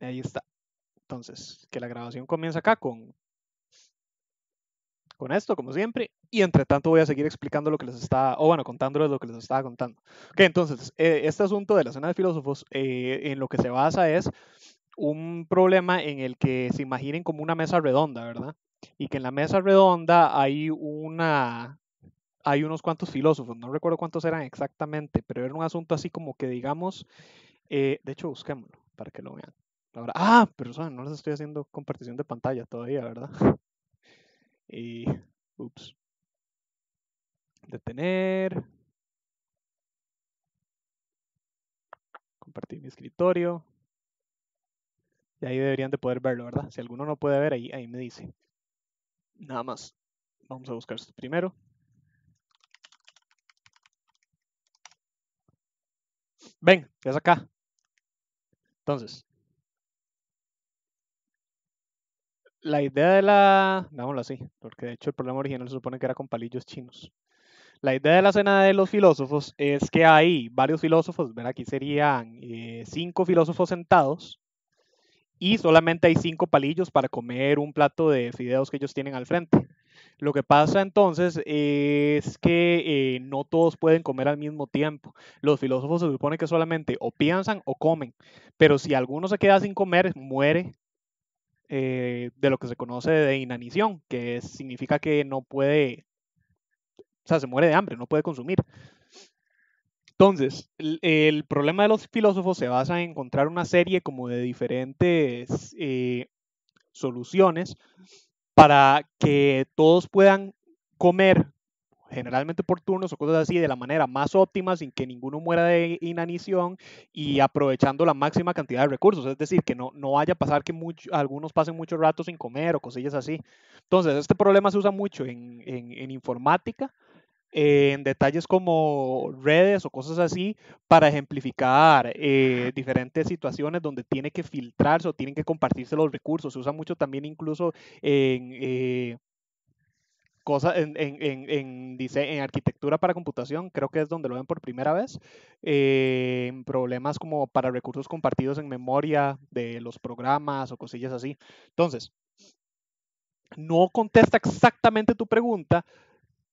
Ahí está. Entonces, que la grabación comienza acá con, con esto, como siempre. Y entre tanto voy a seguir explicando lo que les estaba, o bueno, contándoles lo que les estaba contando. Ok, entonces, eh, este asunto de la cena de filósofos eh, en lo que se basa es un problema en el que se imaginen como una mesa redonda, ¿verdad? Y que en la mesa redonda hay una, hay unos cuantos filósofos, no recuerdo cuántos eran exactamente, pero era un asunto así como que digamos, eh, de hecho busquémoslo para que lo vean ah, pero no les estoy haciendo compartición de pantalla todavía, ¿verdad? Y, ups. Detener. Compartir mi escritorio. Y ahí deberían de poder verlo, ¿verdad? Si alguno no puede ver, ahí, ahí me dice. Nada más. Vamos a buscar esto primero. Ven, es acá. Entonces, la idea de la, dámoslo así, porque de hecho el problema original se supone que era con palillos chinos. La idea de la cena de los filósofos es que hay varios filósofos, ver aquí serían eh, cinco filósofos sentados y solamente hay cinco palillos para comer un plato de fideos que ellos tienen al frente. Lo que pasa entonces es que eh, no todos pueden comer al mismo tiempo. Los filósofos se supone que solamente o piensan o comen, pero si alguno se queda sin comer, muere eh, de lo que se conoce de inanición, que significa que no puede, o sea, se muere de hambre, no puede consumir. Entonces, el, problema de los filósofos se basa en encontrar una serie como de diferentes eh, soluciones para que todos puedan comer generalmente por turnos o cosas así, de la manera más óptima, sin que ninguno muera de inanición y aprovechando la máxima cantidad de recursos. Es decir, que no, no vaya a pasar que muchos algunos pasen mucho rato sin comer o cosillas así. Entonces, este problema se usa mucho en, informática, en detalles como redes o cosas así para ejemplificar eh, diferentes situaciones donde tiene que filtrarse o tienen que compartirse los recursos. Se usa mucho también incluso en eh, en, en, dice, en, arquitectura para computación, creo que es donde lo ven por primera vez, eh, en problemas como para recursos compartidos en memoria de los programas o cosillas así. Entonces, no contesta exactamente tu pregunta,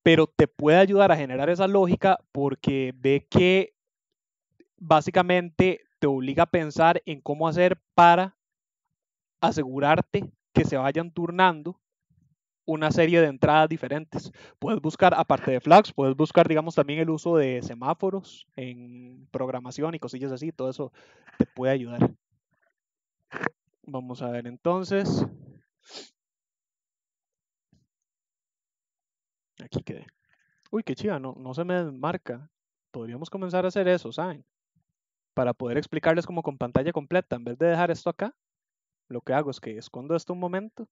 pero te puede ayudar a generar esa lógica porque ve que básicamente te obliga a pensar en cómo hacer para asegurarte que se vayan turnando una serie de entradas diferentes. Puedes buscar, aparte de flags, puedes buscar, digamos, también el uso de semáforos en programación y cosillas así. Todo eso te puede ayudar. Vamos a ver entonces. Aquí quedé. Uy, qué chiva, no, no se me desmarca. Podríamos comenzar a hacer eso, ¿saben? Para poder explicarles como con pantalla completa. En vez de dejar esto acá, lo que hago es que escondo esto un momento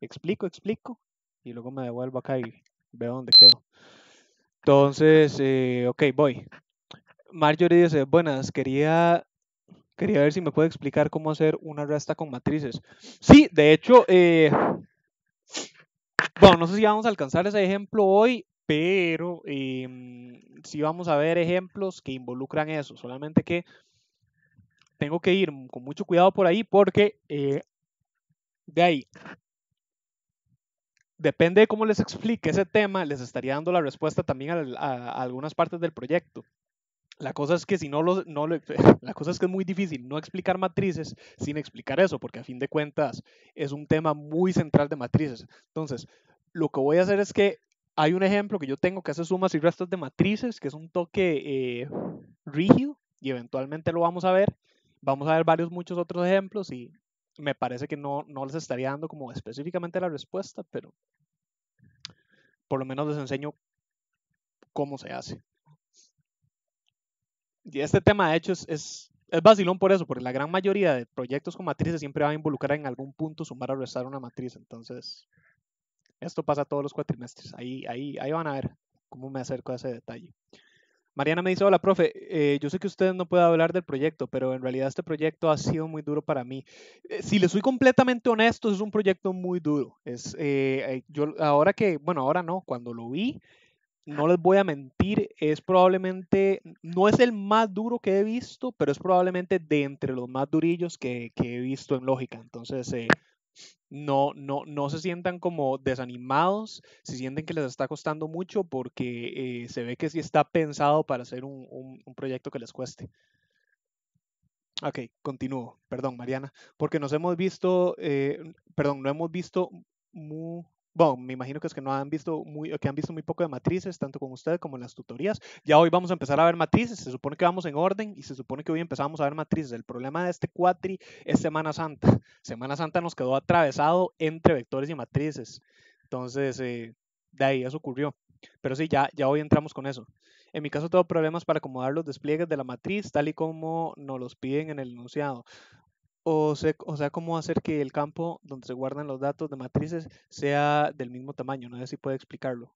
explico, explico, y luego me devuelvo acá y veo dónde quedo. Entonces, eh, ok, voy. Marjorie dice, buenas, quería, quería ver si me puede explicar cómo hacer una resta con matrices. Sí, de hecho, eh, bueno, no sé si vamos a alcanzar ese ejemplo hoy, pero em, sí vamos a ver ejemplos que involucran eso, solamente que tengo que ir con mucho cuidado por ahí porque eh, de ahí depende de cómo les explique ese tema, les estaría dando la respuesta también a, algunas partes del proyecto. La cosa es que si no lo, la cosa es que es muy difícil no explicar matrices sin explicar eso, porque a fin de cuentas es un tema muy central de matrices. Entonces, lo que voy a hacer es que hay un ejemplo que yo tengo que hace sumas y restos de matrices, que es un toque eh, rígido y eventualmente lo vamos a ver. Vamos a ver varios muchos otros ejemplos y me parece que no, les estaría dando como específicamente la respuesta, pero por lo menos les enseño cómo se hace. Y este tema, de hecho, es, es, vacilón por eso, porque la gran mayoría de proyectos con matrices siempre va a involucrar en algún punto sumar o restar una matriz. Entonces, esto pasa todos los cuatrimestres. Ahí, ahí, ahí van a ver cómo me acerco a ese detalle. Mariana me dice, hola, profe, eh, yo sé que usted no puede hablar del proyecto, pero en realidad este proyecto ha sido muy duro para mí. Eh, si le soy completamente honesto, es un proyecto muy duro. Es, eh, yo ahora que, bueno, ahora no, cuando lo vi, no les voy a mentir, es probablemente, no es el más duro que he visto, pero es probablemente de entre los más durillos que, que he visto en lógica. Entonces, no, no, no se sientan como desanimados, si sienten que les está costando mucho, porque eh, se ve que sí está pensado para hacer un, proyecto que les cueste. Ok, continúo. Perdón, Mariana. Porque nos hemos visto, eh, perdón, no hemos visto muy bueno, me imagino que es que no han visto muy, que han visto muy poco de matrices, tanto con ustedes como en las tutorías. Ya hoy vamos a empezar a ver matrices, se supone que vamos en orden y se supone que hoy empezamos a ver matrices. El problema de este cuatri es Semana Santa. Semana Santa nos quedó atravesado entre vectores y matrices. Entonces, eh, de ahí eso ocurrió. Pero sí, ya, ya hoy entramos con eso. En mi caso tengo problemas para acomodar los despliegues de la matriz tal y como nos los piden en el enunciado o, sea, cómo hacer que el campo donde se guardan los datos de matrices sea del mismo tamaño. No sé si puede explicarlo.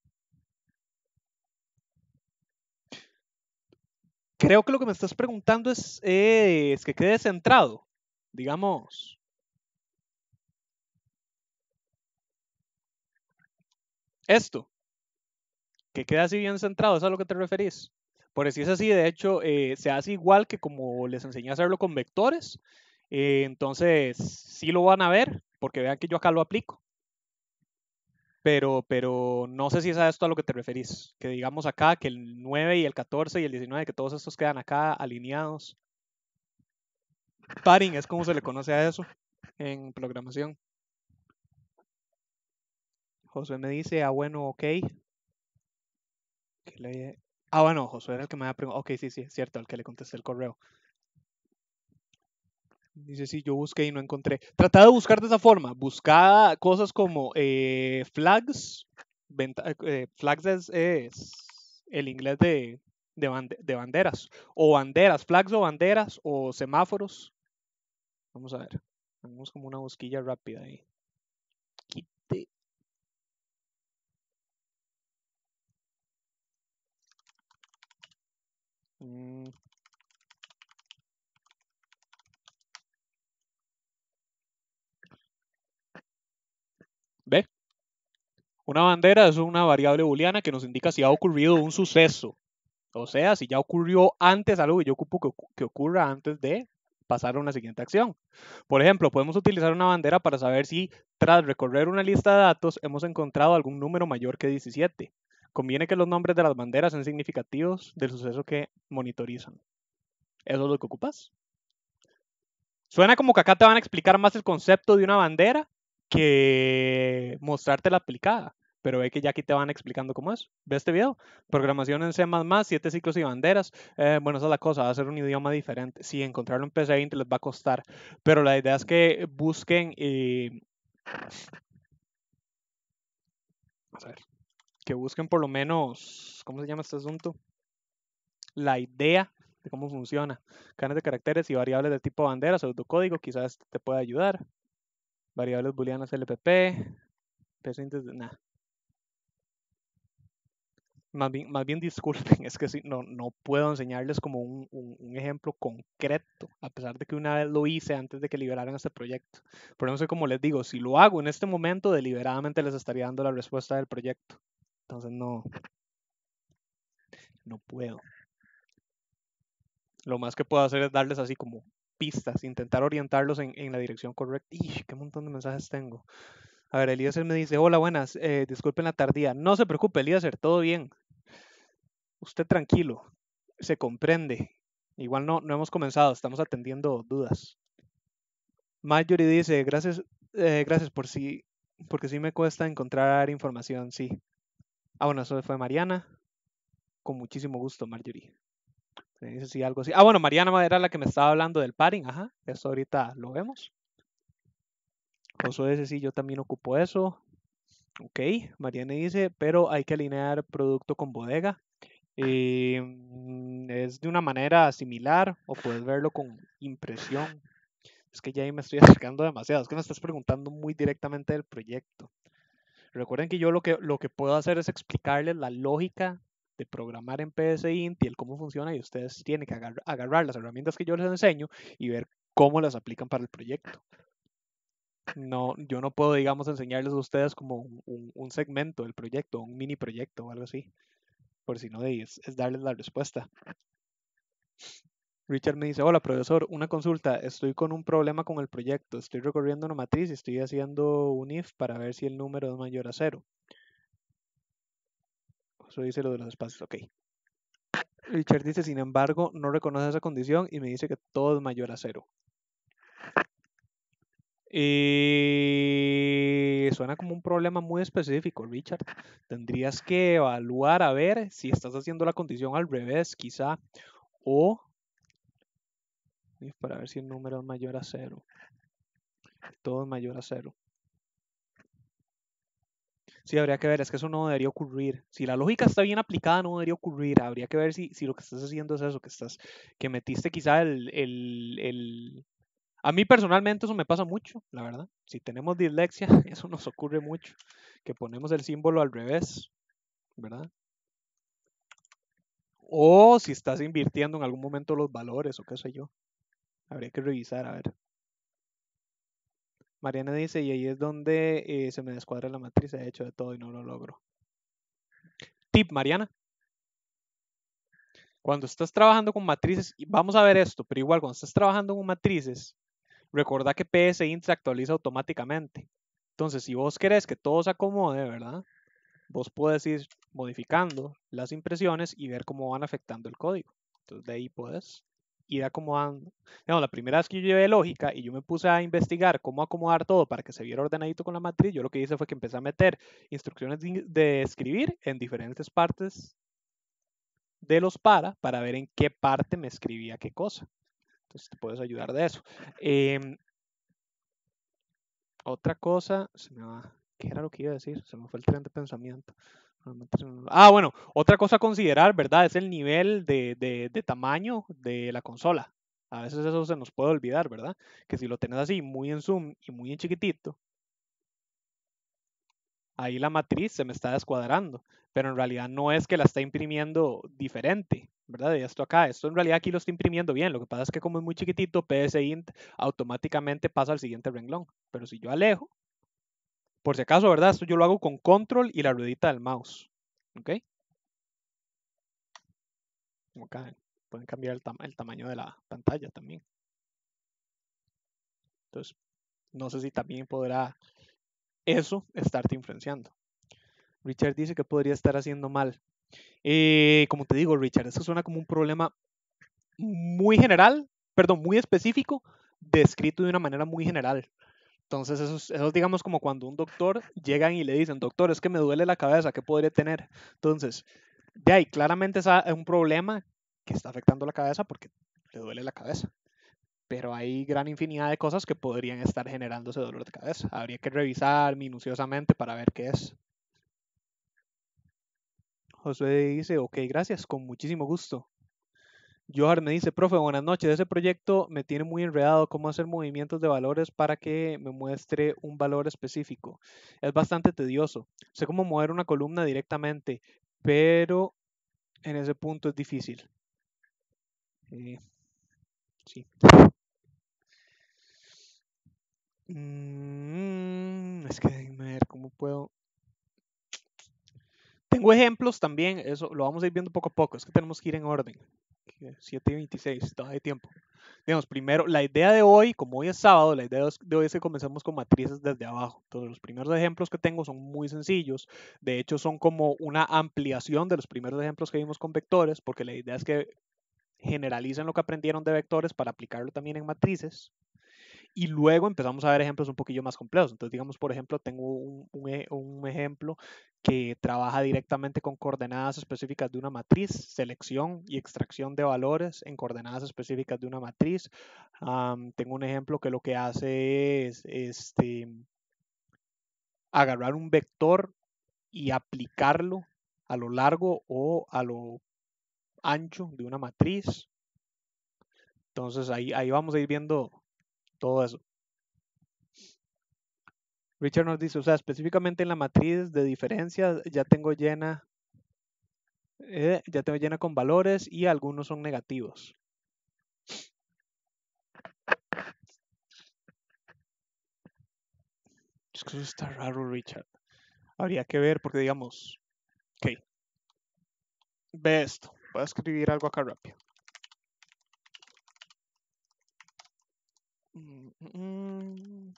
Creo que lo que me estás preguntando es, eh, es que quede centrado, digamos. Esto, que quede así bien centrado, es a lo que te referís? Por si es así, de hecho, eh, se hace igual que como les enseñé a hacerlo con vectores, eh, entonces, sí lo van a ver, porque vean que yo acá lo aplico. Pero, pero no sé si es a esto a lo que te referís. Que digamos acá que el 9 y el 14 y el 19, que todos estos quedan acá alineados. Paring es como se le conoce a eso en programación. José me dice, ah, bueno, ok. Ah, bueno, José era el que me había preguntado. Ok, sí, sí, es cierto, el que le contesté el correo. Dice, sí, yo busqué y no encontré. Trata de buscar de esa forma. Busca cosas como eh, flags. Eh, eh, flags es, el inglés de, banderas. O banderas, flags o banderas o semáforos. Vamos a ver. Hagamos como una busquilla rápida ahí. Quite. Mm. Una bandera es una variable booleana que nos indica si ha ocurrido un suceso. O sea, si ya ocurrió antes algo que yo ocupo que, ocurra antes de pasar a una siguiente acción. Por ejemplo, podemos utilizar una bandera para saber si tras recorrer una lista de datos hemos encontrado algún número mayor que 17. Conviene que los nombres de las banderas sean significativos del suceso que monitorizan. Eso es lo que ocupas. Suena como que acá te van a explicar más el concepto de una bandera, que mostrarte la aplicada. Pero ve que ya aquí te van explicando cómo es. Ve este video. Programación en C, siete ciclos y banderas. Eh, bueno, esa es la cosa, va a ser un idioma diferente. Si encontrarlo en PC 20 les va a costar. Pero la idea es que busquen. y a ver. Que busquen por lo menos. ¿Cómo se llama este asunto? La idea de cómo funciona. Canes de caracteres y variables de tipo bandera, pseudocódigo, quizás te pueda ayudar variables booleanas LPP, peso índice, nada. Más bien, más bien disculpen, es que no, puedo enseñarles como un, ejemplo concreto, a pesar de que una vez lo hice antes de que liberaran este proyecto. Pero no sé cómo les digo, si lo hago en este momento, deliberadamente les estaría dando la respuesta del proyecto. Entonces no, no puedo. Lo más que puedo hacer es darles así como pistas, intentar orientarlos en, la dirección correcta. ¡Ish! ¡Qué montón de mensajes tengo! A ver, Eliezer me dice, hola, buenas, eh, disculpen la tardía. No se preocupe, Eliezer, todo bien. Usted tranquilo, se comprende. Igual no, no hemos comenzado, estamos atendiendo dudas. Marjorie dice, gracias, eh, gracias por sí, porque sí me cuesta encontrar información, sí. Ah, bueno, eso fue Mariana. Con muchísimo gusto, Marjorie dice si algo así. Ah, bueno, Mariana Madera la que me estaba hablando del paring, ajá. Eso ahorita lo vemos. Oso dice, sí, yo también ocupo eso. Ok, Mariana dice, pero hay que alinear producto con bodega. Mm, es de una manera similar o puedes verlo con impresión. Es que ya ahí me estoy acercando demasiado. Es que me estás preguntando muy directamente del proyecto. Recuerden que yo lo que, lo que puedo hacer es explicarles la lógica de programar en y el cómo funciona y ustedes tienen que agarrar, las herramientas que yo les enseño y ver cómo las aplican para el proyecto. No, yo no puedo, digamos, enseñarles a ustedes como un, segmento del proyecto, un mini proyecto o algo así, por si no es, es darles la respuesta. Richard me dice, hola profesor, una consulta, estoy con un problema con el proyecto, estoy recorriendo una matriz y estoy haciendo un if para ver si el número es mayor a cero. Eso dice lo de los espacios, ok. Richard dice, sin embargo, no reconoce esa condición y me dice que todo es mayor a cero. Y eh, suena como un problema muy específico, Richard. Tendrías que evaluar a ver si estás haciendo la condición al revés, quizá. O eh, para ver si el número es mayor a cero. Todo es mayor a cero. Sí, habría que ver, es que eso no debería ocurrir. Si la lógica está bien aplicada, no debería ocurrir. Habría que ver si, si lo que estás haciendo es eso, que estás, que metiste quizá el, el... A mí personalmente eso me pasa mucho, la verdad. Si tenemos dislexia, eso nos ocurre mucho, que ponemos el símbolo al revés, ¿verdad? O si estás invirtiendo en algún momento los valores o qué sé yo. Habría que revisar, a ver. Mariana dice, y ahí es donde eh, se me descuadra la matriz, he hecho de todo y no lo logro. Tip, Mariana. Cuando estás trabajando con matrices, y vamos a ver esto, pero igual cuando estás trabajando con matrices, recordá que PSINT se actualiza automáticamente. Entonces, si vos querés que todo se acomode, ¿verdad? Vos puedes ir modificando las impresiones y ver cómo van afectando el código. Entonces, de ahí puedes ir acomodando, la primera vez que yo llevé lógica y yo me puse a investigar cómo acomodar todo para que se viera ordenadito con la matriz, yo lo que hice fue que empecé a meter instrucciones de escribir en diferentes partes de los para para ver en qué parte me escribía qué cosa. Entonces te puedes ayudar de eso. Em, otra cosa, ¿qué era lo que iba a decir? Se me fue el tren de pensamiento. Ah, bueno, otra cosa a considerar, ¿verdad? Es el nivel de, de, tamaño de la consola. A veces eso se nos puede olvidar, ¿verdad? Que si lo tenés así, muy en zoom y muy en chiquitito, ahí la matriz se me está descuadrando. Pero en realidad no es que la está imprimiendo diferente, ¿verdad? De esto acá. Esto en realidad aquí lo está imprimiendo bien. Lo que pasa es que como es muy chiquitito, PSINT automáticamente pasa al siguiente renglón. Pero si yo alejo, por si acaso, ¿verdad? Esto yo lo hago con control y la ruedita del mouse. ¿Ok? Acá eh, pueden cambiar el, tamaño de la pantalla también. Entonces, no sé si también podrá eso estarte influenciando. Richard dice que podría estar haciendo mal. Eh, como te digo, Richard, esto suena como un problema muy general, perdón, muy específico, descrito de una manera muy general. Entonces, eso es, digamos como cuando un doctor llegan y le dicen, doctor, es que me duele la cabeza, ¿qué podría tener? Entonces, de ahí claramente ah, es un problema que está afectando la cabeza porque le duele la cabeza. Pero hay gran infinidad de cosas que podrían estar generando ese dolor de cabeza. Habría que revisar minuciosamente para ver qué es. José dice, ok, gracias, con muchísimo gusto. Johar me dice, profe, buenas noches, ese proyecto me tiene muy enredado, cómo hacer movimientos de valores para que me muestre un valor específico. Es bastante tedioso, sé cómo mover una columna directamente, pero en ese punto es difícil. Eh, sí. Mm, es que cómo puedo tengo ejemplos también, eso lo vamos a ir viendo poco a poco, es que tenemos que ir en orden. 7 y 26, todavía de tiempo. Digamos, primero, la idea de hoy, como hoy es sábado, la idea de hoy es que comencemos con matrices desde abajo. Entonces, los primeros ejemplos que tengo son muy sencillos. De hecho, son como una ampliación de los primeros ejemplos que vimos con vectores, porque la idea es que generalicen lo que aprendieron de vectores para aplicarlo también en matrices y luego empezamos a ver ejemplos un poquillo más complejos. Entonces, digamos, por ejemplo, tengo e, un, ejemplo que trabaja directamente con coordenadas específicas de una matriz, selección y extracción de valores en coordenadas específicas de una matriz. tengo un ejemplo que lo que hace es este, agarrar un vector y aplicarlo a lo largo o a lo ancho de una matriz. Entonces ahí, ahí vamos a ir viendo todo eso. Richard nos dice, o sea, específicamente en la matriz de diferencias ya tengo llena, eh, ya tengo llena con valores y algunos son negativos. Es que eso está raro, Richard. Habría que ver porque digamos, ok, ve esto, voy a escribir algo acá rápido. Mm, mm.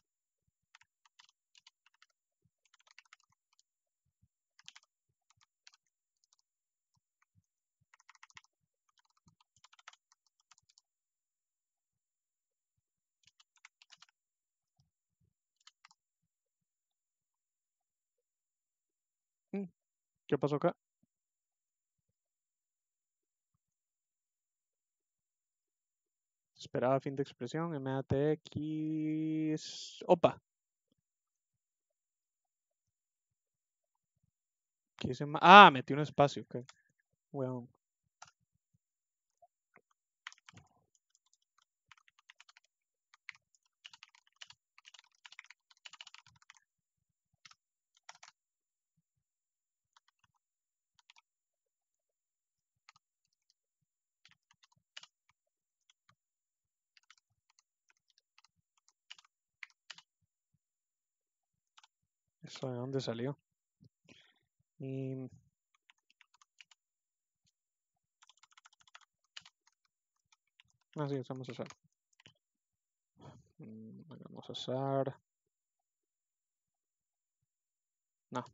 ¿Qué pasó acá? esperaba fin de expresión, MATX, opa. ¿Qué ¡Opa! ah, metí un espacio, ok. Bueno. ¿Eso de dónde salió? Y... Ah, sí, usar mm, vamos a usar No,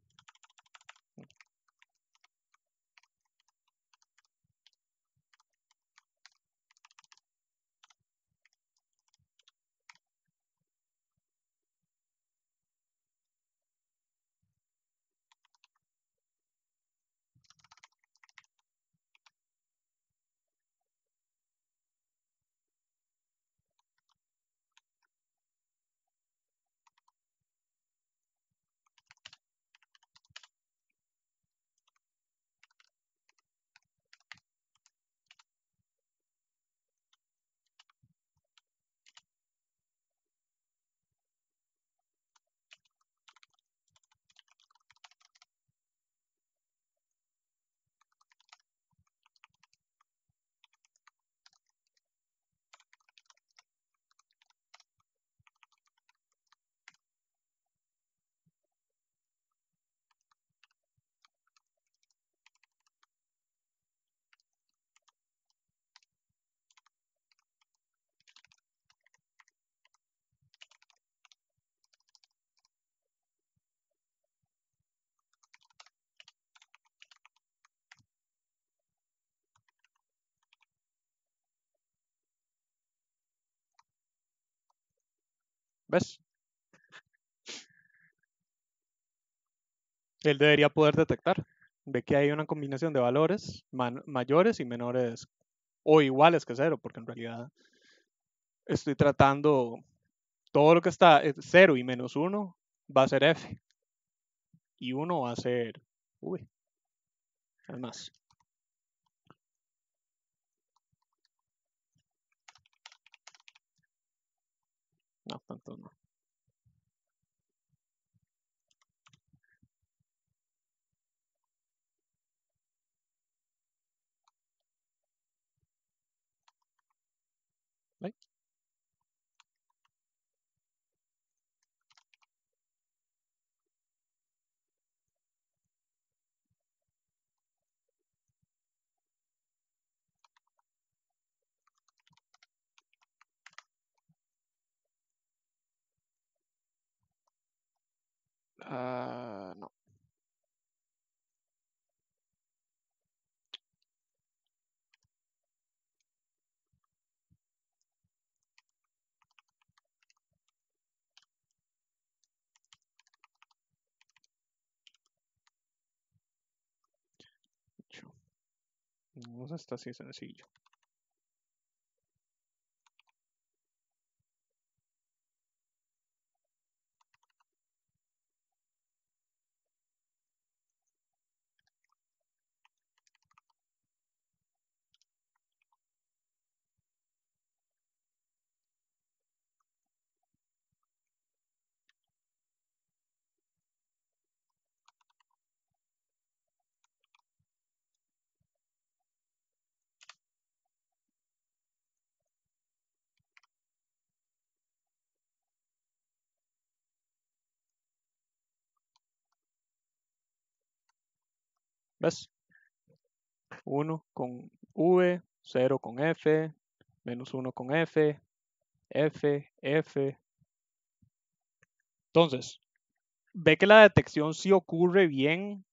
¿Ves? Él debería poder detectar de que hay una combinación de valores mayores y menores o iguales que cero, porque en realidad estoy tratando todo lo que está eh, cero y menos uno, va a ser f. Y uno va a ser v. Además. No, tanto no. Ah, no. no. No está así sencillo. ¿Ves? 1 con V, 0 con F, menos 1 con F, F, F. Entonces, ve que la detección sí ocurre bien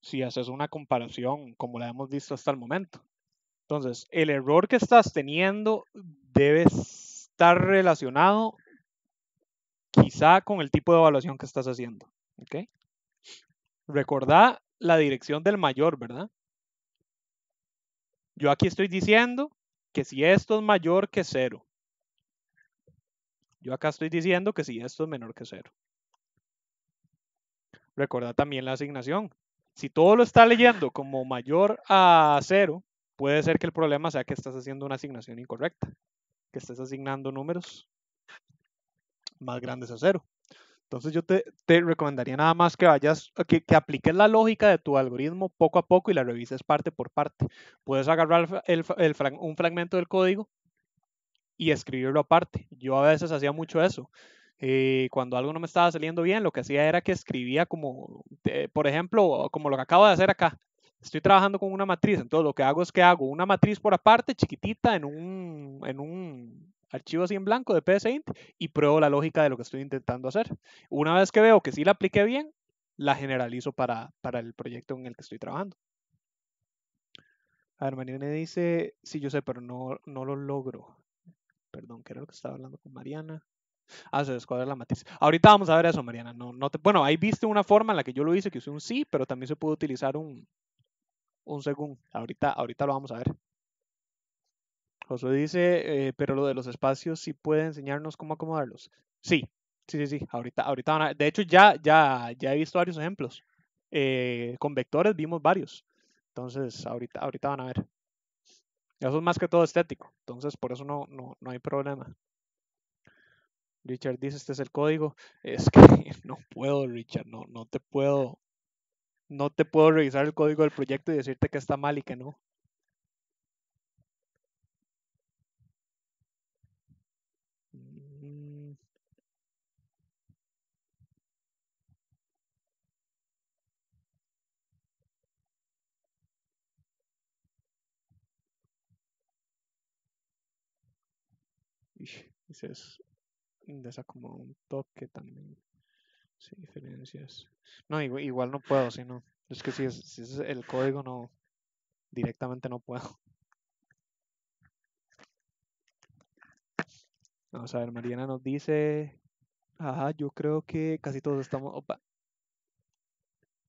si haces una comparación como la hemos visto hasta el momento. Entonces, el error que estás teniendo debe estar relacionado quizá con el tipo de evaluación que estás haciendo. ¿okay? Recordá la dirección del mayor, ¿verdad? Yo aquí estoy diciendo que si esto es mayor que cero. Yo acá estoy diciendo que si esto es menor que cero. Recuerda también la asignación. Si todo lo está leyendo como mayor a cero, puede ser que el problema sea que estás haciendo una asignación incorrecta, que estás asignando números más grandes a cero. Entonces yo te, recomendaría nada más que vayas, que, que, apliques la lógica de tu algoritmo poco a poco y la revises parte por parte. Puedes agarrar el, un fragmento del código y escribirlo aparte. Yo a veces hacía mucho eso. Eh, cuando algo no me estaba saliendo bien, lo que hacía era que escribía como, eh, por ejemplo, como lo que acabo de hacer acá. Estoy trabajando con una matriz, entonces lo que hago es que hago una matriz por aparte, chiquitita, en un, en un archivo así en blanco de PSINT y pruebo la lógica de lo que estoy intentando hacer. Una vez que veo que sí la apliqué bien, la generalizo para, para el proyecto en el que estoy trabajando. A ver, Mariana dice, sí, yo sé, pero no, no lo logro. Perdón, ¿qué era lo que estaba hablando con Mariana. Ah, se descuadra la matriz. Ahorita vamos a ver eso, Mariana. No, no bueno, ahí viste una forma en la que yo lo hice, que usé un sí, pero también se puede utilizar un, un según. Ahorita, ahorita lo vamos a ver. Josué dice, eh, pero lo de los espacios sí puede enseñarnos cómo acomodarlos. Sí, sí, sí, sí. Ahorita, ahorita van a... De hecho, ya, ya, ya he visto varios ejemplos. Eh, con vectores vimos varios. Entonces, ahorita, ahorita van a ver. Eso es más que todo estético. Entonces, por eso no, no, no hay problema. Richard dice, este es el código. Es que no puedo, Richard, no, no te puedo. No te puedo revisar el código del proyecto y decirte que está mal y que no. es se como un toque también. Sí, diferencias. No, igual, no puedo, si Es que si es, el código, no. Directamente no puedo. Vamos a ver, Mariana nos dice. Ajá, yo creo que casi todos estamos. Opa.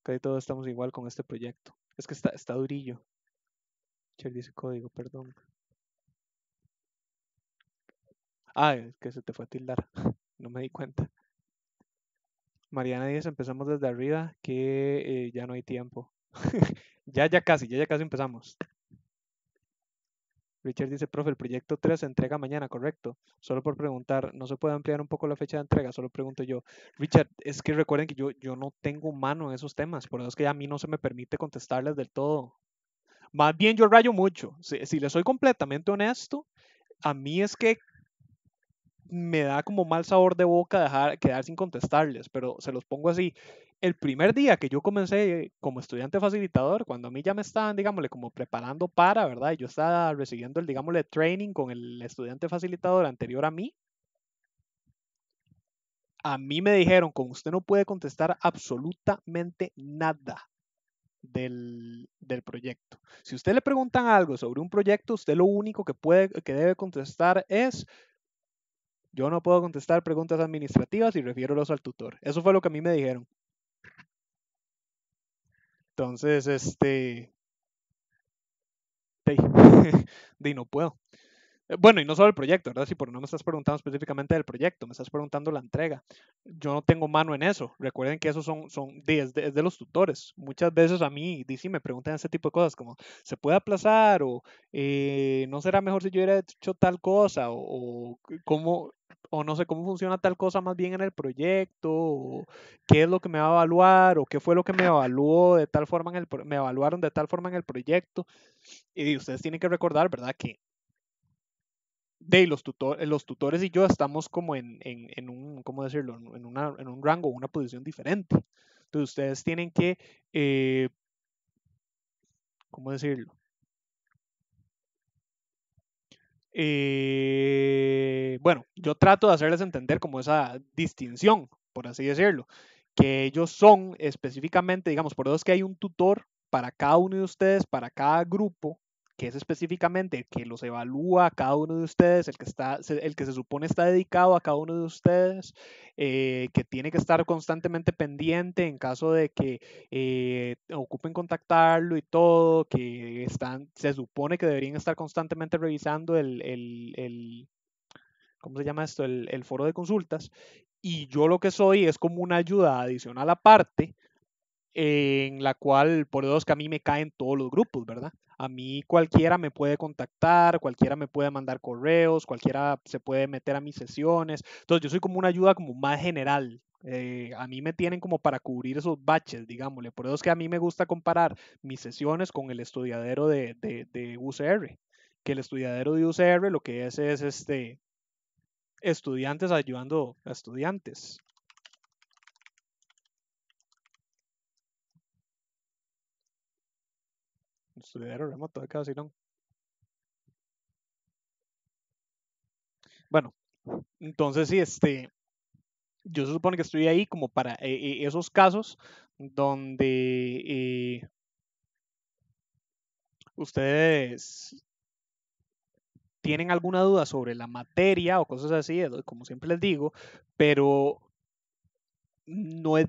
Casi todos estamos igual con este proyecto. Es que está, está durillo. Cher dice código, perdón. Ah, es que se te fue a tildar. No me di cuenta. Mariana dice, empezamos desde arriba, que eh, ya no hay tiempo. ya, ya casi, ya, ya casi empezamos. Richard dice, profe, el proyecto 3 se entrega mañana, correcto. Solo por preguntar, ¿no se puede ampliar un poco la fecha de entrega? Solo pregunto yo. Richard, es que recuerden que yo, yo no tengo mano en esos temas, por eso es que a mí no se me permite contestarles del todo. Más bien yo rayo mucho. Si, si les soy completamente honesto, a mí es que me da como mal sabor de boca dejar, quedar sin contestarles, pero se los pongo así. El primer día que yo comencé como estudiante facilitador, cuando a mí ya me estaban, digámosle, como preparando para, ¿verdad? Y yo estaba recibiendo el, digámosle, training con el estudiante facilitador anterior a mí. A mí me dijeron, con usted no puede contestar absolutamente nada del, proyecto. Si usted le preguntan algo sobre un proyecto, usted lo único que, puede, que debe contestar es, yo no puedo contestar preguntas administrativas y refiérolos al tutor. Eso fue lo que a mí me dijeron. Entonces, este... De, no puedo. Eh, bueno, y no solo el proyecto, ¿verdad? Si por no me estás preguntando específicamente del proyecto, me estás preguntando la entrega. Yo no tengo mano en eso. Recuerden que eso son, son es de, los tutores. Muchas veces a mí, DC, me preguntan ese tipo de cosas como, ¿se puede aplazar? O, eh, ¿no será mejor si yo hubiera hecho tal cosa? o ¿cómo? o no sé cómo funciona tal cosa más bien en el proyecto, o qué es lo que me va a evaluar, o qué fue lo que me evaluó de tal forma en el, me evaluaron de tal forma en el proyecto. Y ustedes tienen que recordar, ¿verdad? Que de eh, los, tutores y yo estamos como en, un, ¿cómo decirlo? En, un rango, una posición diferente. Entonces ustedes tienen que, eh, ¿cómo decirlo? Eh, bueno, yo trato de hacerles entender como esa distinción, por así decirlo, que ellos son específicamente, digamos, por eso es que hay un tutor para cada uno de ustedes, para cada grupo, que es específicamente que los evalúa cada uno de ustedes, el que, está, el que se supone está dedicado a cada uno de ustedes, eh, que tiene que estar constantemente pendiente en caso de que eh, ocupen contactarlo y todo, que están, se supone que deberían estar constantemente revisando el, el, ¿cómo se llama esto? El, el foro de consultas. Y yo lo que soy es como una ayuda adicional aparte en la cual, por dos que a mí me caen todos los grupos, ¿verdad? A mí cualquiera me puede contactar, cualquiera me puede mandar correos, cualquiera se puede meter a mis sesiones. Entonces yo soy como una ayuda como más general. Eh, a mí me tienen como para cubrir esos baches, digámosle. Por eso es que a mí me gusta comparar mis sesiones con el estudiadero de, de, UCR. Que el estudiadero de UCR lo que es es este, estudiantes ayudando a estudiantes. remoto Bueno, entonces sí, este, yo se supone que estoy ahí como para eh, eh, esos casos donde eh, ustedes tienen alguna duda sobre la materia o cosas así, como siempre les digo, pero no es,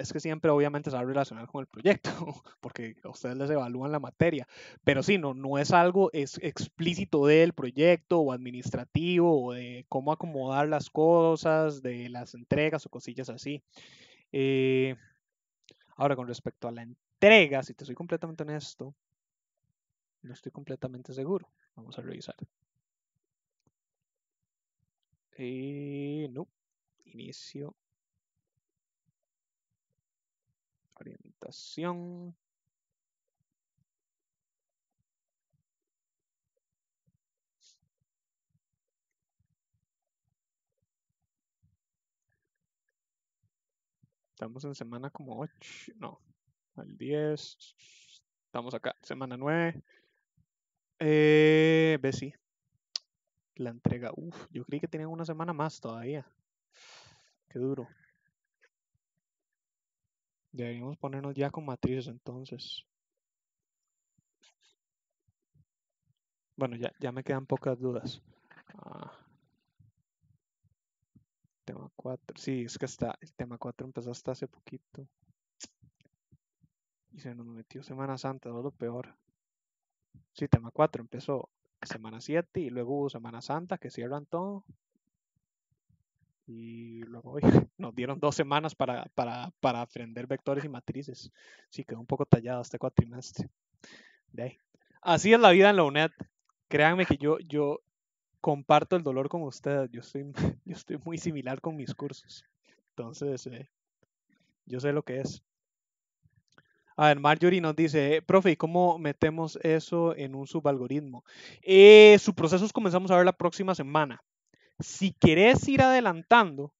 es que, siempre obviamente se va a relacionar con el proyecto, porque ustedes les evalúan la materia, pero sí, no, no es algo es explícito del proyecto o administrativo o de cómo acomodar las cosas, de las entregas o cosillas así. Eh, ahora, con respecto a la entrega, si te soy completamente honesto, no estoy completamente seguro. Vamos a revisar. Eh, no, inicio orientación. Estamos en semana como 8, no, al 10. Estamos acá, semana 9. Eh, sí La entrega, uff, yo creí que tenían una semana más todavía. Qué duro. Deberíamos ponernos ya con matrices entonces. Bueno, ya, ya me quedan pocas dudas. Ah. Tema 4. Sí, es que está, el tema 4 empezó hasta hace poquito. Y se nos metió Semana Santa, todo lo peor. Sí, tema 4 empezó Semana 7 y luego hubo Semana Santa que cierran todo y luego nos dieron dos semanas para, para, para, aprender vectores y matrices. Sí, quedó un poco tallado este cuatrimestre. De Así es la vida en la UNED. Créanme que yo, yo comparto el dolor con ustedes. Yo estoy, yo estoy muy similar con mis cursos. Entonces, eh, yo sé lo que es. A ver, Marjorie nos dice, eh, profe, ¿y cómo metemos eso en un subalgoritmo? Eh, sus comenzamos a ver la próxima semana. Si querés ir adelantando,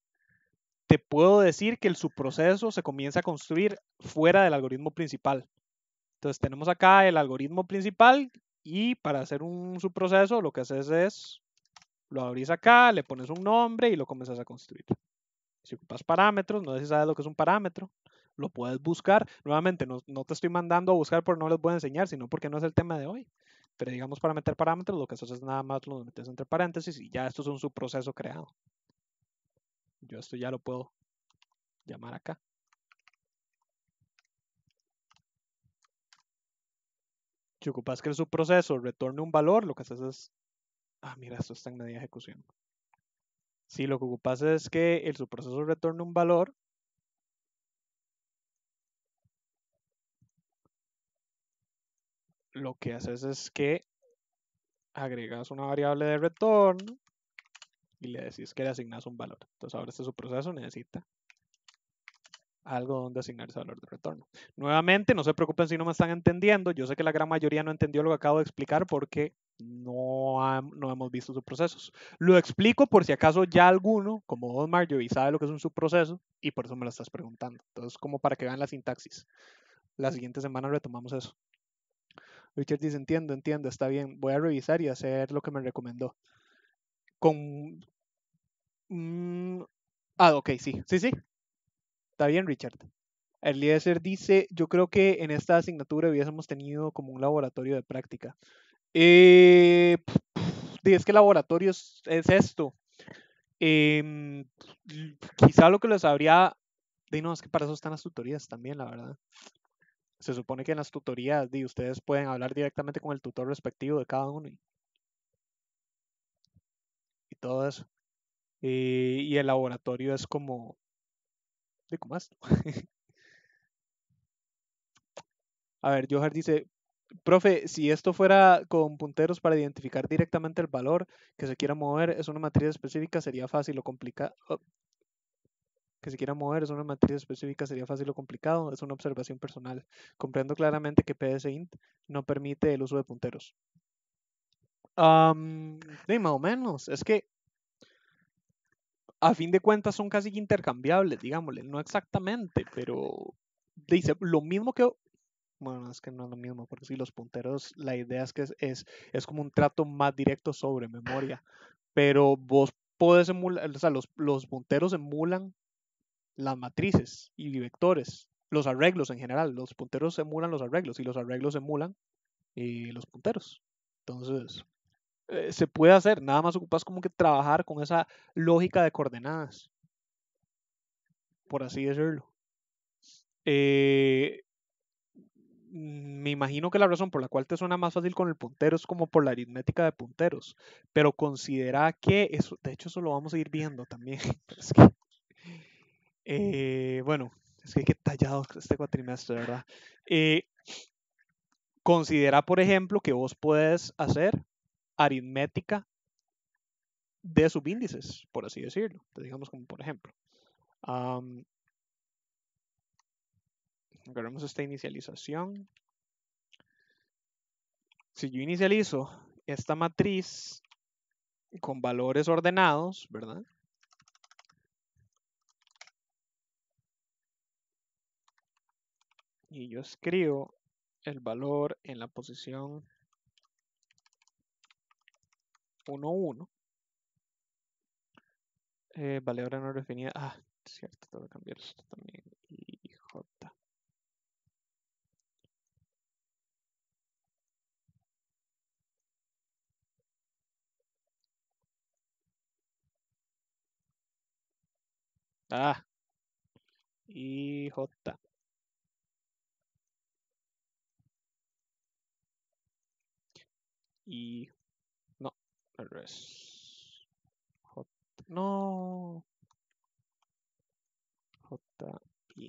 te puedo decir que el subproceso se comienza a construir fuera del algoritmo principal. Entonces tenemos acá el algoritmo principal y para hacer un subproceso lo que haces es, lo abrís acá, le pones un nombre y lo comienzas a construir. Si ocupas parámetros, no sé si sabes lo que es un parámetro, lo puedes buscar. Nuevamente, no, te estoy mandando a buscar porque no les voy a enseñar, sino porque no es el tema de hoy. Pero digamos para meter parámetros, lo que haces es nada más lo metes entre paréntesis y ya esto es un subproceso creado. Yo esto ya lo puedo llamar acá. Si ocupas que el subproceso retorne un valor, lo que haces es... Ah, mira, esto está en media ejecución. Si lo que ocupas es que el subproceso retorne un valor, lo que haces es que agregas una variable de retorno y le decís que le asignas un valor. Entonces ahora este subproceso necesita algo donde asignar ese valor de retorno. Nuevamente, no se preocupen si no me están entendiendo. Yo sé que la gran mayoría no entendió lo que acabo de explicar porque no, no hemos visto subprocesos. Lo explico por si acaso ya alguno, como Don Marjorie, sabe lo que es un subproceso y por eso me lo estás preguntando. Entonces, como para que vean la sintaxis. La siguiente semana retomamos eso. Richard dice, entiendo, entiendo, está bien, voy a revisar y hacer lo que me recomendó. Con... Mm, ah, ok, sí, sí, sí. Está bien, Richard. El líder dice, yo creo que en esta asignatura hubiésemos tenido como un laboratorio de práctica. Eh, es que es esto. Em, quizá lo que les habría... Dinos, es que para eso están las tutorías también, la verdad se supone que en las tutorías de ustedes pueden hablar directamente con el tutor respectivo de cada uno y, todo eso. Eh, y, el laboratorio es como... ¿De más A ver, Johar dice, profe, si esto fuera con punteros para identificar directamente el valor que se quiera mover, es una matriz específica, sería fácil o complicado que si quiera mover, es una matriz específica, sería fácil o complicado, es una observación personal. Comprendo claramente que PSINT no permite el uso de punteros. sí, más o menos, es que a fin de cuentas son casi intercambiables, digámosle, no exactamente, pero dice lo mismo que bueno, es que no es lo mismo, porque si los punteros, la idea es que es, es, es, como un trato más directo sobre memoria, pero vos podés emular, o sea, los, los punteros emulan las matrices y vectores, los arreglos en general. Los punteros emulan los arreglos y los arreglos emulan eh, los punteros. Entonces, eh, se puede hacer, nada más ocupas como que trabajar con esa lógica de coordenadas, por así decirlo. Eh, me imagino que la razón por la cual te suena más fácil con el puntero es como por la aritmética de punteros, pero considera que eso, de hecho eso lo vamos a ir viendo también, Eh, bueno, es que qué tallado este cuatrimestre, ¿verdad? Eh, considera, por ejemplo, que vos puedes hacer aritmética de subíndices, por así decirlo. digamos como por ejemplo. Um, esta inicialización. Si yo inicializo esta matriz con valores ordenados, ¿verdad? y yo escribo el valor en la posición 1, 1. Eh, vale, ahora no definida. Ah, cierto, tengo que cambiar esto también. Y J. Ah. Y J. y... No, No. J, I.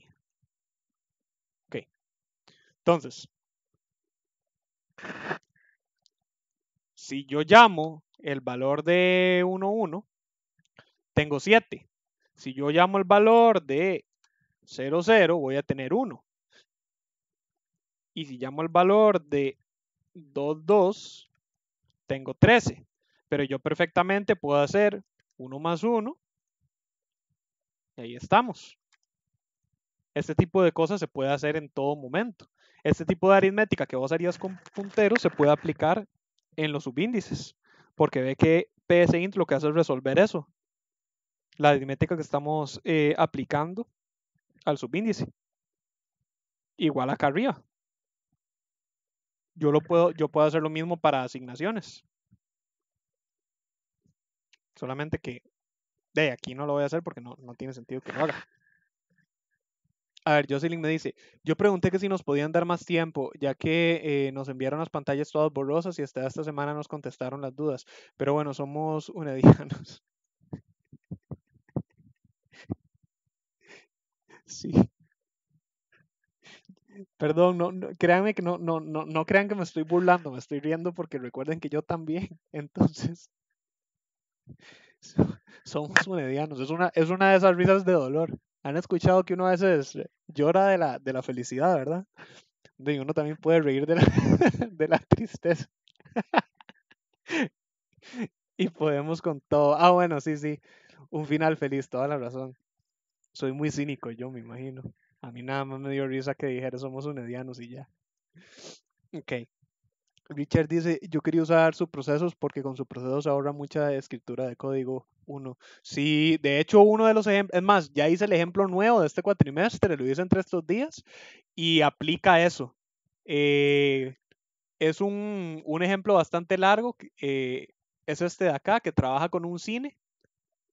Ok. Entonces, si yo llamo el valor de 1, 1, tengo 7. Si yo llamo el valor de 0, 0, voy a tener 1. Y si llamo el valor de 2, 2, tengo 13, pero yo perfectamente puedo hacer 1 más 1 y ahí estamos. Este tipo de cosas se puede hacer en todo momento. Este tipo de aritmética que vos harías con punteros se puede aplicar en los subíndices, porque ve que PSINT lo que hace es resolver eso, la aritmética que estamos eh, aplicando al subíndice. Igual acá arriba, yo lo puedo, yo puedo hacer lo mismo para asignaciones. Solamente que de aquí no lo voy a hacer porque no, tiene sentido que lo haga. A ver, Jocelyn me dice, yo pregunté que si nos podían dar más tiempo, ya que eh, nos enviaron las pantallas todas borrosas y hasta esta semana nos contestaron las dudas. Pero bueno, somos unedianos. Sí. Perdón, no, créanme que no, no, no, no crean que me estoy burlando, me estoy riendo porque recuerden que yo también. Entonces, somos medianos. Es una, es una de esas risas de dolor. Han escuchado que uno a veces llora de la, de la felicidad, ¿verdad? Y uno también puede reír de la tristeza. Y podemos con todo. Ah, bueno, sí, sí. Un final feliz, toda la razón. Soy muy cínico, yo me imagino. A mí nada más me dio risa que dijera somos unedianos y ya. Ok. Richard dice, yo quería usar sus procesos porque con procesos ahorra mucha escritura de código 1. Sí, de hecho uno de los ejemplos, es más, ya hice el ejemplo nuevo de este cuatrimestre, lo hice entre estos días y aplica eso. Eh, es un, ejemplo bastante largo, eh, es este de acá que trabaja con un cine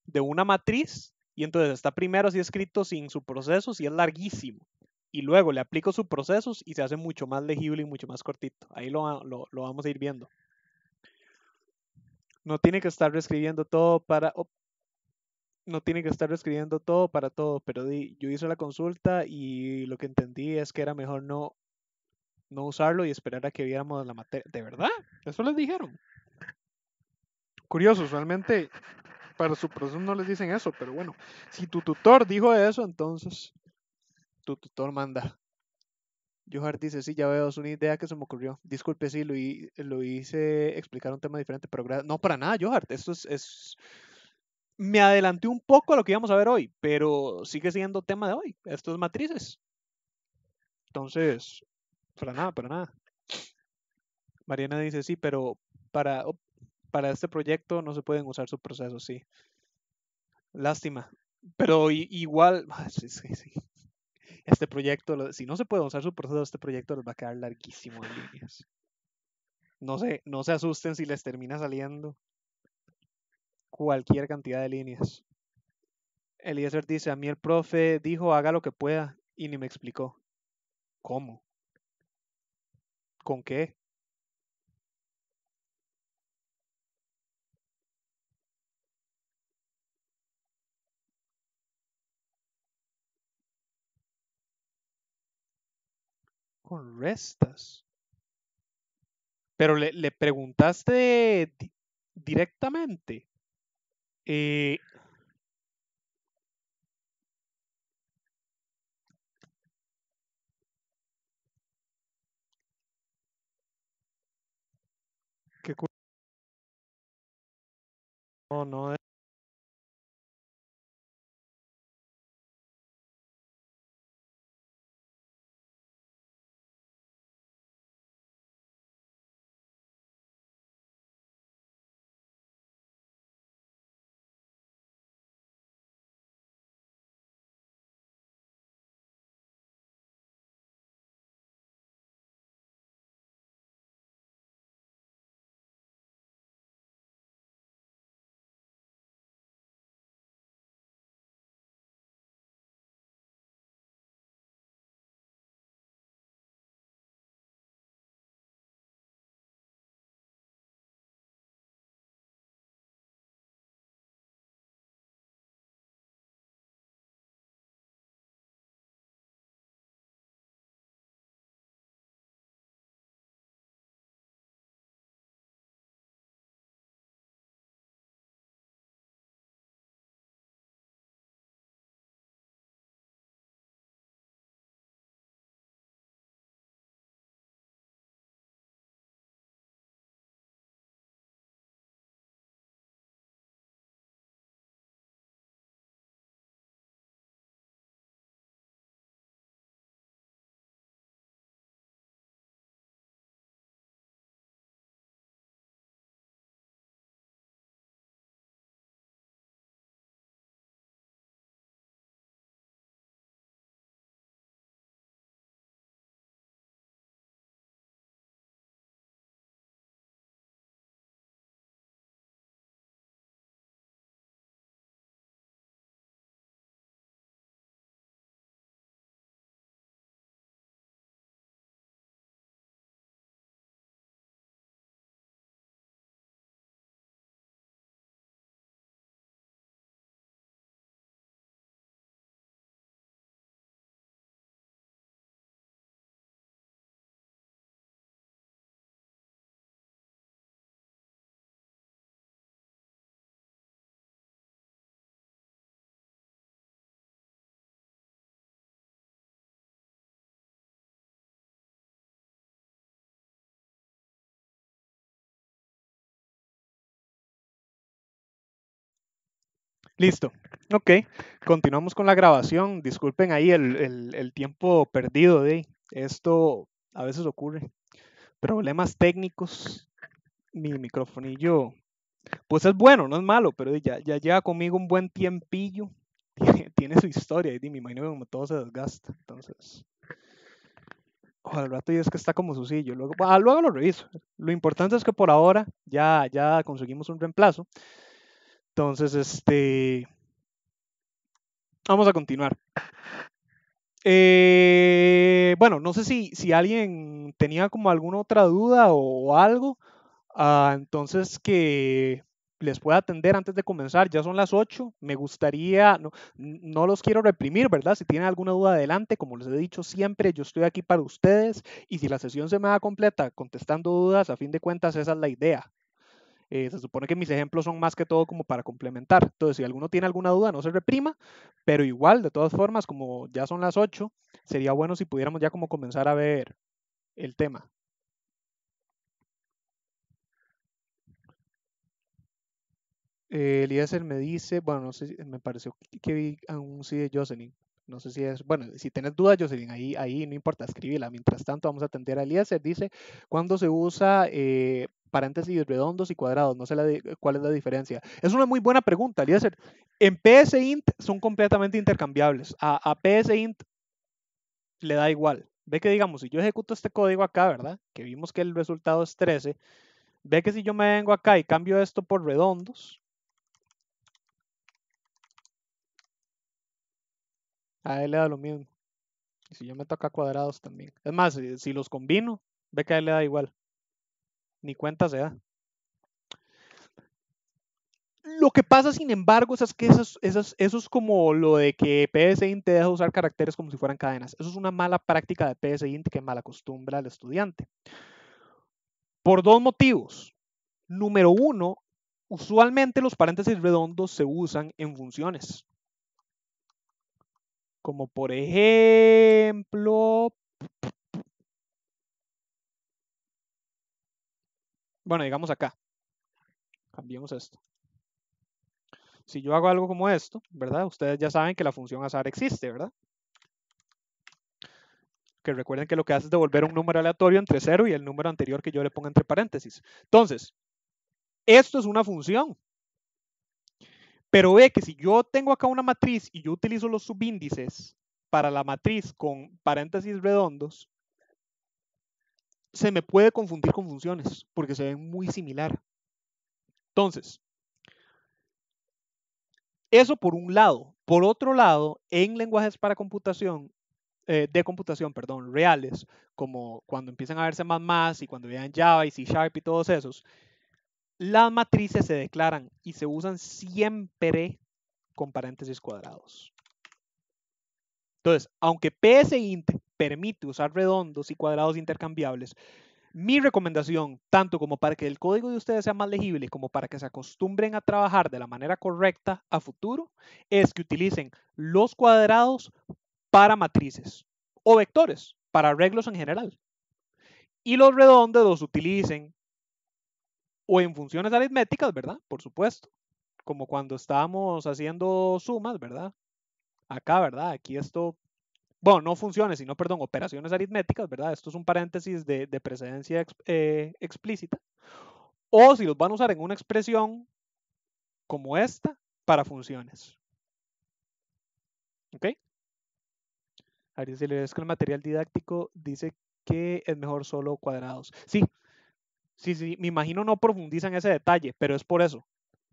de una matriz y entonces está primero así escrito sin su proceso, y es larguísimo. Y luego le aplico su proceso y se hace mucho más legible y mucho más cortito. Ahí lo, lo, vamos a ir viendo. No tiene que estar reescribiendo todo para... no tiene que estar reescribiendo todo para todo, pero yo hice la consulta y lo que entendí es que era mejor no, no usarlo y esperar a que viéramos la materia. ¿De verdad? ¿Eso les dijeron? Curioso, realmente para su profesor no les dicen eso, pero bueno, si tu tutor dijo eso, entonces tu tutor manda. Johar dice, sí, ya veo, es una idea que se me ocurrió. Disculpe, si lo, hice explicar un tema diferente, pero no, para nada, Johar, esto es, Me adelanté un poco a lo que íbamos a ver hoy, pero sigue siendo tema de hoy, estos matrices. Entonces, para nada, para nada. Mariana dice, sí, pero para, para este proyecto no se pueden usar sus procesos, sí. Lástima. Pero igual, ah, este proyecto, si no se puede usar su proceso, este proyecto les va a quedar larguísimo en líneas. No se, no se asusten si les termina saliendo cualquier cantidad de líneas. Eliezer dice, a mí el profe dijo haga lo que pueda y ni me explicó. ¿Cómo? ¿Con qué? con restas. Pero le, preguntaste directamente. Eh, que no, no. Listo. Ok, continuamos con la grabación. Disculpen ahí el, el, tiempo perdido de esto. A veces ocurre. Problemas técnicos. Mi microfonillo, pues es bueno, no es malo, pero ya, ya lleva conmigo un buen tiempillo. Tiene, su historia y mi imagino como todo se desgasta. Entonces, Ojalá al rato y es que está como sucillo. Luego, ah, luego lo reviso. Lo importante es que por ahora ya, ya conseguimos un reemplazo. Entonces, este. Vamos a continuar. Eh, bueno, no sé si, si, alguien tenía como alguna otra duda o, algo. Ah, entonces que les pueda atender antes de comenzar. Ya son las 8. Me gustaría, no, no los quiero reprimir, ¿verdad? Si tienen alguna duda adelante, como les he dicho siempre, yo estoy aquí para ustedes y si la sesión se me da completa contestando dudas, a fin de cuentas esa es la idea. Eh, se supone que mis ejemplos son más que todo como para complementar. Entonces, si alguno tiene alguna duda, no se reprima, pero igual, de todas formas, como ya son las 8, sería bueno si pudiéramos ya como comenzar a ver el tema. Eh, Eliezer me dice, bueno, no sé, me pareció que vi aún sí de Jocelyn. No sé si es, bueno, si tienes dudas, Jocelyn, ahí, ahí no importa, escribirla Mientras tanto, vamos a atender a Eliezer. Dice, cuando se usa eh, paréntesis redondos y cuadrados. No sé cuál es la diferencia. Es una muy buena pregunta, Eliezer. En PSINT son completamente intercambiables. A, PSINT le da igual. Ve que digamos, si yo ejecuto este código acá, ¿verdad? Que vimos que el resultado es 13. Ve que si yo me vengo acá y cambio esto por redondos. A él le da lo mismo. Y si yo me toca cuadrados también. Es más, si, si los combino, ve que a él le da igual ni cuenta se da. Lo que pasa, sin embargo, es que eso, es como lo de que PSINT deja usar caracteres como si fueran cadenas. Eso es una mala práctica de PSINT que malacostumbra al estudiante. Por dos motivos. Número uno, usualmente los paréntesis redondos se usan en funciones. Como por ejemplo, Bueno, digamos acá. Cambiemos esto. Si yo hago algo como esto, ¿verdad? Ustedes ya saben que la función azar existe, ¿verdad? Que recuerden que lo que hace es devolver un número aleatorio entre 0 y el número anterior que yo le ponga entre paréntesis. Entonces, esto es una función. Pero ve que si yo tengo acá una matriz y yo utilizo los subíndices para la matriz con paréntesis redondos, se me puede confundir con funciones porque se ven muy similar. Entonces, eso por un lado. Por otro lado, en lenguajes para computación, eh, de computación, perdón, reales, como cuando empiezan a verse más más y cuando vean Java y C Sharp y todos esos, las matrices se declaran y se usan siempre con paréntesis cuadrados. Entonces, aunque PSInt permite usar redondos y cuadrados intercambiables. Mi recomendación, tanto como para que el código de ustedes sea más legible, como para que se acostumbren a trabajar de la manera correcta a futuro, es que utilicen los cuadrados para matrices o vectores, para arreglos en general. Y los redondos los utilicen o en funciones aritméticas, ¿verdad? Por supuesto, como cuando estábamos haciendo sumas, ¿verdad? Acá, ¿verdad? Aquí esto bueno, no funciones, sino, perdón, operaciones aritméticas, ¿verdad? Esto es un paréntesis de, precedencia eh, explícita. O si los van a usar en una expresión como esta para funciones. ¿Ok? ver si le que el material didáctico dice que es mejor solo cuadrados. Sí, sí, sí, me imagino no profundizan ese detalle, pero es por eso.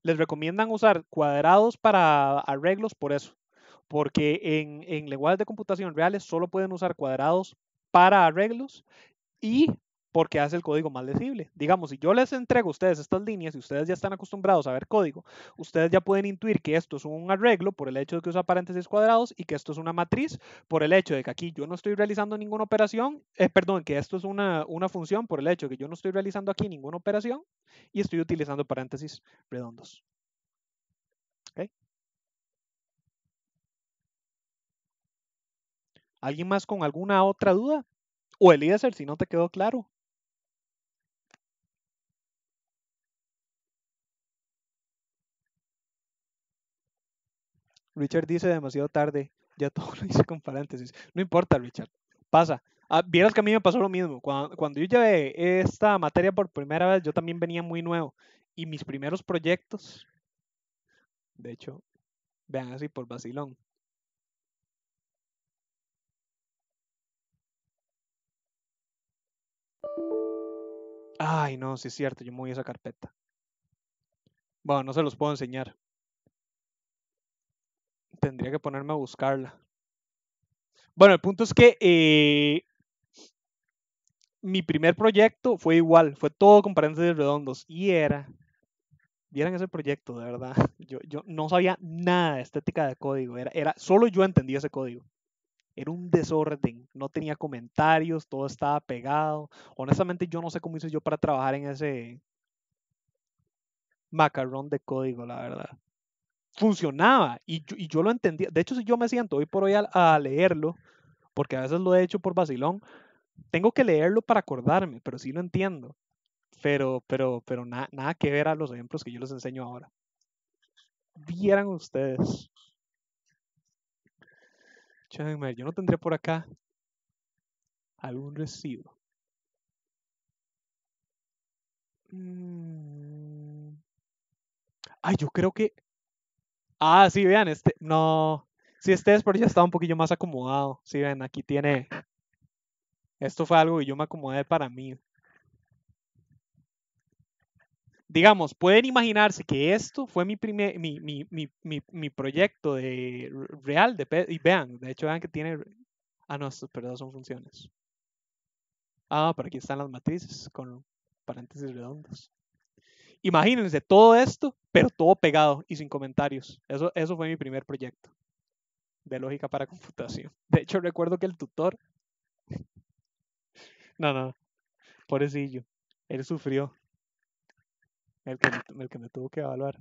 Les recomiendan usar cuadrados para arreglos por eso porque en, en lenguajes de computación reales solo pueden usar cuadrados para arreglos y porque hace el código más legible. Digamos, si yo les entrego a ustedes estas líneas y ustedes ya están acostumbrados a ver código, ustedes ya pueden intuir que esto es un arreglo por el hecho de que usa paréntesis cuadrados y que esto es una matriz por el hecho de que aquí yo no estoy realizando ninguna operación, eh, perdón, que esto es una, una, función por el hecho de que yo no estoy realizando aquí ninguna operación y estoy utilizando paréntesis redondos. ¿Alguien más con alguna otra duda? O Eliezer, si no te quedó claro. Richard dice demasiado tarde. Ya todo lo hice con paréntesis. No importa, Richard. Pasa. Ah, vieras que a mí me pasó lo mismo. Cuando, cuando, yo llevé esta materia por primera vez, yo también venía muy nuevo. Y mis primeros proyectos, de hecho, vean así por vacilón, Ay, no, sí es cierto, yo moví esa carpeta. Bueno, no se los puedo enseñar. Tendría que ponerme a buscarla. Bueno, el punto es que eh, mi primer proyecto fue igual, fue todo con paréntesis redondos. Y era, vieran ese proyecto, de verdad. Yo, no sabía nada de estética de código, era, era, solo yo entendía ese código era un desorden, no tenía comentarios, todo estaba pegado. Honestamente, yo no sé cómo hice yo para trabajar en ese macarrón de código, la verdad. Funcionaba y yo, lo entendía. De hecho, si yo me siento hoy por hoy a, leerlo, porque a veces lo he hecho por vacilón, tengo que leerlo para acordarme, pero sí lo entiendo. Pero, pero, pero nada que ver a los ejemplos que yo les enseño ahora. Vieran ustedes yo no tendré por acá algún residuo. Mm. Ay, yo creo que. Ah, sí, vean, este. No. si este es, por ya estaba un poquillo más acomodado. Sí, ven, aquí tiene. Esto fue algo que yo me acomodé para mí digamos, pueden imaginarse que esto fue mi, primer, mi, mi, proyecto de real, de, y vean, de hecho vean que tiene, ah no, perdón, son funciones. Ah, pero aquí están las matrices con paréntesis redondos. Imagínense todo esto, pero todo pegado y sin comentarios. Eso, eso fue mi primer proyecto de lógica para computación. De hecho, recuerdo que el tutor... No, no, pobrecillo, él sufrió el que, me tuvo que evaluar.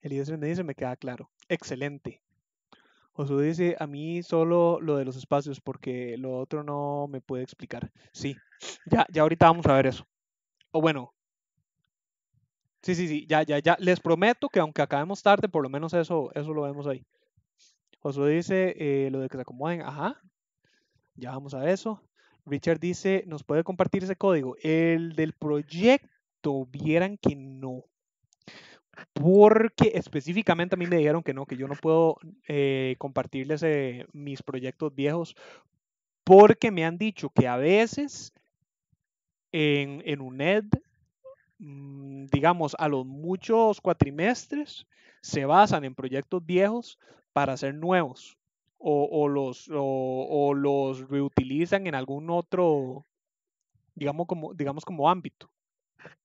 Elías me dice, me queda claro. Excelente. Josué dice, a mí solo lo de los espacios, porque lo otro no me puede explicar. Sí, ya, ya ahorita vamos a ver eso. O bueno. Sí, sí, sí, ya, ya, ya. Les prometo que aunque acabemos tarde, por lo menos eso, eso lo vemos ahí. Josué dice, eh, lo de que se acomoden, ajá. Ya vamos a eso. Richard dice, ¿nos puede compartir ese código? El del proyecto, vieran que no. Porque específicamente a mí me dijeron que no, que yo no puedo eh, compartirles eh, mis proyectos viejos, porque me han dicho que a veces en, en UNED, mm, digamos, a los muchos cuatrimestres, se basan en proyectos viejos para hacer nuevos o, los, reutilizan en algún otro, digamos como, digamos como ámbito.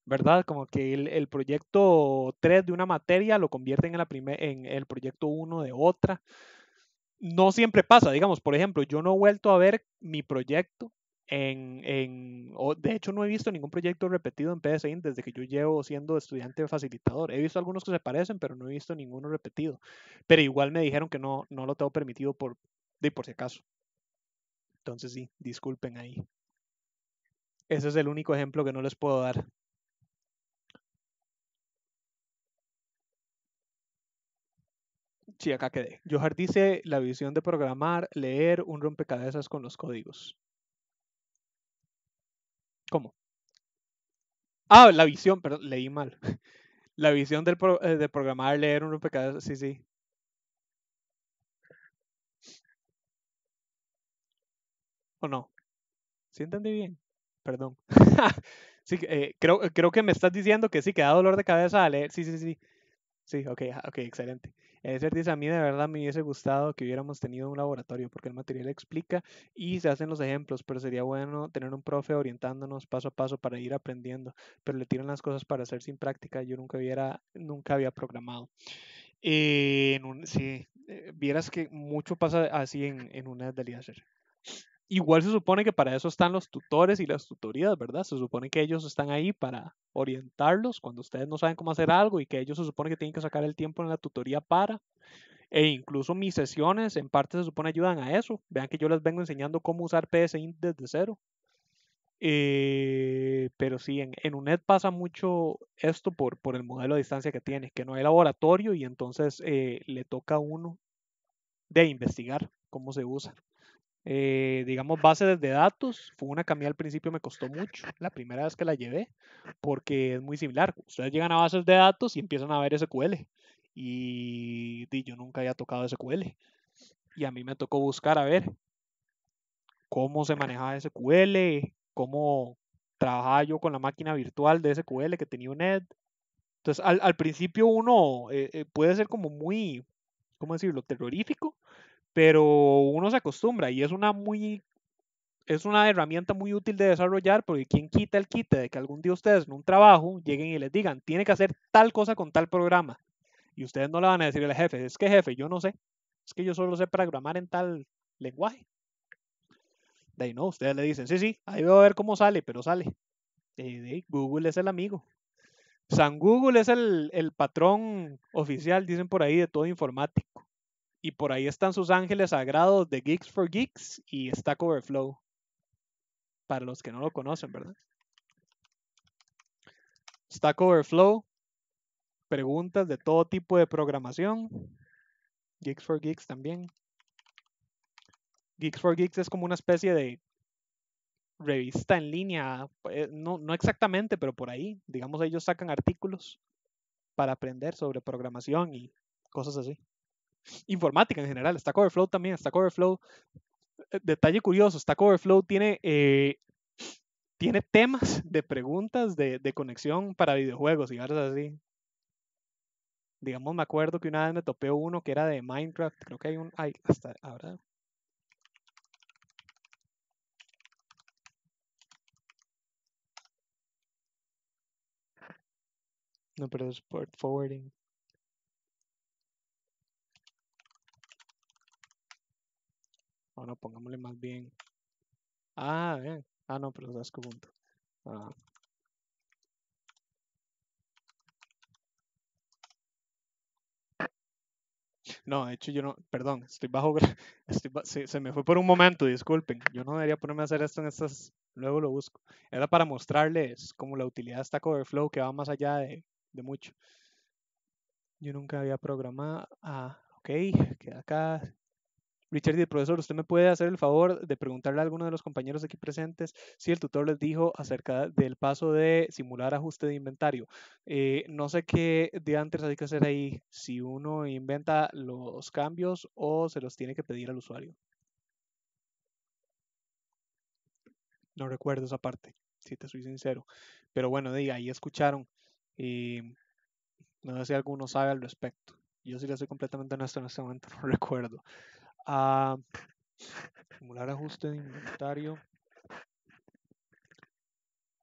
¿Verdad? Como que el, proyecto 3 de una materia lo convierten en, la primer, en el proyecto 1 de otra. No siempre pasa, digamos, por ejemplo, yo no he vuelto a ver mi proyecto en, de hecho, no he visto ningún proyecto repetido en PSI desde que yo llevo siendo estudiante facilitador. He visto algunos que se parecen, pero no he visto ninguno repetido. Pero igual me dijeron que no, no lo tengo permitido por, de por si acaso. Entonces sí, disculpen ahí. Ese es el único ejemplo que no les puedo dar. Sí, acá quedé. Johar dice la visión de programar, leer un rompecabezas con los códigos. ¿Cómo? Ah, la visión, perdón, leí mal. La visión del eh, de programar, leer un pecado sí, sí. ¿O no? ¿Sí entendí bien? Perdón. sí, eh, creo, creo que me estás diciendo que sí, que da dolor de cabeza a leer. Sí, sí, sí. Sí, ok, ok, excelente. Eh, dice, a mí de verdad me hubiese gustado que hubiéramos tenido un laboratorio porque el material explica y se hacen los ejemplos, pero sería bueno tener un profe orientándonos paso a paso para ir aprendiendo, pero le tiran las cosas para hacer sin práctica, yo nunca, hubiera, nunca había programado. Eh, eh vieras que mucho pasa así en, en una del IACER igual se supone que para eso están los tutores y las tutorías, ¿verdad? Se supone que ellos están ahí para orientarlos cuando ustedes no saben cómo hacer algo y que ellos se supone que tienen que sacar el tiempo en la tutoría para. E incluso mis sesiones en parte se supone ayudan a eso. Vean que yo les vengo enseñando cómo usar PSI desde cero. Eh, pero sí, en, UNED pasa mucho esto por, por el modelo de distancia que tiene, que no hay laboratorio y entonces eh, le toca a uno de investigar cómo se usa. Eh, digamos, bases de datos. Fue una que al principio me costó mucho, la primera vez que la llevé, porque es muy similar. Ustedes llegan a bases de datos y empiezan a ver SQL. Y, yo nunca había tocado SQL. Y a mí me tocó buscar a ver cómo se manejaba SQL, cómo trabajaba yo con la máquina virtual de SQL que tenía un ED Entonces, al, al principio uno eh, eh, puede ser como muy, ¿cómo decirlo?, terrorífico, pero uno se acostumbra y es una muy es una herramienta muy útil de desarrollar porque quien quita el quite de que algún día ustedes en un trabajo lleguen y les digan, tiene que hacer tal cosa con tal programa. Y ustedes no le van a decir al jefe, es que jefe, yo no sé, es que yo solo sé programar en tal lenguaje. De ahí no, ustedes le dicen, sí, sí, ahí voy a ver cómo sale, pero sale. De Google es el amigo. San Google es el, el patrón oficial, dicen por ahí, de todo informático. Y por ahí están sus ángeles sagrados de Geeks for Geeks y Stack Overflow. Para los que no lo conocen, ¿verdad? Stack Overflow, preguntas de todo tipo de programación. Geeks for Geeks también. Geeks for Geeks es como una especie de revista en línea, eh, no, no exactamente, pero por ahí. Digamos, ellos sacan artículos para aprender sobre programación y cosas así informática en general. Stack Overflow también, Stack Overflow. Eh, detalle curioso, Stack Overflow tiene, eh, tiene temas de preguntas de, conexión para videojuegos y cosas así. Digamos, me acuerdo que una vez me topé uno que era de Minecraft. Creo que hay un... Hay, hasta ahora No, pero es port forwarding. O no, pongámosle más bien. Ah, bien. Eh, ah, no, pero das Ah. No, de hecho yo no, perdón, estoy bajo, estoy, se, me fue por un momento, disculpen, yo no debería ponerme a hacer esto en estas, luego lo busco. Era para mostrarles como la utilidad de Stack Flow que va más allá de, de mucho. Yo nunca había programado, ah, ok, queda acá, Richard y el profesor, ¿usted me puede hacer el favor de preguntarle a alguno de los compañeros aquí presentes si el tutor les dijo acerca del paso de simular ajuste de inventario? Eh, no sé qué de antes hay que hacer ahí, si uno inventa los cambios o se los tiene que pedir al usuario. No recuerdo esa parte, si te soy sincero. Pero bueno, diga, ahí escucharon. y eh, no sé si alguno sabe al respecto. Yo sí le soy completamente honesto en este momento, no recuerdo a ah, simular ajuste de inventario.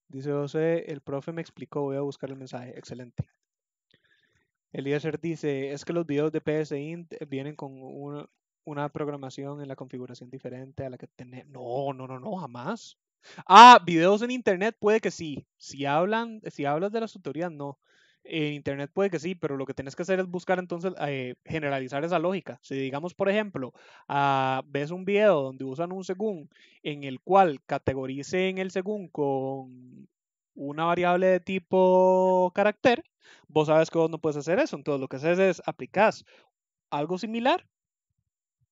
Dice José, el profe me explicó, voy a buscar el mensaje. Excelente. Eliezer dice, es que los videos de PSINT vienen con una, programación en la configuración diferente a la que tenemos. No, no, no, no, jamás. Ah, videos en internet puede que sí. Si hablan, si hablas de las tutorías, no. En eh, Internet puede que sí, pero lo que tienes que hacer es buscar entonces eh, generalizar esa lógica. Si digamos, por ejemplo, ah, ves un video donde usan un según en el cual categoricen el según con una variable de tipo carácter, vos sabes que vos no puedes hacer eso. Entonces lo que haces es aplicar algo similar,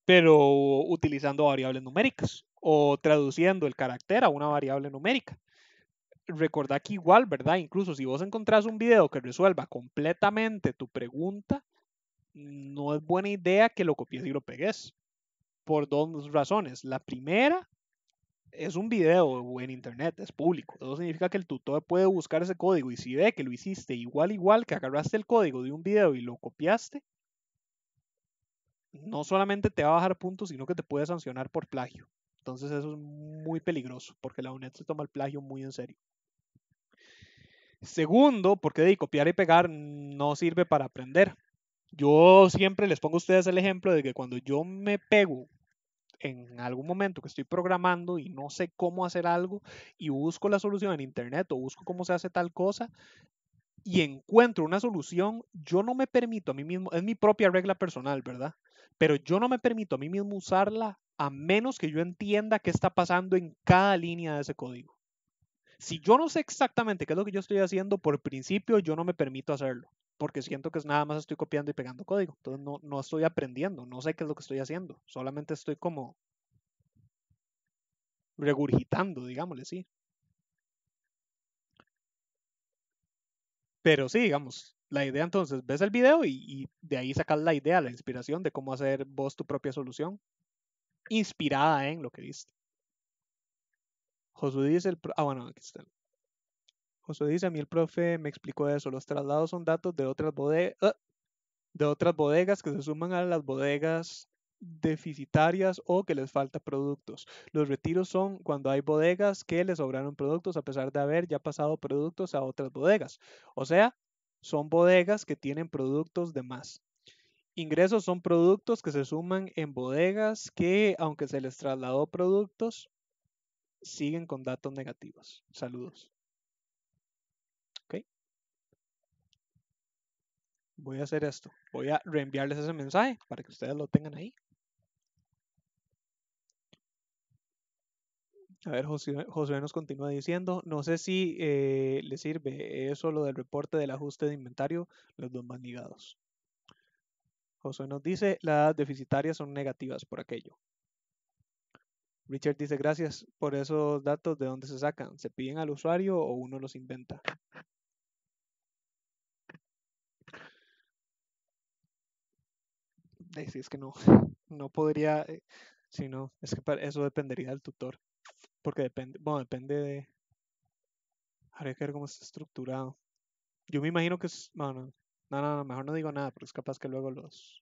pero utilizando variables numéricas o traduciendo el carácter a una variable numérica recordad que igual, ¿verdad? Incluso si vos encontrás un video que resuelva completamente tu pregunta, no es buena idea que lo copies y lo pegues. Por dos razones. La primera, es un video en internet, es público. Eso significa que el tutor puede buscar ese código y si ve que lo hiciste igual, igual, que agarraste el código de un video y lo copiaste, no solamente te va a bajar puntos, sino que te puede sancionar por plagio. Entonces eso es muy peligroso, porque la UNED se toma el plagio muy en serio. Segundo, porque de copiar y pegar no sirve para aprender. Yo siempre les pongo a ustedes el ejemplo de que cuando yo me pego en algún momento que estoy programando y no sé cómo hacer algo y busco la solución en internet o busco cómo se hace tal cosa y encuentro una solución, yo no me permito a mí mismo, es mi propia regla personal, ¿verdad? Pero yo no me permito a mí mismo usarla a menos que yo entienda qué está pasando en cada línea de ese código si yo no sé exactamente qué es lo que yo estoy haciendo, por principio yo no me permito hacerlo, porque siento que es nada más estoy copiando y pegando código. Entonces no, estoy aprendiendo, no sé qué es lo que estoy haciendo, solamente estoy como regurgitando, digámosle, sí. Pero sí, digamos, la idea entonces, ves el video y, y de ahí sacas la idea, la inspiración de cómo hacer vos tu propia solución, inspirada en lo que viste. Josué dice, el ah bueno, aquí está. Josué dice, a mí el profe me explicó eso, los traslados son datos de otras bodegas, ah, de otras bodegas que se suman a las bodegas deficitarias o que les falta productos. Los retiros son cuando hay bodegas que les sobraron productos a pesar de haber ya pasado productos a otras bodegas. O sea, son bodegas que tienen productos de más. Ingresos son productos que se suman en bodegas que, aunque se les trasladó productos, siguen con datos negativos. Saludos. ¿Ok? Voy a hacer esto. Voy a reenviarles ese mensaje para que ustedes lo tengan ahí. A ver, José, nos continúa diciendo, no sé si les eh, le sirve eso lo del reporte del ajuste de inventario, los dos más ligados. José nos dice, las deficitarias son negativas por aquello. Richard dice gracias por esos datos de dónde se sacan. ¿Se piden al usuario o uno los inventa? Eh, si es que no, no podría, eh, si no, es que eso dependería del tutor. Porque depende, bueno, depende de. Habría que ver cómo está estructurado. Yo me imagino que es. Bueno, no, no, mejor no digo nada, porque es capaz que luego los.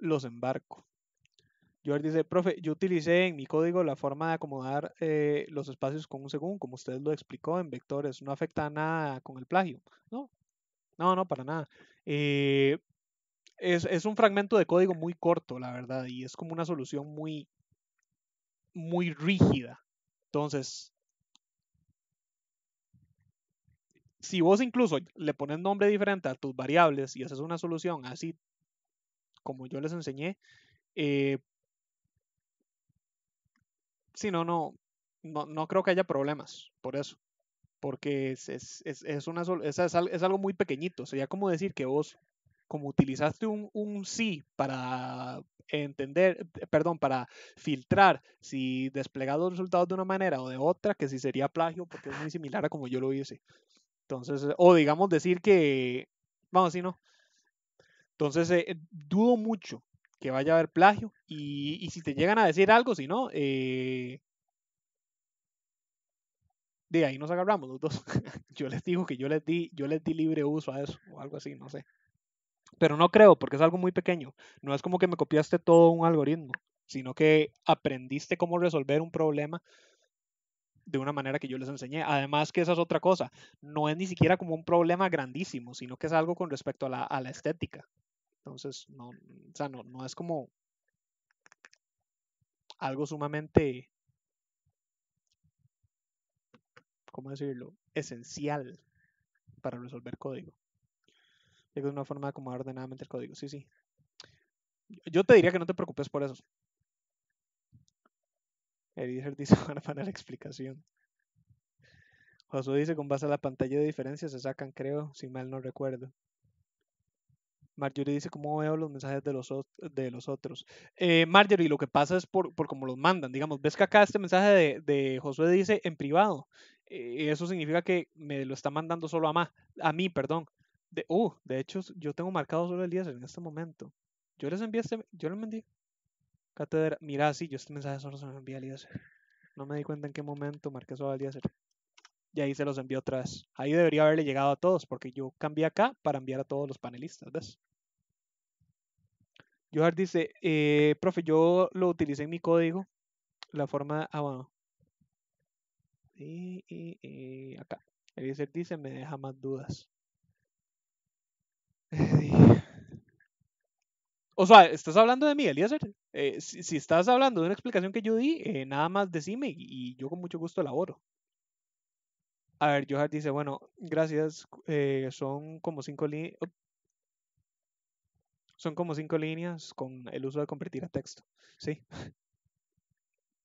Los embarco. George dice, profe, yo utilicé en mi código la forma de acomodar eh, los espacios con un segundo, como usted lo explicó en vectores, no afecta nada con el plagio, ¿no? No, no, para nada. Eh, es, un fragmento de código muy corto, la verdad, y es como una solución muy, muy rígida. Entonces, si vos incluso le pones nombre diferente a tus variables y haces una solución así como yo les enseñé, eh, sí, no, no, no, creo que haya problemas por eso. Porque es, es, es, una, es, algo muy pequeñito. Sería como decir que vos, como utilizaste un, un sí para entender, eh, perdón, para filtrar si desplegado los resultados de una manera o de otra, que si sería plagio, porque es muy similar a como yo lo hice. Entonces, eh, o digamos decir que, vamos, si no. Entonces, eh, dudo mucho que vaya a haber plagio. Y, si te llegan a decir algo, si no, eh, de ahí nos agarramos los dos. yo les digo que yo les di, yo les di libre uso a eso, o algo así, no sé. Pero no creo, porque es algo muy pequeño. No es como que me copiaste todo un algoritmo, sino que aprendiste cómo resolver un problema de una manera que yo les enseñé. Además que esa es otra cosa, no es ni siquiera como un problema grandísimo, sino que es algo con respecto a la estética. Entonces, no, o no, no es como algo sumamente, ¿cómo decirlo?, esencial para resolver código. Es una forma como acomodar ordenadamente el código. Sí, sí. Yo te diría que no te preocupes por eso. Editor dice para la explicación. Josué dice con base a la pantalla de diferencias se sacan, creo, si mal no recuerdo. Marjorie dice, ¿cómo veo los mensajes de los, de los otros? Eh, Marjorie, lo que pasa es por, por cómo los mandan. Digamos, ves que acá este mensaje de, de Josué dice en privado. Eh, eso significa que me lo está mandando solo a, a mí. Perdón. De, uh, de hecho, yo tengo marcado solo el 10 en este momento. Yo les envié este, yo les mandé. Cátedra, mira, sí, yo este mensaje solo se me envía al Eliezer. No me di cuenta en qué momento marqué solo al Eliezer. Y ahí se los envió otra vez. Ahí debería haberle llegado a todos, porque yo cambié acá para enviar a todos los panelistas, ¿ves? Johar dice, eh, profe, yo lo utilicé en mi código, la forma, ah, bueno, y, acá, Eliezer dice, me deja más dudas. O sea, estás hablando de mí, Eliezer. Eh, si, estás hablando de una explicación que yo di, eh, nada más decime y, yo con mucho gusto elaboro. A ver, Johar dice, bueno, gracias. son como cinco líneas. Son como cinco líneas con el uso de convertir a texto. Sí.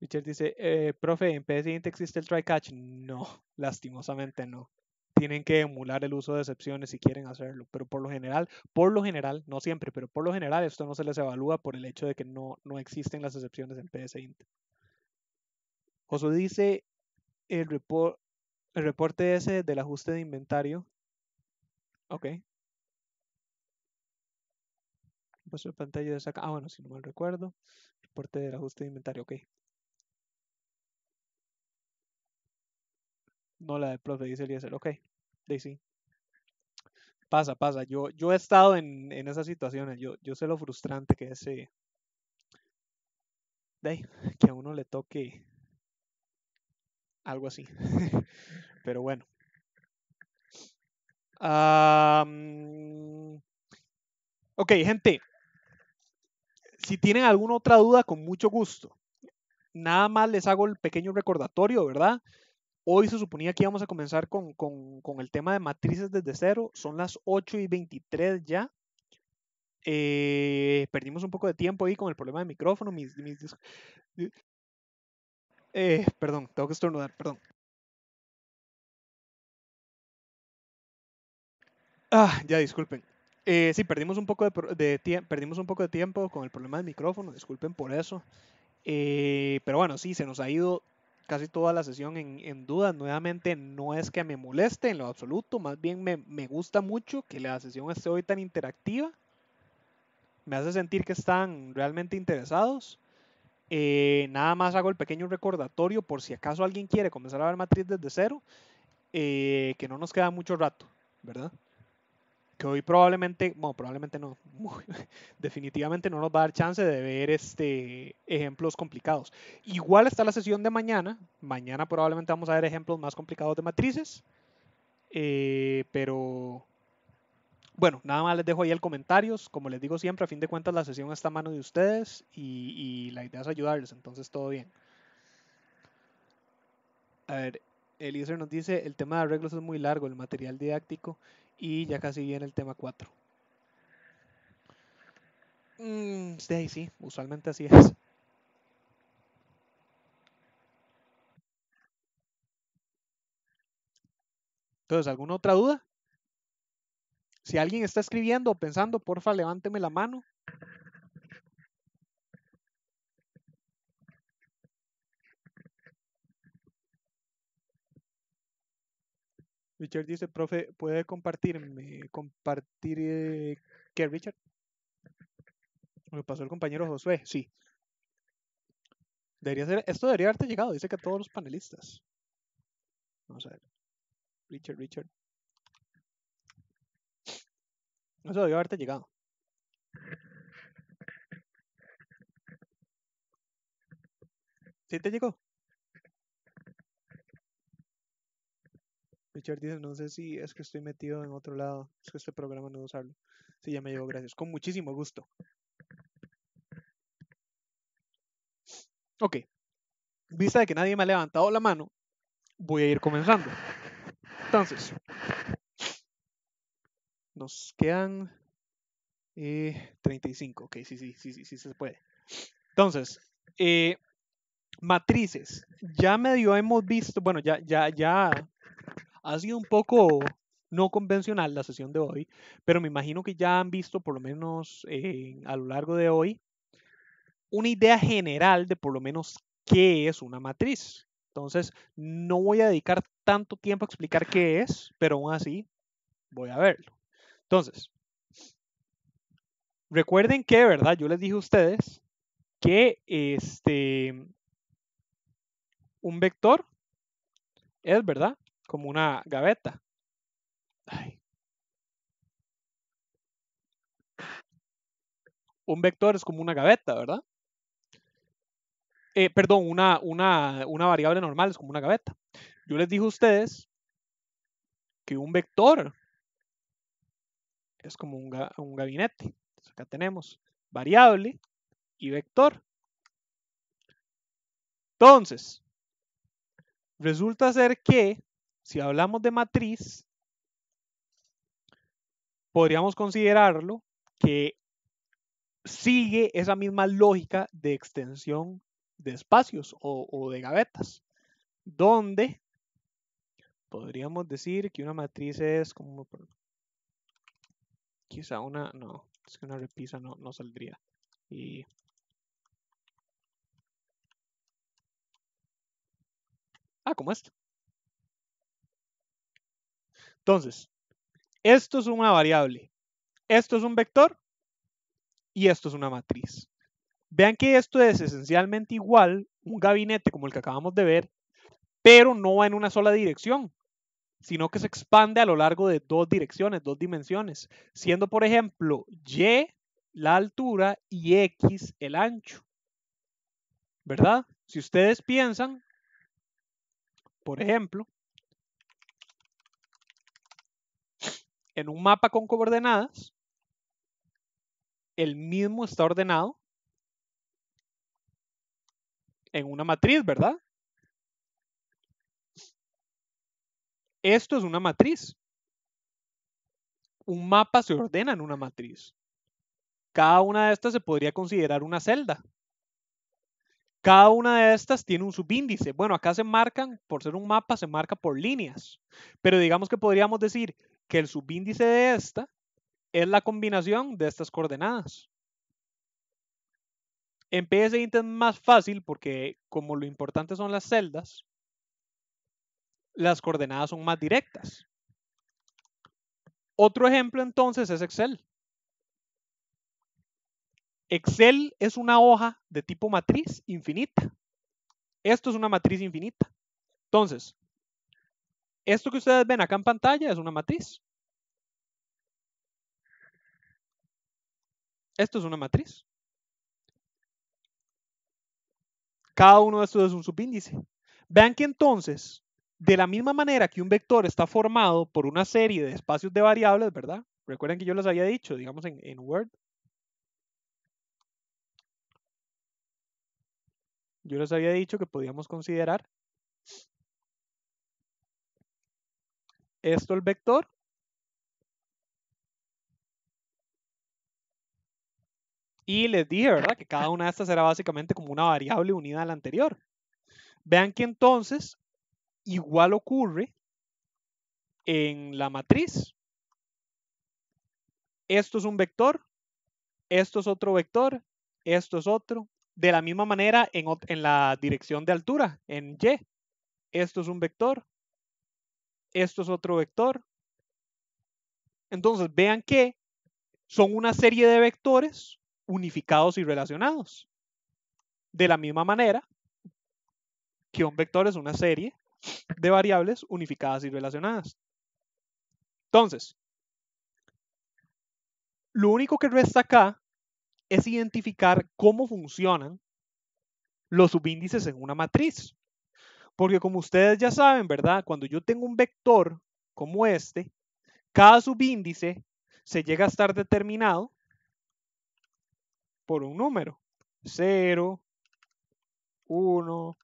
Richard dice, eh, profe, ¿en PSINT existe el try catch? No, lastimosamente no. Tienen que emular el uso de excepciones si quieren hacerlo, pero por lo general, por lo general, no siempre, pero por lo general esto no se les evalúa por el hecho de que no, no existen las excepciones en PSINT. Josué dice, el, report, el reporte ese del ajuste de inventario. Ok pantalla de saca. Ah, bueno, si no mal recuerdo. Reporte del ajuste de inventario, ok. No la de profe, dice Eliezer, ok. Daisy. Pasa, pasa. Yo, yo he estado en, esas situaciones. Yo, sé lo frustrante que es eh, que a uno le toque algo así. Pero bueno. ok, gente. Si tienen alguna otra duda, con mucho gusto. Nada más les hago el pequeño recordatorio, ¿verdad? Hoy se suponía que íbamos a comenzar con, el tema de matrices desde cero. Son las 8 y 23 ya. Eh, perdimos un poco de tiempo ahí con el problema de micrófono. Eh, perdón, tengo que estornudar, perdón. Ah, ya disculpen. Eh, sí, perdimos un, poco de, perdimos un poco de tiempo con el problema del micrófono, disculpen por eso. Eh, pero bueno, sí, se nos ha ido casi toda la sesión en, dudas. Nuevamente, no es que me moleste en lo absoluto, más bien me, me, gusta mucho que la sesión esté hoy tan interactiva. Me hace sentir que están realmente interesados. Eh, nada más hago el pequeño recordatorio por si acaso alguien quiere comenzar a ver Matriz desde cero, que no nos queda mucho rato, ¿verdad? que hoy probablemente, bueno, probablemente no, definitivamente no nos va a dar chance de ver este, ejemplos complicados. Igual está la sesión de mañana, mañana probablemente vamos a ver ejemplos más complicados de matrices, eh, pero bueno, nada más les dejo ahí el comentarios, como les digo siempre, a fin de cuentas la sesión está a mano de ustedes y, la idea es ayudarles, entonces todo bien. A ver, el nos dice, el tema de arreglos es muy largo, el material didáctico. Y ya casi viene el tema 4. sí, mm, sí, usualmente así es. Entonces, ¿alguna otra duda? Si alguien está escribiendo o pensando, porfa, levánteme la mano. Richard dice, profe, ¿puede compartirme, compartir eh, qué, Richard? Lo pasó el compañero Josué, sí. Debería ser, esto debería haberte llegado, dice que a todos los panelistas. Vamos a ver. Richard, Richard. Eso debió haberte llegado. ¿Sí te llegó? Richard dice, no sé si es que estoy metido en otro lado, es que este programa no lo sabe Sí, ya me llevo. gracias. Con muchísimo gusto. Ok. Vista de que nadie me ha levantado la mano, voy a ir comenzando. Entonces, nos quedan 35. Eh, ok, sí, sí, sí, sí, sí se puede. Entonces, eh, matrices. Ya medio hemos visto, bueno, ya, ya, ya ha sido un poco no convencional la sesión de hoy, pero me imagino que ya han visto, por lo menos eh, a lo largo de hoy, una idea general de por lo menos qué es una matriz. Entonces, no voy a dedicar tanto tiempo a explicar qué es, pero aún así voy a verlo. Entonces, recuerden que, ¿verdad? Yo les dije a ustedes que este, un vector es, ¿verdad? como una gaveta. Un vector es como una gaveta, ¿verdad? Eh, perdón, una, variable normal es como una gaveta. Yo les dije a ustedes que un vector es como un, gabinete. acá tenemos variable y vector. Entonces, resulta ser que si hablamos de matriz, podríamos considerarlo que sigue esa misma lógica de extensión de espacios o, de gavetas, donde podríamos decir que una matriz es como quizá una, no, es que una repisa no, no saldría. ah, como esto. Entonces, esto es una variable, esto es un vector y esto es una matriz. Vean que esto es esencialmente igual, un gabinete como el que acabamos de ver, pero no va en una sola dirección, sino que se expande a lo largo de dos direcciones, dos dimensiones, siendo por ejemplo y la altura y x el ancho. ¿Verdad? Si ustedes piensan, por ejemplo, en un mapa con coordenadas, el mismo está ordenado en una matriz, ¿verdad? Esto es una matriz. Un mapa se ordena en una matriz. Cada una de estas se podría considerar una celda. Cada una de estas tiene un subíndice. Bueno, acá se marcan, por ser un mapa, se marca por líneas. Pero digamos que podríamos decir, que el subíndice de esta es la combinación de estas coordenadas. En PSINT es más fácil porque como lo importante son las celdas, las coordenadas son más directas. Otro ejemplo entonces es Excel. Excel es una hoja de tipo matriz infinita. Esto es una matriz infinita. Entonces, esto que ustedes ven acá en pantalla es una matriz. Esto es una matriz. Cada uno de estos es un subíndice. Vean que entonces, de la misma manera que un vector está formado por una serie de espacios de variables, ¿verdad? Recuerden que yo les había dicho, digamos en, Word. Yo les había dicho que podíamos considerar esto el vector. Y les dije, ¿verdad? Que cada una de estas era básicamente como una variable unida a la anterior. Vean que entonces igual ocurre en la matriz. Esto es un vector, esto es otro vector, esto es otro. De la misma manera en la dirección de altura, en Y. Esto es un vector, esto es otro vector. Entonces, vean que son una serie de vectores unificados y relacionados. De la misma manera que un vector es una serie de variables unificadas y relacionadas. Entonces, lo único que resta acá es identificar cómo funcionan los subíndices en una matriz. Porque como ustedes ya saben, ¿verdad? Cuando yo tengo un vector como este, cada subíndice se llega a estar determinado por un número. 0, 1,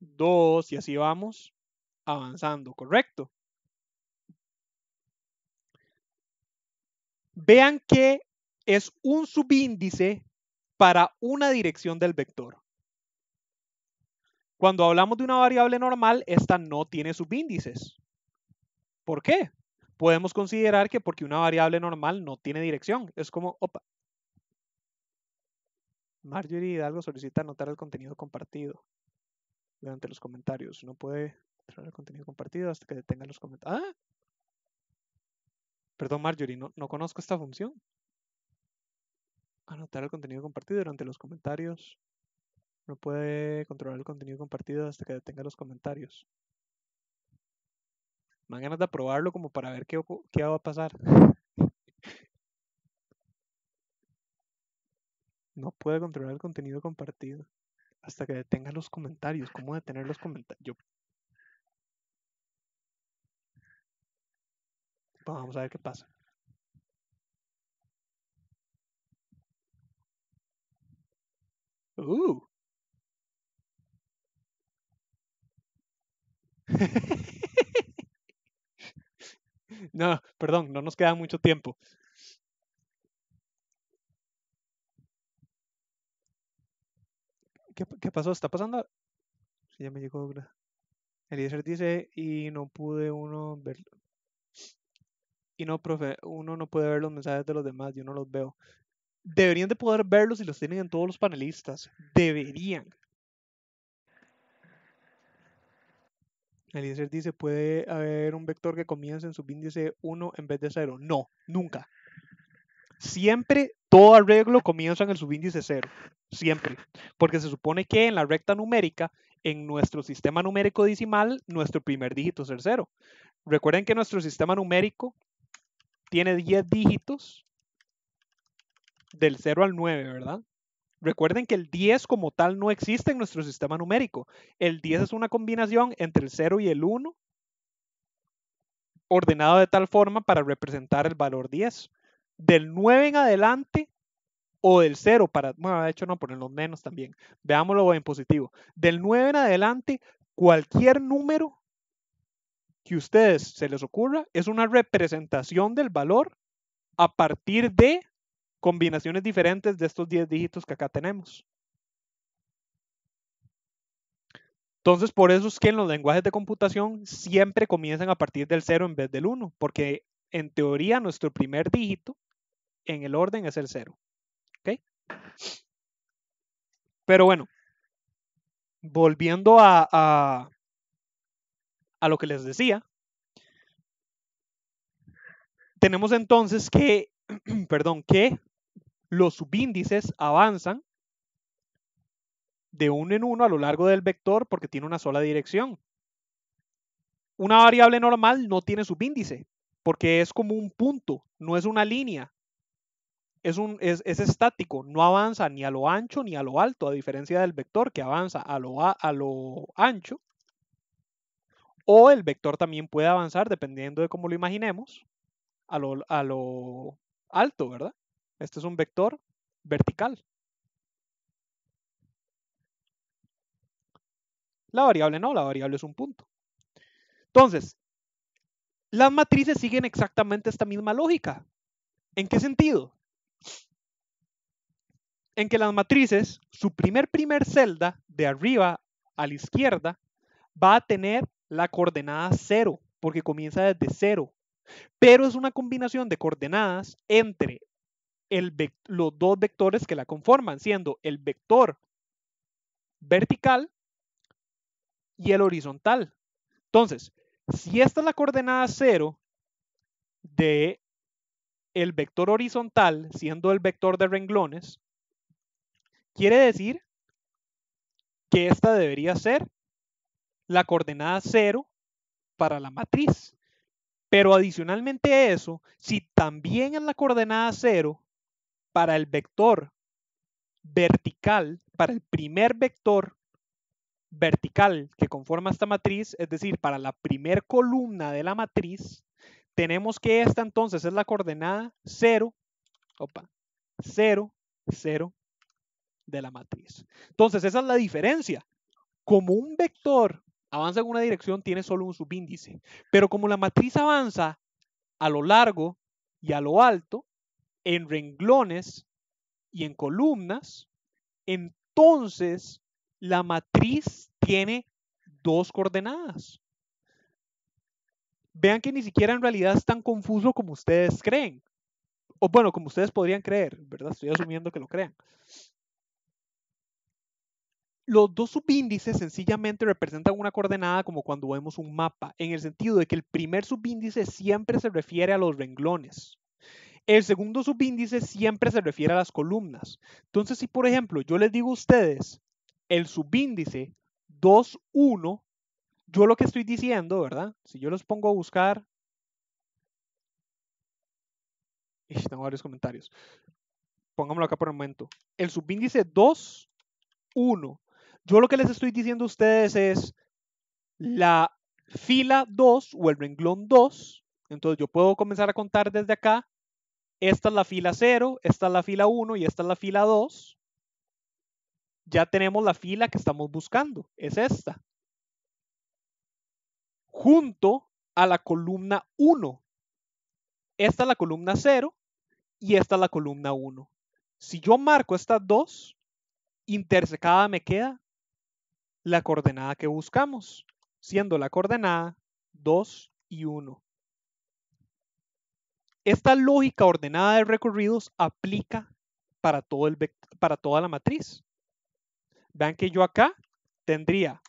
2 y así vamos avanzando, ¿correcto? Vean que es un subíndice para una dirección del vector. Cuando hablamos de una variable normal, esta no tiene subíndices. ¿Por qué? Podemos considerar que porque una variable normal no tiene dirección. Es como, opa. Marjorie Hidalgo solicita anotar el contenido compartido durante los comentarios. No puede anotar el contenido compartido hasta que detenga los comentarios. ¡Ah! Perdón, Marjorie, no conozco esta función. Anotar el contenido compartido durante los comentarios no puede controlar el contenido compartido hasta que detenga los comentarios. Me dan ganas de probarlo como para ver qué, qué va a pasar. no puede controlar el contenido compartido hasta que detenga los comentarios. ¿Cómo detener los comentarios? Vamos a ver qué pasa. Uh. no, perdón, no nos queda mucho tiempo. ¿Qué, pasó? ¿Está pasando? Sí, ya me llegó. Eliezer dice, y no pude uno verlo. Y no, profe, uno no puede ver los mensajes de los demás, yo no los veo. Deberían de poder verlos y los tienen en todos los panelistas. Deberían. Eliezer dice, ¿puede haber un vector que comience en subíndice 1 en vez de 0? No, nunca. Siempre todo arreglo comienza en el subíndice 0. Siempre. Porque se supone que en la recta numérica, en nuestro sistema numérico decimal, nuestro primer dígito es el 0. Recuerden que nuestro sistema numérico tiene 10 dígitos del 0 al 9, ¿verdad? Recuerden que el 10 como tal no existe en nuestro sistema numérico. El 10 es una combinación entre el 0 y el 1 ordenado de tal forma para representar el valor 10. Del 9 en adelante o del 0 para, de hecho no, poner los menos también. Veámoslo en positivo. Del 9 en adelante, cualquier número que ustedes se les ocurra es una representación del valor a partir de combinaciones diferentes de estos 10 dígitos que acá tenemos. Entonces, por eso es que en los lenguajes de computación siempre comienzan a partir del 0 en vez del 1, porque en teoría nuestro primer dígito en el orden es el 0. Pero bueno, volviendo a, a, a lo que les decía, tenemos entonces que, perdón, que los subíndices avanzan de uno en uno a lo largo del vector porque tiene una sola dirección. Una variable normal no tiene subíndice porque es como un punto, no es una línea. Es, es, estático, no avanza ni a lo ancho ni a lo alto, a diferencia del vector que avanza a lo, a, lo ancho. O el vector también puede avanzar, dependiendo de cómo lo imaginemos, a lo, a lo alto, ¿verdad? Este es un vector vertical. La variable no, la variable es un punto. Entonces, las matrices siguen exactamente esta misma lógica. ¿En qué sentido? En que las matrices, su primer primer celda, de arriba a la izquierda, va a tener la coordenada 0, porque comienza desde 0. Pero es una combinación de coordenadas entre los dos vectores que la conforman, siendo el vector vertical y el horizontal. Entonces, si esta es la coordenada cero de el vector horizontal, siendo el vector de renglones, quiere decir que esta debería ser la coordenada 0 para la matriz. Pero adicionalmente a eso, si también en la coordenada cero para el vector vertical, para el primer vector vertical que conforma esta matriz, es decir, para la primer columna de la matriz, tenemos que esta entonces es la coordenada 0, 0, 0 de la matriz. Entonces, esa es la diferencia. Como un vector avanza en una dirección, tiene solo un subíndice, pero como la matriz avanza a lo largo y a lo alto, en renglones y en columnas, entonces la matriz tiene dos coordenadas. Vean que ni siquiera en realidad es tan confuso como ustedes creen. O bueno, como ustedes podrían creer, ¿verdad? Estoy asumiendo que lo crean. Los dos subíndices sencillamente representan una coordenada como cuando vemos un mapa, en el sentido de que el primer subíndice siempre se refiere a los renglones el segundo subíndice siempre se refiere a las columnas. Entonces, si por ejemplo yo les digo a ustedes el subíndice 2, 1, yo lo que estoy diciendo, ¿verdad? Si yo los pongo a buscar... tengo varios comentarios. Pongámoslo acá por un momento. El subíndice 2, 1. Yo lo que les estoy diciendo a ustedes es la fila 2 o el renglón 2. Entonces yo puedo comenzar a contar desde acá esta es la fila 0, esta es la fila 1 y esta es la fila 2, ya tenemos la fila que estamos buscando, es esta. Junto a la columna 1. Esta es la columna 0 y esta es la columna 1. Si yo marco estas dos, intersecada me queda la coordenada que buscamos, siendo la coordenada 2 y 1. Esta lógica ordenada de recorridos aplica para, toda la matriz. Vean que yo acá tendría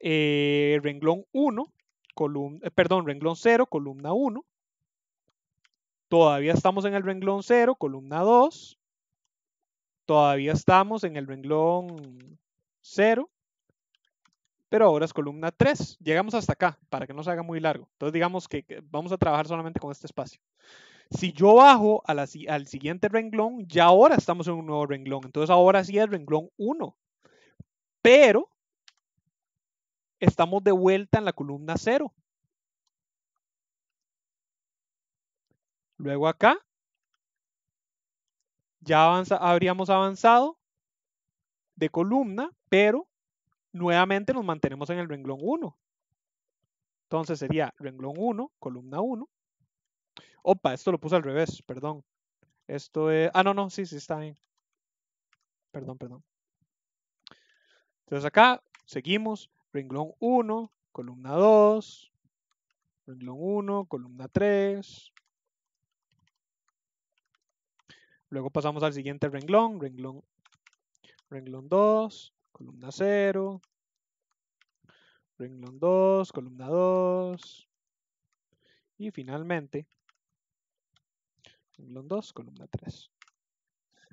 eh, renglón 1, eh, perdón, renglón 0, columna 1. Todavía estamos en el renglón 0, columna 2. Todavía estamos en el renglón 0, pero ahora es columna 3. Llegamos hasta acá para que no se haga muy largo. Entonces digamos que vamos a trabajar solamente con este espacio. Si yo bajo al siguiente renglón, ya ahora estamos en un nuevo renglón. Entonces ahora sí es renglón 1. Pero estamos de vuelta en la columna 0. Luego acá, ya habríamos avanzado de columna, pero nuevamente nos mantenemos en el renglón 1. Entonces sería renglón 1, columna 1. Opa, esto lo puse al revés, perdón. Esto es... Ah, no, no, sí, sí, está bien. Perdón, perdón. Entonces acá seguimos. Renglón 1, columna 2. Renglón 1, columna 3. Luego pasamos al siguiente renglón, renglón, renglón 2, columna 0, renglón 2, columna 2 y finalmente renglón 2, columna 3.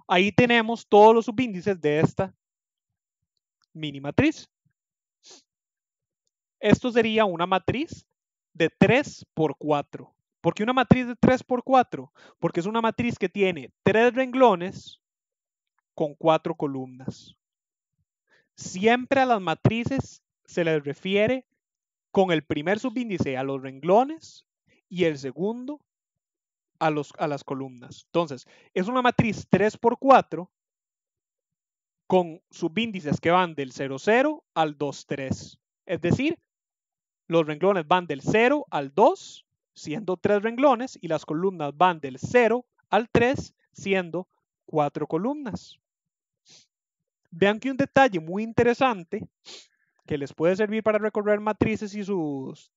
Ahí tenemos todos los subíndices de esta mini matriz. Esto sería una matriz de 3 por 4. ¿Por qué una matriz de 3 por 4? Porque es una matriz que tiene 3 renglones con 4 columnas siempre a las matrices se les refiere con el primer subíndice a los renglones y el segundo a, las columnas. Entonces, es una matriz 3x4 con subíndices que van del 0,0 al 2,3. Es decir, los renglones van del 0 al 2, siendo 3 renglones, y las columnas van del 0 al 3, siendo 4 columnas. Vean que un detalle muy interesante que les puede servir para recorrer matrices y sus,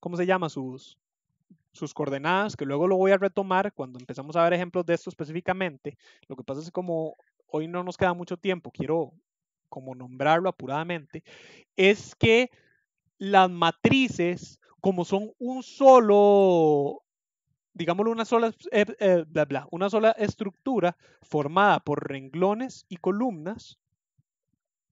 ¿cómo se llama? Sus, sus coordenadas, que luego lo voy a retomar cuando empezamos a ver ejemplos de esto específicamente. Lo que pasa es que como hoy no nos queda mucho tiempo, quiero como nombrarlo apuradamente, es que las matrices, como son un solo digámoslo, una sola, eh, eh, bla, bla, una sola estructura formada por renglones y columnas,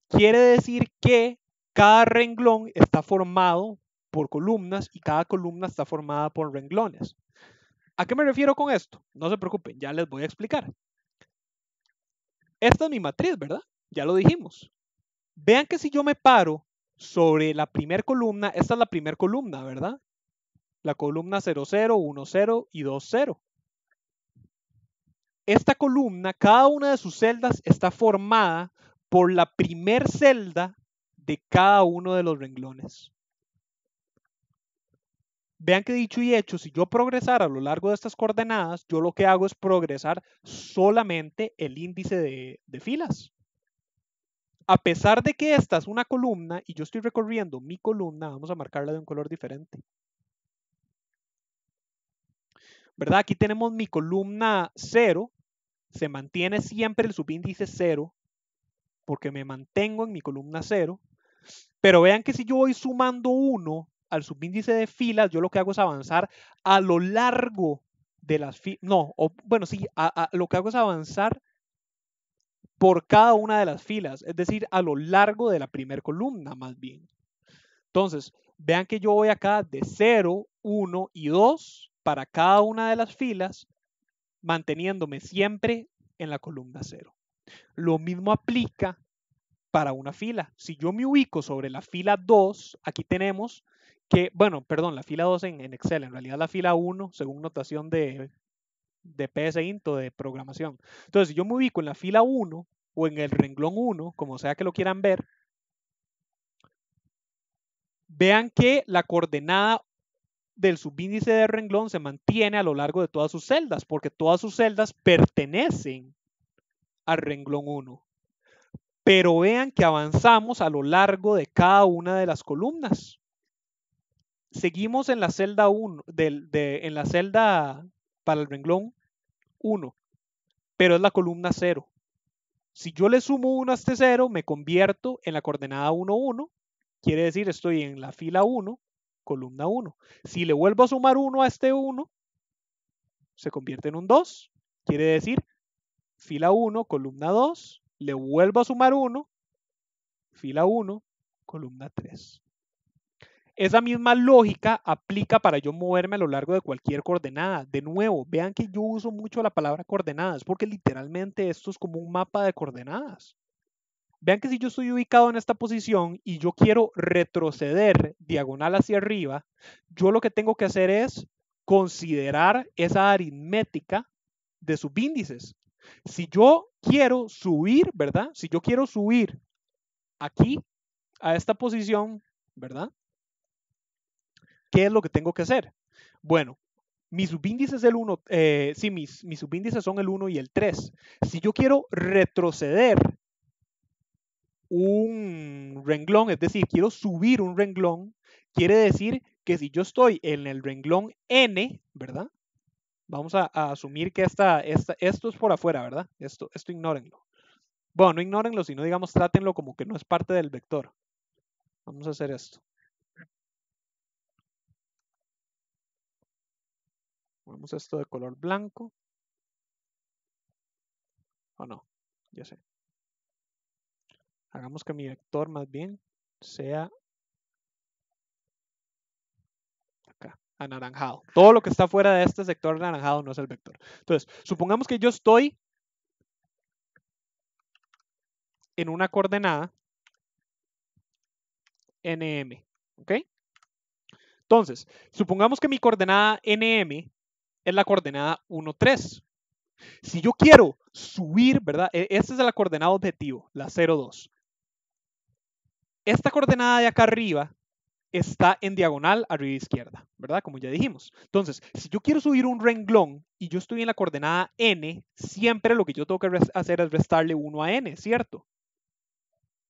quiere decir que cada renglón está formado por columnas y cada columna está formada por renglones. ¿A qué me refiero con esto? No se preocupen, ya les voy a explicar. Esta es mi matriz, ¿verdad? Ya lo dijimos. Vean que si yo me paro sobre la primera columna, esta es la primera columna, ¿verdad? la columna 00, 10 y 20. Esta columna, cada una de sus celdas está formada por la primer celda de cada uno de los renglones. Vean que dicho y hecho, si yo progresar a lo largo de estas coordenadas, yo lo que hago es progresar solamente el índice de filas. A pesar de que esta es una columna y yo estoy recorriendo mi columna, vamos a marcarla de un color diferente. ¿verdad? Aquí tenemos mi columna 0, se mantiene siempre el subíndice 0, porque me mantengo en mi columna 0, pero vean que si yo voy sumando 1 al subíndice de filas, yo lo que hago es avanzar a lo largo de las filas, no, bueno, sí, lo que hago es avanzar por cada una de las filas, es decir, a lo largo de la primera columna más bien. Entonces, vean que yo voy acá de 0, 1 y 2, para cada una de las filas, manteniéndome siempre en la columna 0. Lo mismo aplica para una fila. Si yo me ubico sobre la fila 2, aquí tenemos que, bueno, perdón, la fila 2 en, Excel, en realidad la fila 1, según notación de, de Into, de programación. Entonces, si yo me ubico en la fila 1 o en el renglón 1, como sea que lo quieran ver, vean que la coordenada del subíndice de renglón se mantiene a lo largo de todas sus celdas, porque todas sus celdas pertenecen al renglón 1. Pero vean que avanzamos a lo largo de cada una de las columnas. Seguimos en la celda 1, en la celda para el renglón 1, pero es la columna 0. Si yo le sumo 1 a este 0, me convierto en la coordenada 1, 1. Quiere decir, estoy en la fila 1 columna 1. Si le vuelvo a sumar 1 a este 1, se convierte en un 2. Quiere decir, fila 1, columna 2, le vuelvo a sumar 1, fila 1, columna 3. Esa misma lógica aplica para yo moverme a lo largo de cualquier coordenada. De nuevo, vean que yo uso mucho la palabra coordenadas porque literalmente esto es como un mapa de coordenadas. Vean que si yo estoy ubicado en esta posición y yo quiero retroceder diagonal hacia arriba, yo lo que tengo que hacer es considerar esa aritmética de subíndices. Si yo quiero subir, ¿verdad? Si yo quiero subir aquí a esta posición, ¿verdad? ¿Qué es lo que tengo que hacer? Bueno, mis subíndices eh, sí, mis, son el 1 y el 3. Si yo quiero retroceder un renglón, es decir, quiero subir un renglón, quiere decir que si yo estoy en el renglón N, ¿verdad? Vamos a, asumir que esta, esta, esto es por afuera, ¿verdad? Esto, esto ignórenlo. Bueno, no ignórenlo, sino digamos, trátenlo como que no es parte del vector. Vamos a hacer esto. ponemos esto de color blanco. ¿O no? Ya sé hagamos que mi vector más bien sea acá, anaranjado. Todo lo que está fuera de este sector anaranjado no es el vector. Entonces, supongamos que yo estoy en una coordenada nm, ¿ok? Entonces, supongamos que mi coordenada nm es la coordenada 1, 3. Si yo quiero subir, ¿verdad? E, Esta es la coordenada objetivo, la 0, 2. Esta coordenada de acá arriba está en diagonal arriba izquierda, ¿verdad? Como ya dijimos. Entonces, si yo quiero subir un renglón y yo estoy en la coordenada n, siempre lo que yo tengo que hacer es restarle 1 a n, ¿cierto?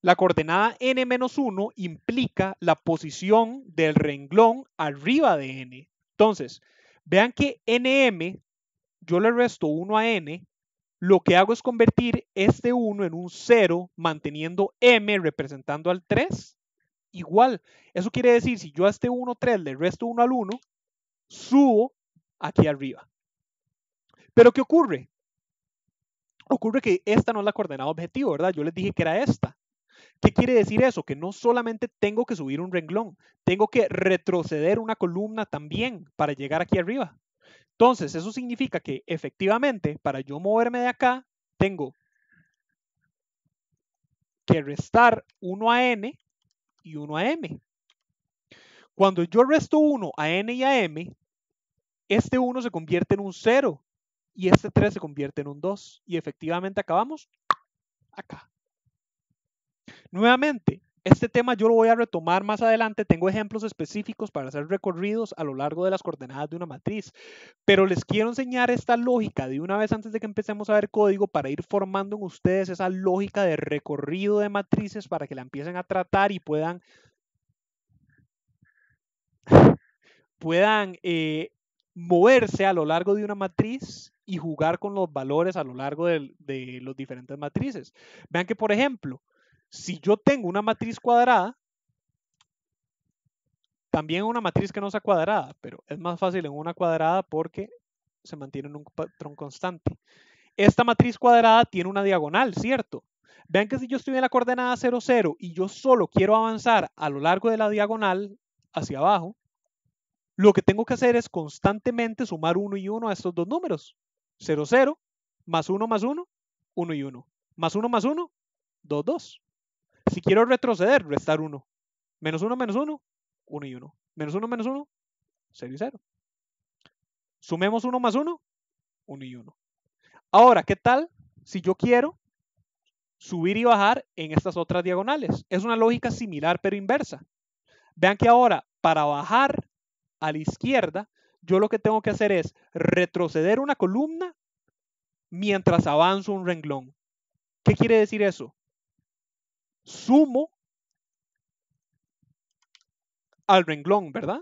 La coordenada n-1 implica la posición del renglón arriba de n. Entonces, vean que nm, yo le resto 1 a n lo que hago es convertir este 1 en un 0, manteniendo m representando al 3, igual. Eso quiere decir, si yo a este 1, 3 le resto 1 al 1, subo aquí arriba. Pero ¿qué ocurre? Ocurre que esta no es la coordenada objetivo, ¿verdad? Yo les dije que era esta. ¿Qué quiere decir eso? Que no solamente tengo que subir un renglón, tengo que retroceder una columna también para llegar aquí arriba. Entonces, eso significa que efectivamente, para yo moverme de acá, tengo que restar 1 a n y 1 a m. Cuando yo resto 1 a n y a m, este 1 se convierte en un 0 y este 3 se convierte en un 2. Y efectivamente acabamos acá. Nuevamente, este tema yo lo voy a retomar más adelante. Tengo ejemplos específicos para hacer recorridos a lo largo de las coordenadas de una matriz, pero les quiero enseñar esta lógica de una vez antes de que empecemos a ver código para ir formando en ustedes esa lógica de recorrido de matrices para que la empiecen a tratar y puedan puedan eh, moverse a lo largo de una matriz y jugar con los valores a lo largo de los diferentes matrices. Vean que, por ejemplo, si yo tengo una matriz cuadrada, también una matriz que no sea cuadrada, pero es más fácil en una cuadrada porque se mantiene en un patrón constante. Esta matriz cuadrada tiene una diagonal, ¿cierto? Vean que si yo estoy en la coordenada 0, 0 y yo solo quiero avanzar a lo largo de la diagonal hacia abajo, lo que tengo que hacer es constantemente sumar 1 y 1 a estos dos números. 0, 0, más 1 más 1, 1 y 1. Más 1 más 1, 2, 2 si quiero retroceder, restar 1. Menos 1, menos 1, 1 y 1. Menos 1, menos 1, 0 y 0. Sumemos 1 más 1, 1 y 1. Ahora, ¿qué tal si yo quiero subir y bajar en estas otras diagonales? Es una lógica similar pero inversa. Vean que ahora, para bajar a la izquierda, yo lo que tengo que hacer es retroceder una columna mientras avanzo un renglón. ¿Qué quiere decir eso? sumo al renglón, ¿verdad?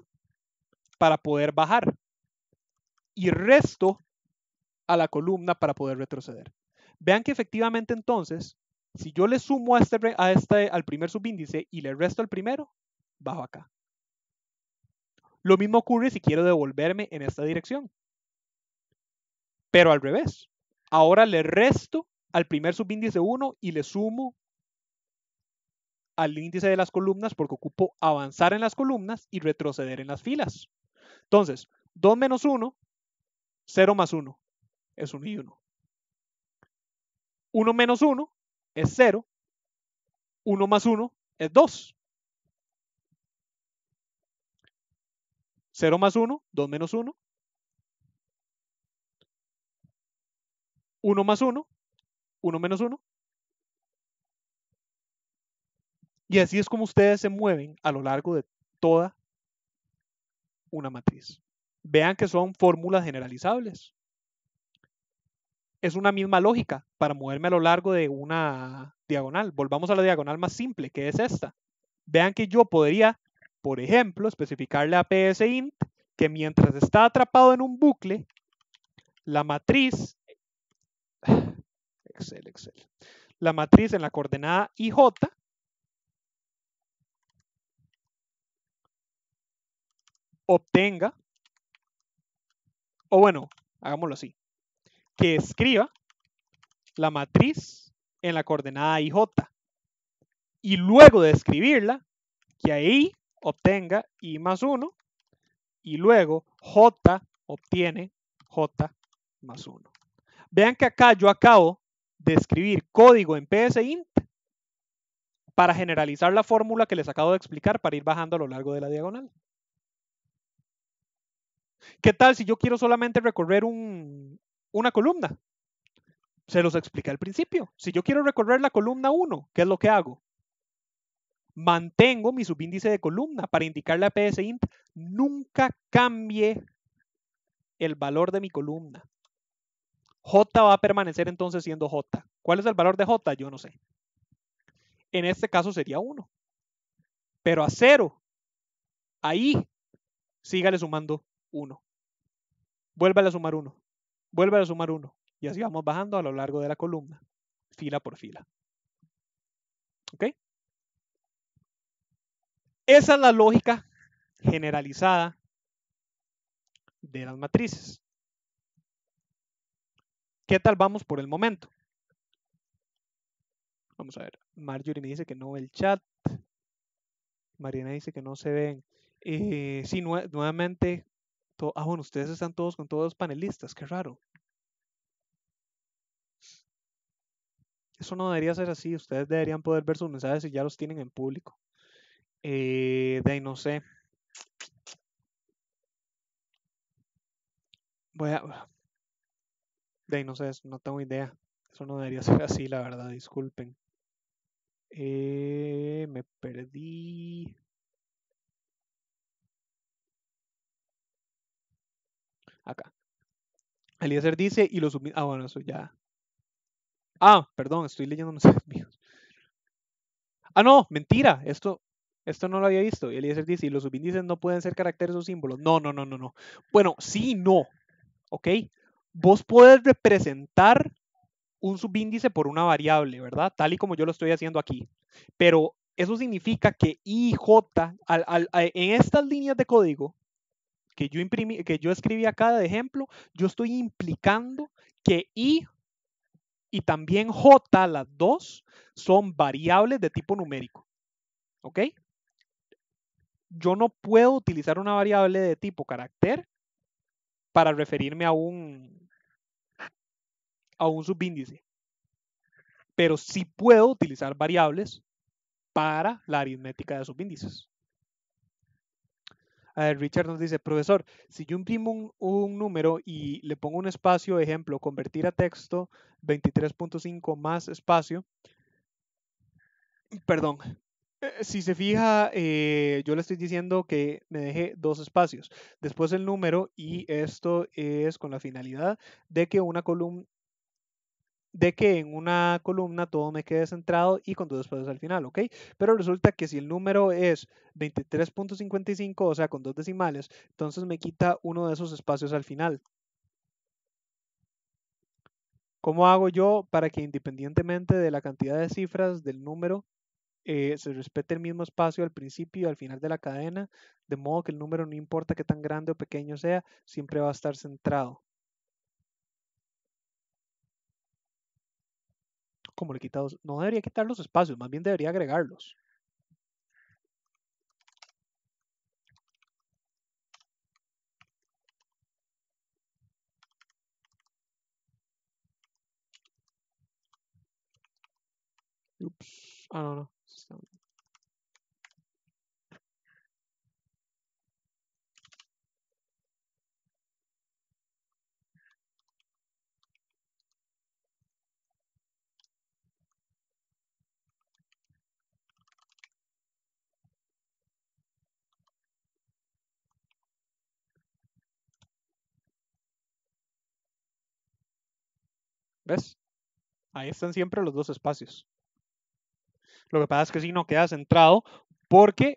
Para poder bajar. Y resto a la columna para poder retroceder. Vean que efectivamente entonces, si yo le sumo a este, a este, al primer subíndice y le resto al primero, bajo acá. Lo mismo ocurre si quiero devolverme en esta dirección. Pero al revés. Ahora le resto al primer subíndice 1 y le sumo al índice de las columnas porque ocupo avanzar en las columnas y retroceder en las filas. Entonces, 2 menos 1, 0 más 1 es un y 1. 1 menos 1 es 0. 1 más 1 es 2. 0 más 1, 2 menos 1. 1 más 1, 1 menos 1, Y así es como ustedes se mueven a lo largo de toda una matriz. Vean que son fórmulas generalizables. Es una misma lógica para moverme a lo largo de una diagonal. Volvamos a la diagonal más simple, que es esta. Vean que yo podría, por ejemplo, especificarle a PSINT que mientras está atrapado en un bucle, la matriz, Excel, Excel, la matriz en la coordenada IJ obtenga, o bueno, hagámoslo así, que escriba la matriz en la coordenada j, y luego de escribirla, que ahí obtenga I más 1 y luego J obtiene J más 1. Vean que acá yo acabo de escribir código en PSINT para generalizar la fórmula que les acabo de explicar para ir bajando a lo largo de la diagonal. ¿Qué tal si yo quiero solamente recorrer una columna? Se los expliqué al principio. Si yo quiero recorrer la columna 1, ¿qué es lo que hago? Mantengo mi subíndice de columna para indicarle a PSINT. Nunca cambie el valor de mi columna. J va a permanecer entonces siendo J. ¿Cuál es el valor de J? Yo no sé. En este caso sería 1. Pero a 0, ahí, sígale sumando 1. Vuelve a sumar 1. Vuelve a sumar 1. Y así vamos bajando a lo largo de la columna, fila por fila. ¿Ok? Esa es la lógica generalizada de las matrices. ¿Qué tal vamos por el momento? Vamos a ver. Marjorie me dice que no el chat. Mariana dice que no se ven. Eh, sí, nuevamente ah, bueno, ustedes están todos con todos los panelistas, qué raro. Eso no debería ser así, ustedes deberían poder ver sus mensajes si ya los tienen en público. Eh, de no sé. Voy a... De no sé, no tengo idea. Eso no debería ser así, la verdad, disculpen. Eh, me perdí. Eliezer dice, y los Ah, bueno, eso ya. Ah, perdón, estoy leyendo Ah, no, mentira, esto, esto no lo había visto. Y dice, y los subíndices no pueden ser caracteres o símbolos. No, no, no, no, no. Bueno, sí, no. ¿Ok? Vos podés representar un subíndice por una variable, ¿verdad? Tal y como yo lo estoy haciendo aquí. Pero eso significa que IJ, j, en estas líneas de código, que yo, que escribí acá de ejemplo, yo estoy implicando que i y también j, las dos, son variables de tipo numérico. ¿Ok? Yo no puedo utilizar una variable de tipo carácter para referirme a un, a un subíndice. Pero sí puedo utilizar variables para la aritmética de subíndices. Eh, Richard nos dice, profesor, si yo imprimo un, número y le pongo un espacio, ejemplo, convertir a texto 23.5 más espacio, perdón, eh, si se fija, eh, yo le estoy diciendo que me deje dos espacios. Después el número y esto es con la finalidad de que una columna, de que en una columna todo me quede centrado y con dos espacios al final, ¿ok? Pero resulta que si el número es 23.55, o sea, con dos decimales, entonces me quita uno de esos espacios al final. ¿Cómo hago yo para que independientemente de la cantidad de cifras del número, eh, se respete el mismo espacio al principio y al final de la cadena, de modo que el número no importa qué tan grande o pequeño sea, siempre va a estar centrado? como le quitados no debería quitar los espacios, más bien debería agregarlos. Ups. Ah, no. ¿Ves? Ahí están siempre los dos espacios. Lo que pasa es que si no queda centrado porque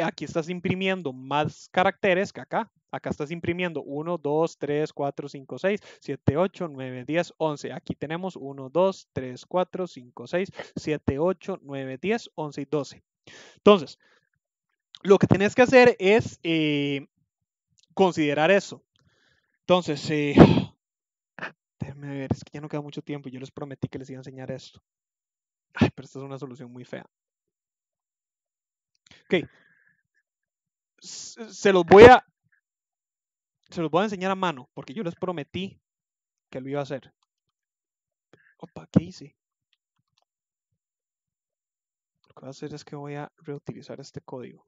aquí estás imprimiendo más caracteres que acá. Acá estás imprimiendo 1, 2, 3, 4, 5, 6, 7, 8, 9, 10, 11. Aquí tenemos 1, 2, 3, 4, 5, 6, 7, 8, 9, 10, 11 y 12. Entonces, lo que tenés que hacer es eh, considerar eso. Entonces, si... Eh, Déjenme ver, es que ya no queda mucho tiempo y yo les prometí que les iba a enseñar esto. Ay, pero esta es una solución muy fea. Ok. Se los voy a. Se los voy a enseñar a mano, porque yo les prometí que lo iba a hacer. Opa, ¿qué hice? Lo que voy a hacer es que voy a reutilizar este código.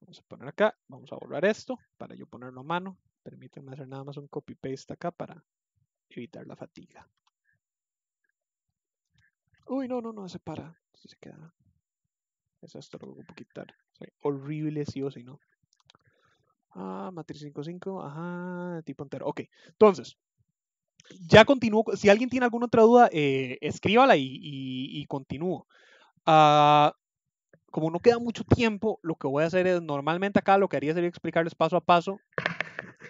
Vamos a poner acá, vamos a borrar esto para yo ponerlo a mano permíteme hacer nada más un copy paste acá para evitar la fatiga. Uy, no, no, no, se para. Se queda. Eso es todo lo que quitar. Soy horrible, sí o sí, no. Ah, matriz 5.5, ajá, tipo entero. Ok, entonces, ya continúo. Si alguien tiene alguna otra duda, eh, escríbala y, continúo. Ah, como no queda mucho tiempo, lo que voy a hacer es, normalmente acá lo que haría sería explicarles paso a paso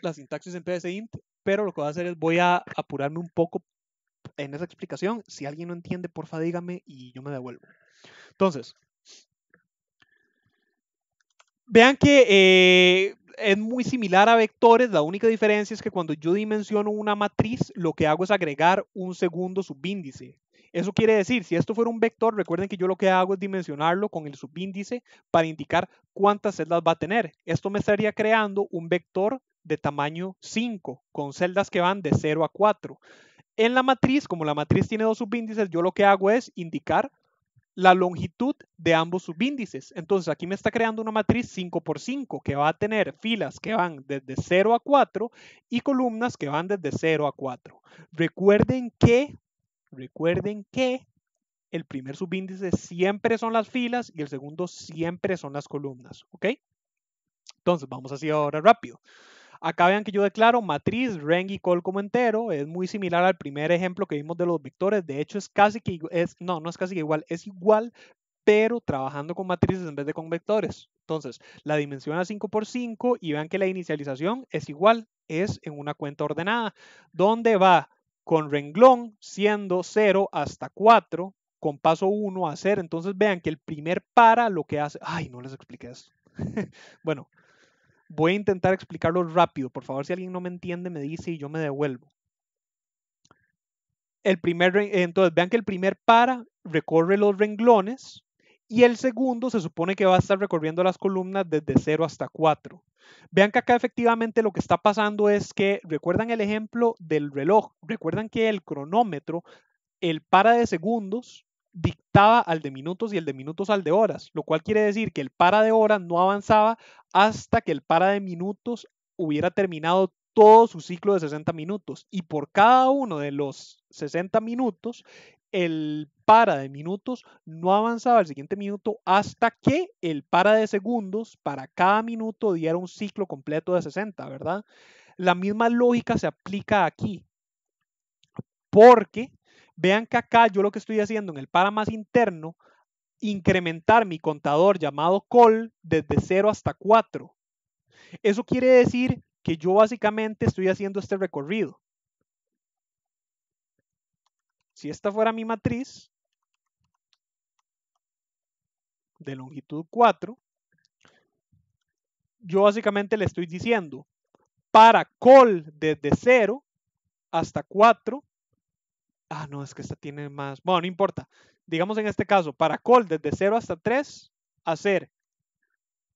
la sintaxis en psint, pero lo que voy a hacer es voy a apurarme un poco en esa explicación. Si alguien no entiende, porfa dígame y yo me devuelvo. Entonces, vean que eh, es muy similar a vectores, la única diferencia es que cuando yo dimensiono una matriz, lo que hago es agregar un segundo subíndice. Eso quiere decir, si esto fuera un vector, recuerden que yo lo que hago es dimensionarlo con el subíndice para indicar cuántas celdas va a tener. Esto me estaría creando un vector de tamaño 5, con celdas que van de 0 a 4. En la matriz, como la matriz tiene dos subíndices, yo lo que hago es indicar la longitud de ambos subíndices. Entonces aquí me está creando una matriz 5 por 5 que va a tener filas que van desde 0 a 4 y columnas que van desde 0 a 4. Recuerden que, recuerden que el primer subíndice siempre son las filas y el segundo siempre son las columnas. ¿Ok? Entonces vamos así ahora rápido. Acá vean que yo declaro matriz RENG y col como entero. Es muy similar al primer ejemplo que vimos de los vectores. De hecho, es casi que es, no, no es casi que igual, es igual, pero trabajando con matrices en vez de con vectores. Entonces, la dimensión a 5 por 5 y vean que la inicialización es igual, es en una cuenta ordenada, ¿Dónde va con renglón siendo 0 hasta 4, con paso 1 a 0. Entonces vean que el primer para lo que hace, ay, no les expliqué eso. bueno, Voy a intentar explicarlo rápido. Por favor, si alguien no me entiende, me dice y yo me devuelvo. El primer, entonces, vean que el primer para recorre los renglones y el segundo se supone que va a estar recorriendo las columnas desde 0 hasta 4. Vean que acá efectivamente lo que está pasando es que, recuerdan el ejemplo del reloj, recuerdan que el cronómetro, el para de segundos, dictaba al de minutos y el de minutos al de horas, lo cual quiere decir que el para de horas no avanzaba hasta que el para de minutos hubiera terminado todo su ciclo de 60 minutos y por cada uno de los 60 minutos el para de minutos no avanzaba al siguiente minuto hasta que el para de segundos para cada minuto diera un ciclo completo de 60, ¿verdad? La misma lógica se aplica aquí porque Vean que acá yo lo que estoy haciendo en el para más interno, incrementar mi contador llamado call desde 0 hasta 4. Eso quiere decir que yo básicamente estoy haciendo este recorrido. Si esta fuera mi matriz de longitud 4, yo básicamente le estoy diciendo para col desde 0 hasta 4, Ah, no, es que esta tiene más. Bueno, no importa. Digamos en este caso, para call desde 0 hasta 3, hacer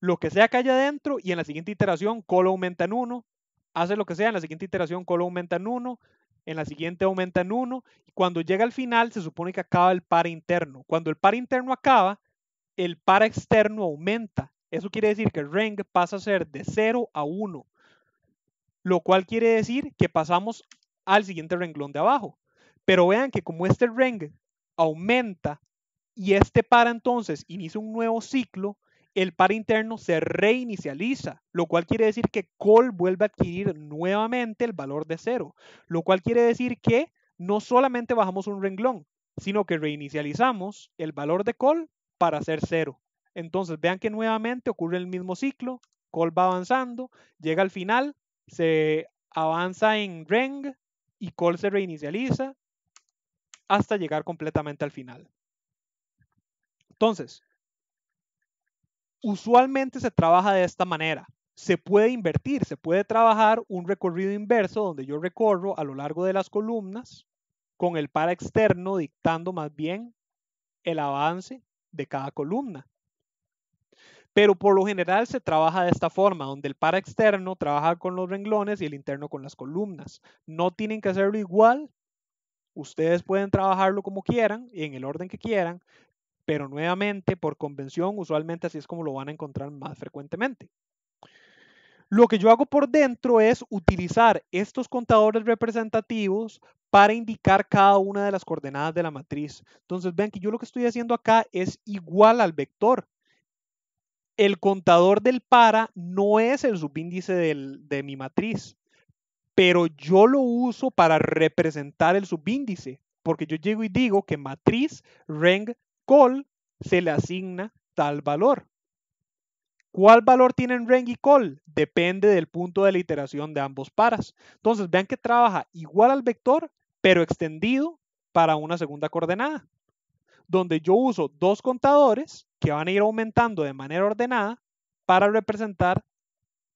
lo que sea que haya adentro y en la siguiente iteración call aumenta en 1, hace lo que sea, en la siguiente iteración call aumenta en 1, en la siguiente aumenta en 1 y cuando llega al final se supone que acaba el par interno. Cuando el par interno acaba, el par externo aumenta. Eso quiere decir que el ring pasa a ser de 0 a 1, lo cual quiere decir que pasamos al siguiente renglón de abajo. Pero vean que como este ring aumenta y este para entonces inicia un nuevo ciclo, el par interno se reinicializa, lo cual quiere decir que call vuelve a adquirir nuevamente el valor de cero, lo cual quiere decir que no solamente bajamos un renglón, sino que reinicializamos el valor de call para ser cero. Entonces vean que nuevamente ocurre el mismo ciclo, call va avanzando, llega al final, se avanza en reng y call se reinicializa, hasta llegar completamente al final. Entonces, usualmente se trabaja de esta manera. Se puede invertir, se puede trabajar un recorrido inverso donde yo recorro a lo largo de las columnas con el para externo dictando más bien el avance de cada columna. Pero por lo general se trabaja de esta forma, donde el para externo trabaja con los renglones y el interno con las columnas. No tienen que hacerlo igual, Ustedes pueden trabajarlo como quieran y en el orden que quieran, pero nuevamente por convención usualmente así es como lo van a encontrar más frecuentemente. Lo que yo hago por dentro es utilizar estos contadores representativos para indicar cada una de las coordenadas de la matriz. Entonces vean que yo lo que estoy haciendo acá es igual al vector. El contador del para no es el subíndice de mi matriz pero yo lo uso para representar el subíndice, porque yo llego y digo que matriz reng col se le asigna tal valor. ¿Cuál valor tienen reng y col? Depende del punto de la iteración de ambos paras. Entonces, vean que trabaja igual al vector, pero extendido para una segunda coordenada, donde yo uso dos contadores que van a ir aumentando de manera ordenada para representar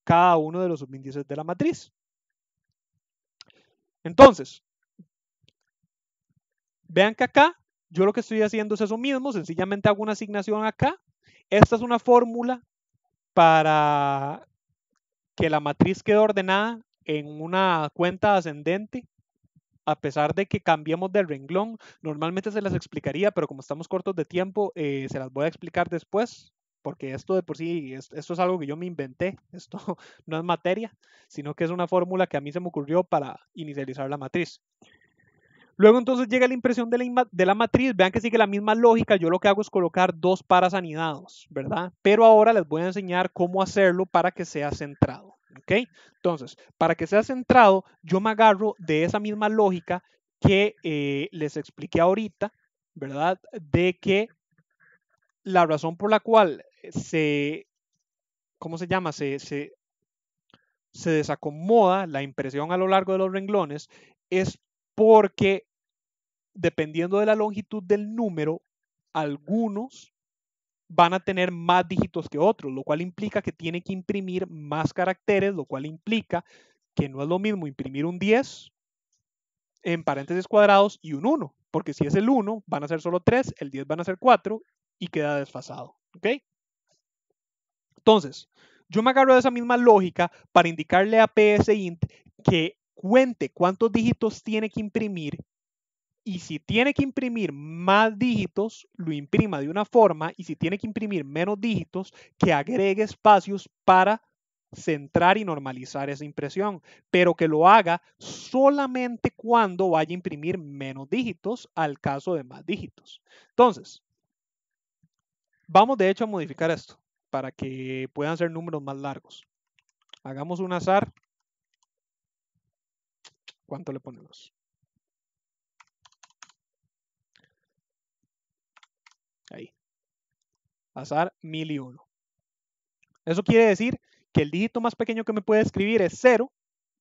cada uno de los subíndices de la matriz. Entonces, vean que acá yo lo que estoy haciendo es eso mismo, sencillamente hago una asignación acá. Esta es una fórmula para que la matriz quede ordenada en una cuenta ascendente, a pesar de que cambiemos de renglón. Normalmente se las explicaría, pero como estamos cortos de tiempo, eh, se las voy a explicar después porque esto de por sí, esto es algo que yo me inventé, esto no es materia, sino que es una fórmula que a mí se me ocurrió para inicializar la matriz. Luego entonces llega la impresión de la, de la, matriz, vean que sigue la misma lógica, yo lo que hago es colocar dos paras anidados, ¿verdad? Pero ahora les voy a enseñar cómo hacerlo para que sea centrado, ¿ok? Entonces, para que sea centrado, yo me agarro de esa misma lógica que eh, les expliqué ahorita, ¿verdad? De que la razón por la cual se, ¿cómo se llama? Se, se, desacomoda la impresión a lo largo de los renglones es porque dependiendo de la longitud del número, algunos van a tener más dígitos que otros, lo cual implica que tiene que imprimir más caracteres, lo cual implica que no es lo mismo imprimir un 10 en paréntesis cuadrados y un 1, porque si es el 1 van a ser solo 3, el 10 van a ser 4 y queda desfasado. ¿ok? Entonces, yo me agarro de esa misma lógica para indicarle a PSINT que cuente cuántos dígitos tiene que imprimir y si tiene que imprimir más dígitos, lo imprima de una forma y si tiene que imprimir menos dígitos, que agregue espacios para centrar y normalizar esa impresión, pero que lo haga solamente cuando vaya a imprimir menos dígitos al caso de más dígitos. Entonces, vamos de hecho a modificar esto para que puedan ser números más largos. Hagamos un azar. ¿Cuánto le ponemos? Ahí. Azar 1001. Eso quiere decir que el dígito más pequeño que me puede escribir es 0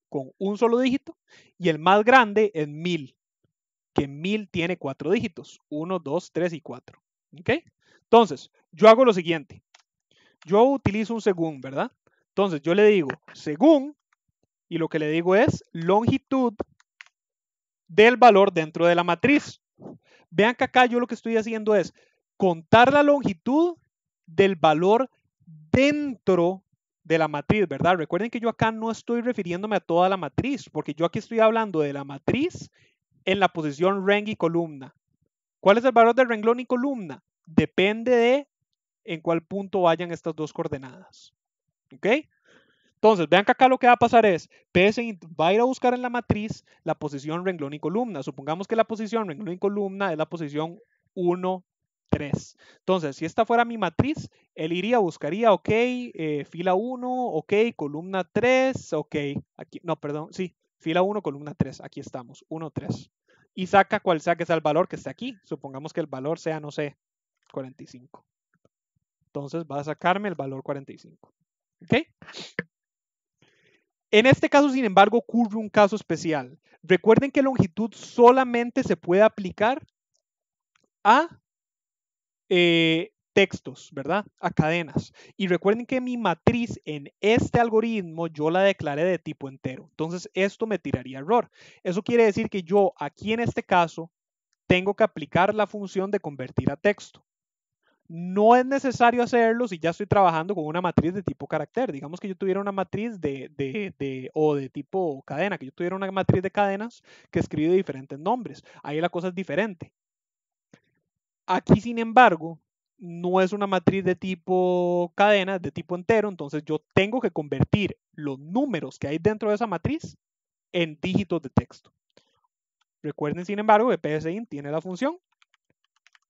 con un solo dígito y el más grande es 1000, que 1000 tiene cuatro dígitos, 1, 2, 3 y 4. Entonces, yo hago lo siguiente yo utilizo un según, ¿verdad? Entonces yo le digo según y lo que le digo es longitud del valor dentro de la matriz. Vean que acá yo lo que estoy haciendo es contar la longitud del valor dentro de la matriz, ¿verdad? Recuerden que yo acá no estoy refiriéndome a toda la matriz, porque yo aquí estoy hablando de la matriz en la posición renglón y columna. ¿Cuál es el valor del renglón y columna? Depende de en cuál punto vayan estas dos coordenadas. ¿Ok? Entonces, vean que acá lo que va a pasar es, PS va a ir a buscar en la matriz la posición renglón y columna. Supongamos que la posición renglón y columna es la posición 1, 3. Entonces, si esta fuera mi matriz, él iría, buscaría, ok, eh, fila 1, ok, columna 3, ok, aquí, no, perdón, sí, fila 1, columna 3, aquí estamos, 1, 3. Y saca cual sea que sea el valor que esté aquí. Supongamos que el valor sea, no sé, 45 entonces va a sacarme el valor 45. ¿Ok? En este caso, sin embargo, ocurre un caso especial. Recuerden que longitud solamente se puede aplicar a eh, textos, ¿verdad? A cadenas. Y recuerden que mi matriz en este algoritmo yo la declaré de tipo entero. Entonces, esto me tiraría error. Eso quiere decir que yo aquí en este caso tengo que aplicar la función de convertir a texto. No es necesario hacerlo si ya estoy trabajando con una matriz de tipo carácter. Digamos que yo tuviera una matriz de, o de tipo cadena, que yo tuviera una matriz de cadenas que escribe diferentes nombres. Ahí la cosa es diferente. Aquí, sin embargo, no es una matriz de tipo cadena, de tipo entero, entonces yo tengo que convertir los números que hay dentro de esa matriz en dígitos de texto. Recuerden, sin embargo, que tiene la función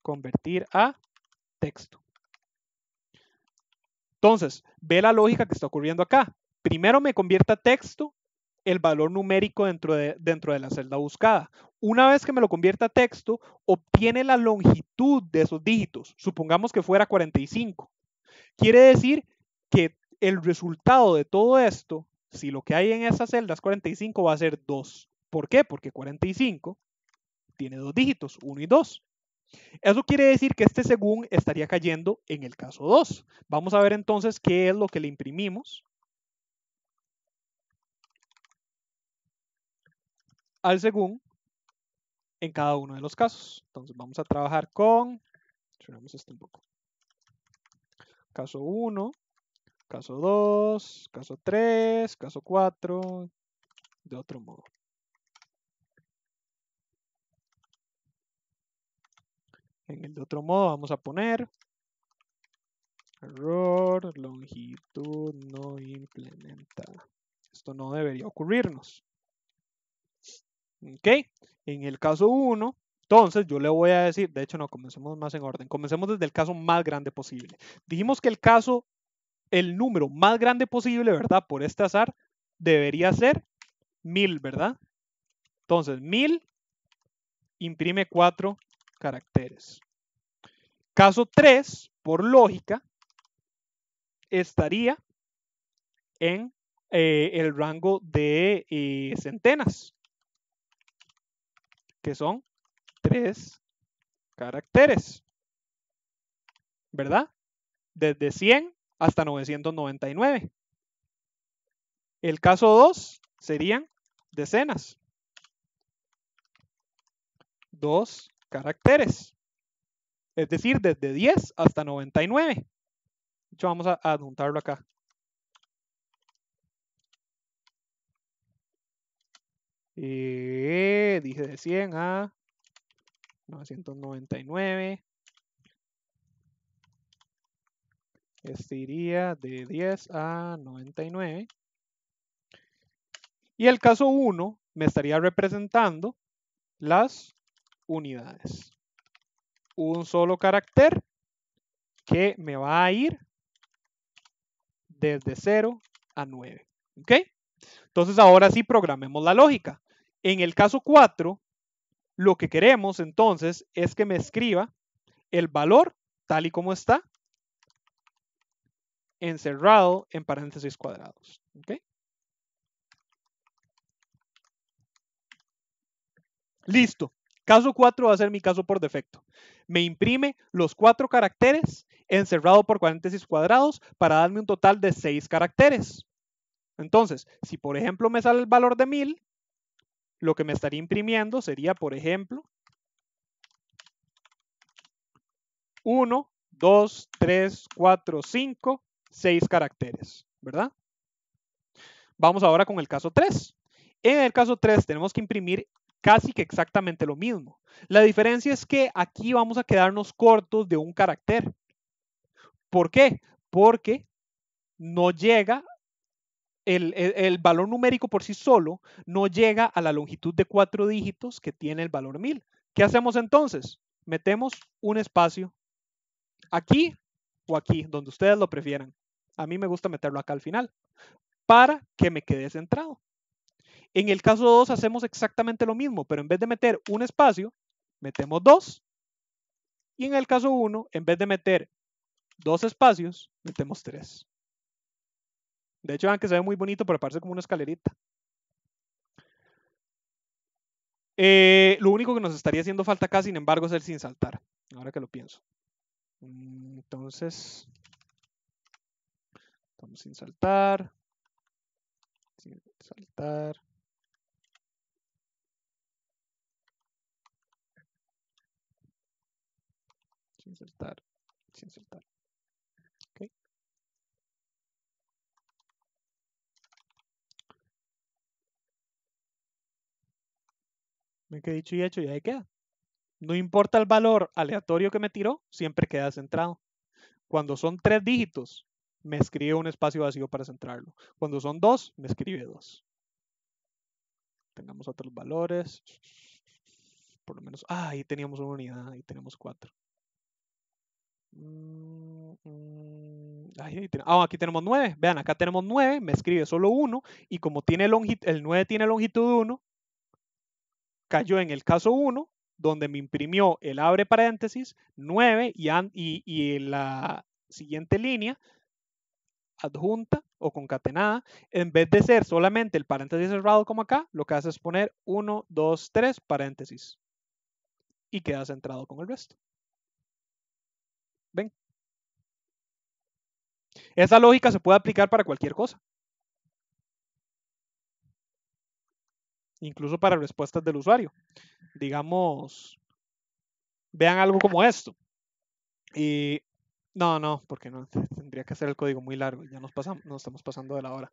convertir a texto. Entonces, ve la lógica que está ocurriendo acá. Primero me convierta texto el valor numérico dentro de, dentro de la celda buscada. Una vez que me lo convierta a texto, obtiene la longitud de esos dígitos. Supongamos que fuera 45. Quiere decir que el resultado de todo esto, si lo que hay en esa celda es 45 va a ser 2. ¿Por qué? Porque 45 tiene dos dígitos, 1 y 2. Eso quiere decir que este según estaría cayendo en el caso 2. Vamos a ver entonces qué es lo que le imprimimos al según en cada uno de los casos. Entonces vamos a trabajar con, este caso 1, caso 2, caso 3, caso 4, de otro modo. En el de otro modo vamos a poner error, longitud no implementada. Esto no debería ocurrirnos. Ok, en el caso 1, entonces yo le voy a decir, de hecho no, comencemos más en orden, comencemos desde el caso más grande posible. Dijimos que el caso, el número más grande posible, ¿verdad? Por este azar, debería ser 1000, ¿verdad? Entonces, 1000 imprime 4 caracteres. Caso 3, por lógica, estaría en eh, el rango de eh, centenas, que son tres caracteres, ¿verdad? Desde 100 hasta 999. El caso 2 serían decenas. 2 caracteres. Es decir, desde 10 hasta 99. De hecho, vamos a adjuntarlo acá. Eh, dije de 100 a 999. Este iría de 10 a 99. Y el caso 1 me estaría representando las unidades. Un solo carácter que me va a ir desde 0 a 9. ¿Ok? Entonces ahora sí programemos la lógica. En el caso 4, lo que queremos entonces es que me escriba el valor tal y como está encerrado en paréntesis cuadrados. ¿Ok? Listo. Caso 4 va a ser mi caso por defecto. Me imprime los cuatro caracteres encerrado por paréntesis cuadrados para darme un total de 6 caracteres. Entonces, si por ejemplo me sale el valor de 1000, lo que me estaría imprimiendo sería, por ejemplo, 1, 2, 3, 4, 5, 6 caracteres, ¿verdad? Vamos ahora con el caso 3. En el caso 3 tenemos que imprimir casi que exactamente lo mismo. La diferencia es que aquí vamos a quedarnos cortos de un carácter. ¿Por qué? Porque no llega, el, valor numérico por sí solo no llega a la longitud de cuatro dígitos que tiene el valor 1000. ¿Qué hacemos entonces? Metemos un espacio aquí o aquí, donde ustedes lo prefieran. A mí me gusta meterlo acá al final para que me quede centrado. En el caso 2 hacemos exactamente lo mismo, pero en vez de meter un espacio, metemos dos. Y en el caso 1, en vez de meter dos espacios, metemos tres. De hecho, aunque se ve muy bonito, pero parece como una escalerita. Eh, lo único que nos estaría haciendo falta acá, sin embargo, es el sin saltar. Ahora que lo pienso. Entonces, estamos sin saltar. Sin saltar. insertar, Okay. dicho y hecho? Y ahí queda. No importa el valor aleatorio que me tiró, siempre queda centrado. Cuando son tres dígitos, me escribe un espacio vacío para centrarlo. Cuando son dos, me escribe dos. Tengamos otros valores. Por lo menos, ah, ahí teníamos una unidad, ahí tenemos cuatro. Mm, mm, ay, ah, aquí tenemos 9. Vean, acá tenemos 9. Me escribe solo 1. Y como tiene el 9 tiene longitud 1, cayó en el caso 1, donde me imprimió el abre paréntesis 9 y, y, la siguiente línea adjunta o concatenada, en vez de ser solamente el paréntesis cerrado como acá, lo que hace es poner 1, 2, 3 paréntesis y queda centrado con el resto. ¿Ven? Esa lógica se puede aplicar para cualquier cosa. Incluso para respuestas del usuario. Digamos, vean algo como esto. Y no, no, porque no tendría que hacer el código muy largo. Ya nos pasamos, no estamos pasando de la hora.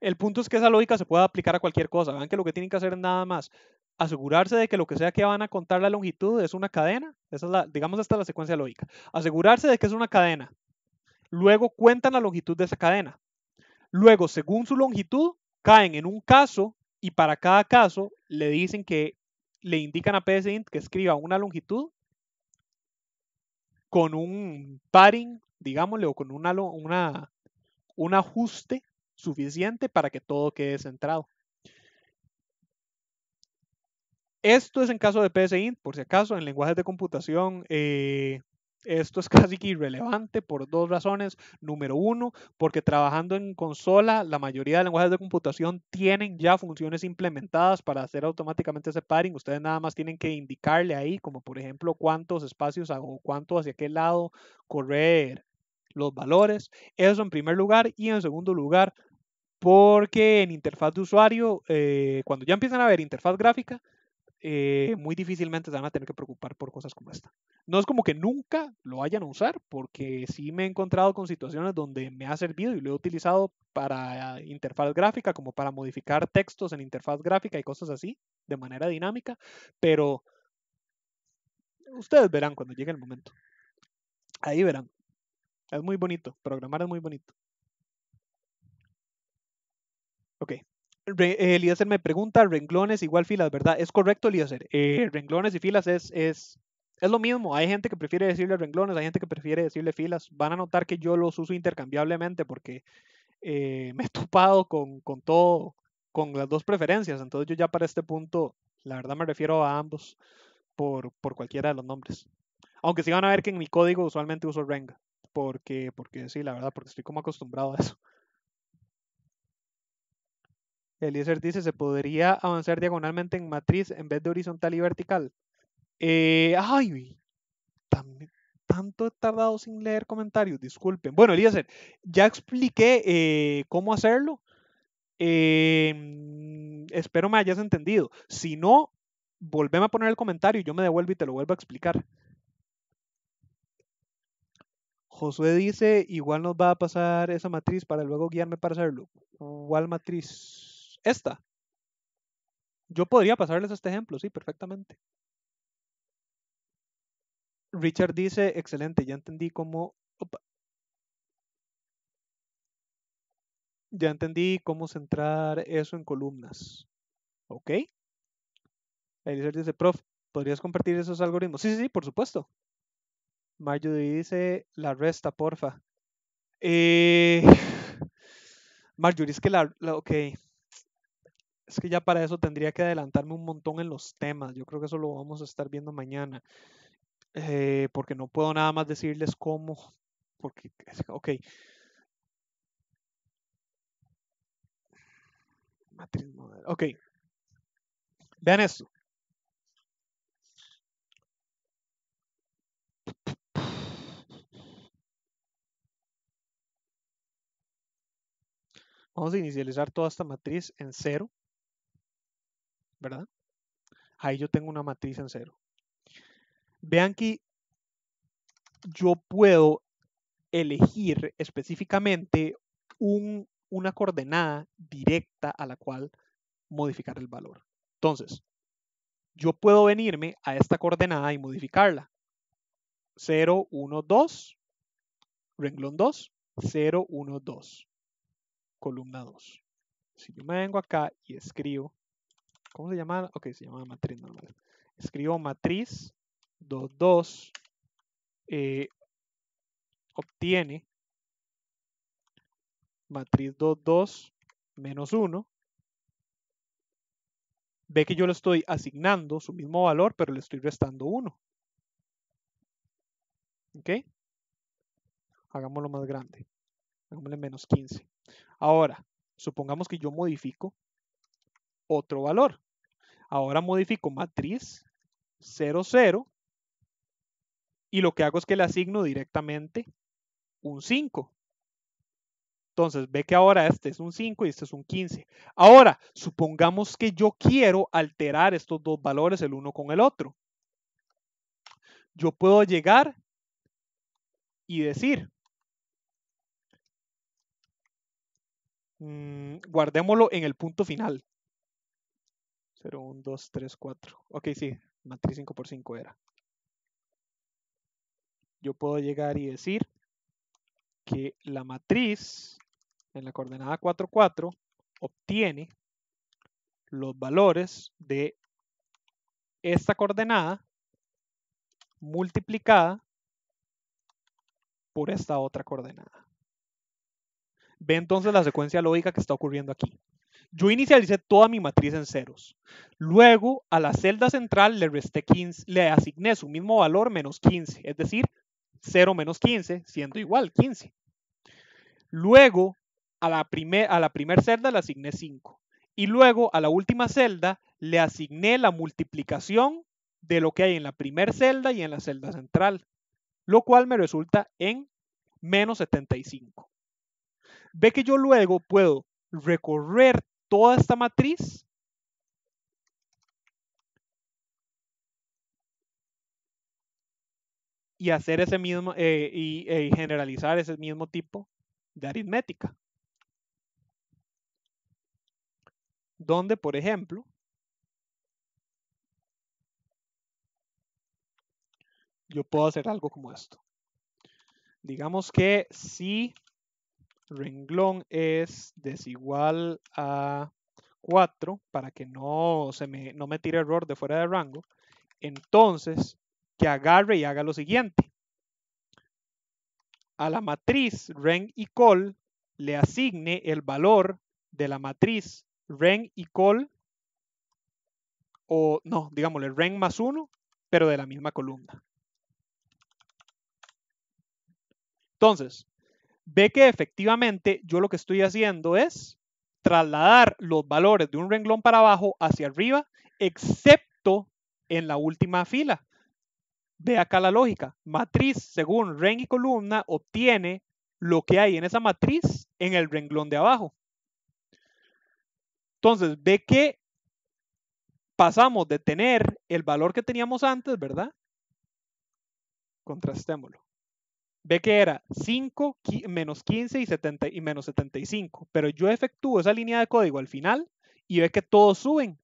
El punto es que esa lógica se puede aplicar a cualquier cosa. Vean que lo que tienen que hacer es nada más asegurarse de que lo que sea que van a contar la longitud es una cadena, esa digamos esta es la secuencia lógica, asegurarse de que es una cadena, luego cuentan la longitud de esa cadena, luego según su longitud caen en un caso y para cada caso le dicen que le indican a PSINT que escriba una longitud con un padding, digámosle, o con una, una, un ajuste suficiente para que todo quede centrado. Esto es en caso de PSINT, por si acaso, en lenguajes de computación. Eh, esto es casi que irrelevante por dos razones. Número uno, porque trabajando en consola, la mayoría de lenguajes de computación tienen ya funciones implementadas para hacer automáticamente ese pairing. Ustedes nada más tienen que indicarle ahí, como por ejemplo, cuántos espacios hago, cuánto hacia qué lado correr los valores. Eso en primer lugar. Y en segundo lugar, porque en interfaz de usuario, eh, cuando ya empiezan a ver interfaz gráfica, eh, muy difícilmente se van a tener que preocupar por cosas como esta. No es como que nunca lo vayan a usar, porque sí me he encontrado con situaciones donde me ha servido y lo he utilizado para interfaz gráfica, como para modificar textos en interfaz gráfica y cosas así, de manera dinámica, pero ustedes verán cuando llegue el momento. Ahí verán. Es muy bonito, programar es muy bonito. Ok, elías, eh, Eliezer me pregunta, renglones igual filas, ¿verdad? Es correcto, Eliezer. Eh, renglones y filas es, es, es, lo mismo. Hay gente que prefiere decirle renglones, hay gente que prefiere decirle filas. Van a notar que yo los uso intercambiablemente porque eh, me he topado con, todo, con las dos preferencias. Entonces yo ya para este punto, la verdad me refiero a ambos por, cualquiera de los nombres. Aunque sí van a ver que en mi código usualmente uso renga. Porque, porque sí, la verdad, porque estoy como acostumbrado a eso. Eliezer dice, ¿se podría avanzar diagonalmente en matriz en vez de horizontal y vertical? Eh, ay, tanto he tardado sin leer comentarios, disculpen. Bueno, Eliezer, ya expliqué eh, cómo hacerlo. Em, espero me hayas entendido. Si no, volveme a poner el comentario y yo me devuelvo y te lo vuelvo a explicar. Josué dice, igual nos va a pasar esa matriz para luego guiarme para hacerlo. Igual matriz? Esta. Yo podría pasarles este ejemplo, sí, perfectamente. Richard dice, excelente, ya entendí cómo... ya entendí cómo centrar eso en columnas. ¿Ok? Richard dice, prof, ¿podrías compartir esos algoritmos? Sí, sí, sí, por supuesto. Marjorie dice, la resta, porfa. Eh, Marjorie, es que la, la... Ok es que ya para eso tendría que adelantarme un montón en los temas. Yo creo que eso lo vamos a estar viendo mañana. Eh, porque no puedo nada más decirles cómo. Porque, ok. Matriz Ok. Vean esto. Vamos a inicializar toda esta matriz en cero. ¿verdad? Ahí yo tengo una matriz en cero. Vean que yo puedo elegir específicamente una coordenada directa a la cual modificar el valor. Entonces, yo puedo venirme a esta coordenada y modificarla. 0, 1, 2, renglón 2, 0, 1, 2, columna 2. Si yo me vengo acá y escribo ¿Cómo se llama? Ok, se llama matriz normal. Escribo matriz 2.2 eh, obtiene matriz 2.2 menos 1. Ve que yo le estoy asignando su mismo valor, pero le estoy restando 1. ¿Ok? Hagámoslo más grande. Hagámosle menos 15. Ahora, supongamos que yo modifico otro valor. Ahora modifico matriz 0, 0 y lo que hago es que le asigno directamente un 5. Entonces, ve que ahora este es un 5 y este es un 15. Ahora, supongamos que yo quiero alterar estos dos valores el uno con el otro. Yo puedo llegar y decir, mm, guardémoslo en el punto final. 0, 1, 2, 3, 4. Ok, sí, matriz 5 por 5 era. Yo puedo llegar y decir que la matriz en la coordenada 4, 4 obtiene los valores de esta coordenada multiplicada por esta otra coordenada. Ve entonces la secuencia lógica que está ocurriendo aquí yo inicialicé toda mi matriz en ceros. Luego, a la celda central le resté 15, le asigné su mismo valor menos 15, es decir, 0 menos 15, siendo igual 15. Luego, a la, primer, primera celda le asigné 5. Y luego, a la última celda, le asigné la multiplicación de lo que hay en la primera celda y en la celda central, lo cual me resulta en menos 75. Ve que yo luego puedo recorrer toda esta matriz y hacer ese mismo eh, e, y generalizar ese mismo tipo de aritmética. Donde, por ejemplo, yo puedo hacer algo como esto. Digamos que si renglón es desigual a 4 para que no, se me, me tire error de fuera de rango, entonces que agarre y haga lo siguiente. A la matriz ren y col le asigne el valor de la matriz ren y col, o no, digámosle ren más 1, pero de la misma columna. Entonces, ve que efectivamente yo lo que estoy haciendo es trasladar los valores de un renglón para abajo hacia arriba, excepto en la última fila. Ve acá la lógica. Matriz según ren y columna obtiene lo que hay en esa matriz en el renglón de abajo. Entonces, ve que pasamos de tener el valor que teníamos antes, ¿verdad? Contrastémoslo ve que era 5 menos 15 y, menos 75, pero yo efectúo esa línea de código al final y ve que todos suben.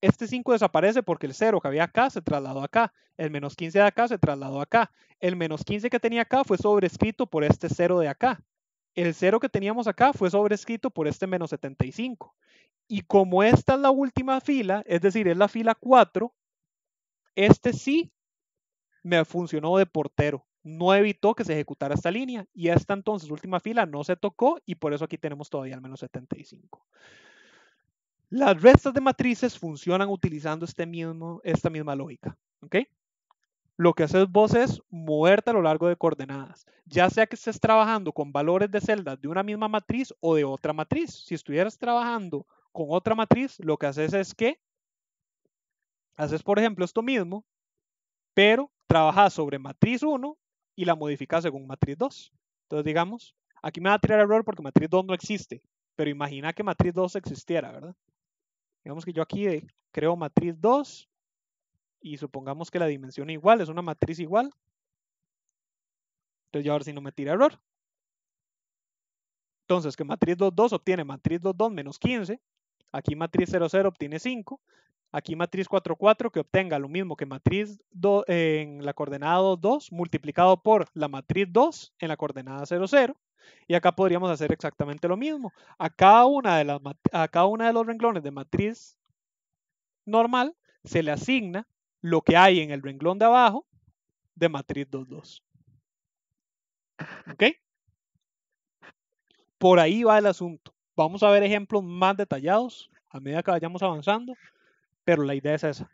Este 5 desaparece porque el 0 que había acá se trasladó acá, el menos 15 de acá se trasladó acá, el menos 15 que tenía acá fue sobrescrito por este 0 de acá, el 0 que teníamos acá fue sobrescrito por este menos 75. Y como esta es la última fila, es decir, es la fila 4, este sí me funcionó de portero no evitó que se ejecutara esta línea y esta entonces última fila no se tocó y por eso aquí tenemos todavía al menos 75. Las restas de matrices funcionan utilizando este mismo, esta misma lógica. Lo que haces vos es moverte a lo largo de coordenadas, ya sea que estés trabajando con valores de celdas de una misma matriz o de otra matriz. Si estuvieras trabajando con otra matriz, lo que haces es que haces, por ejemplo, esto mismo, pero trabajas sobre matriz 1 y la modifica según matriz 2. Entonces, digamos, aquí me va a tirar error porque matriz 2 no existe, pero imagina que matriz 2 existiera, ¿verdad? Digamos que yo aquí eh, creo matriz 2 y supongamos que la dimensión es igual, es una matriz igual. Entonces, ya ahora si no me tira error. Entonces, que matriz 2, obtiene matriz 2, 2 menos 15. Aquí matriz 0, obtiene 5. Aquí matriz 4, 4 que obtenga lo mismo que matriz 2, en la coordenada 2, multiplicado por la matriz 2 en la coordenada 0, 0. Y acá podríamos hacer exactamente lo mismo. A cada, una de las, a cada una de los renglones de matriz normal se le asigna lo que hay en el renglón de abajo de matriz 2, 2. ¿Ok? Por ahí va el asunto. Vamos a ver ejemplos más detallados a medida que vayamos avanzando. Pero la idea es esa.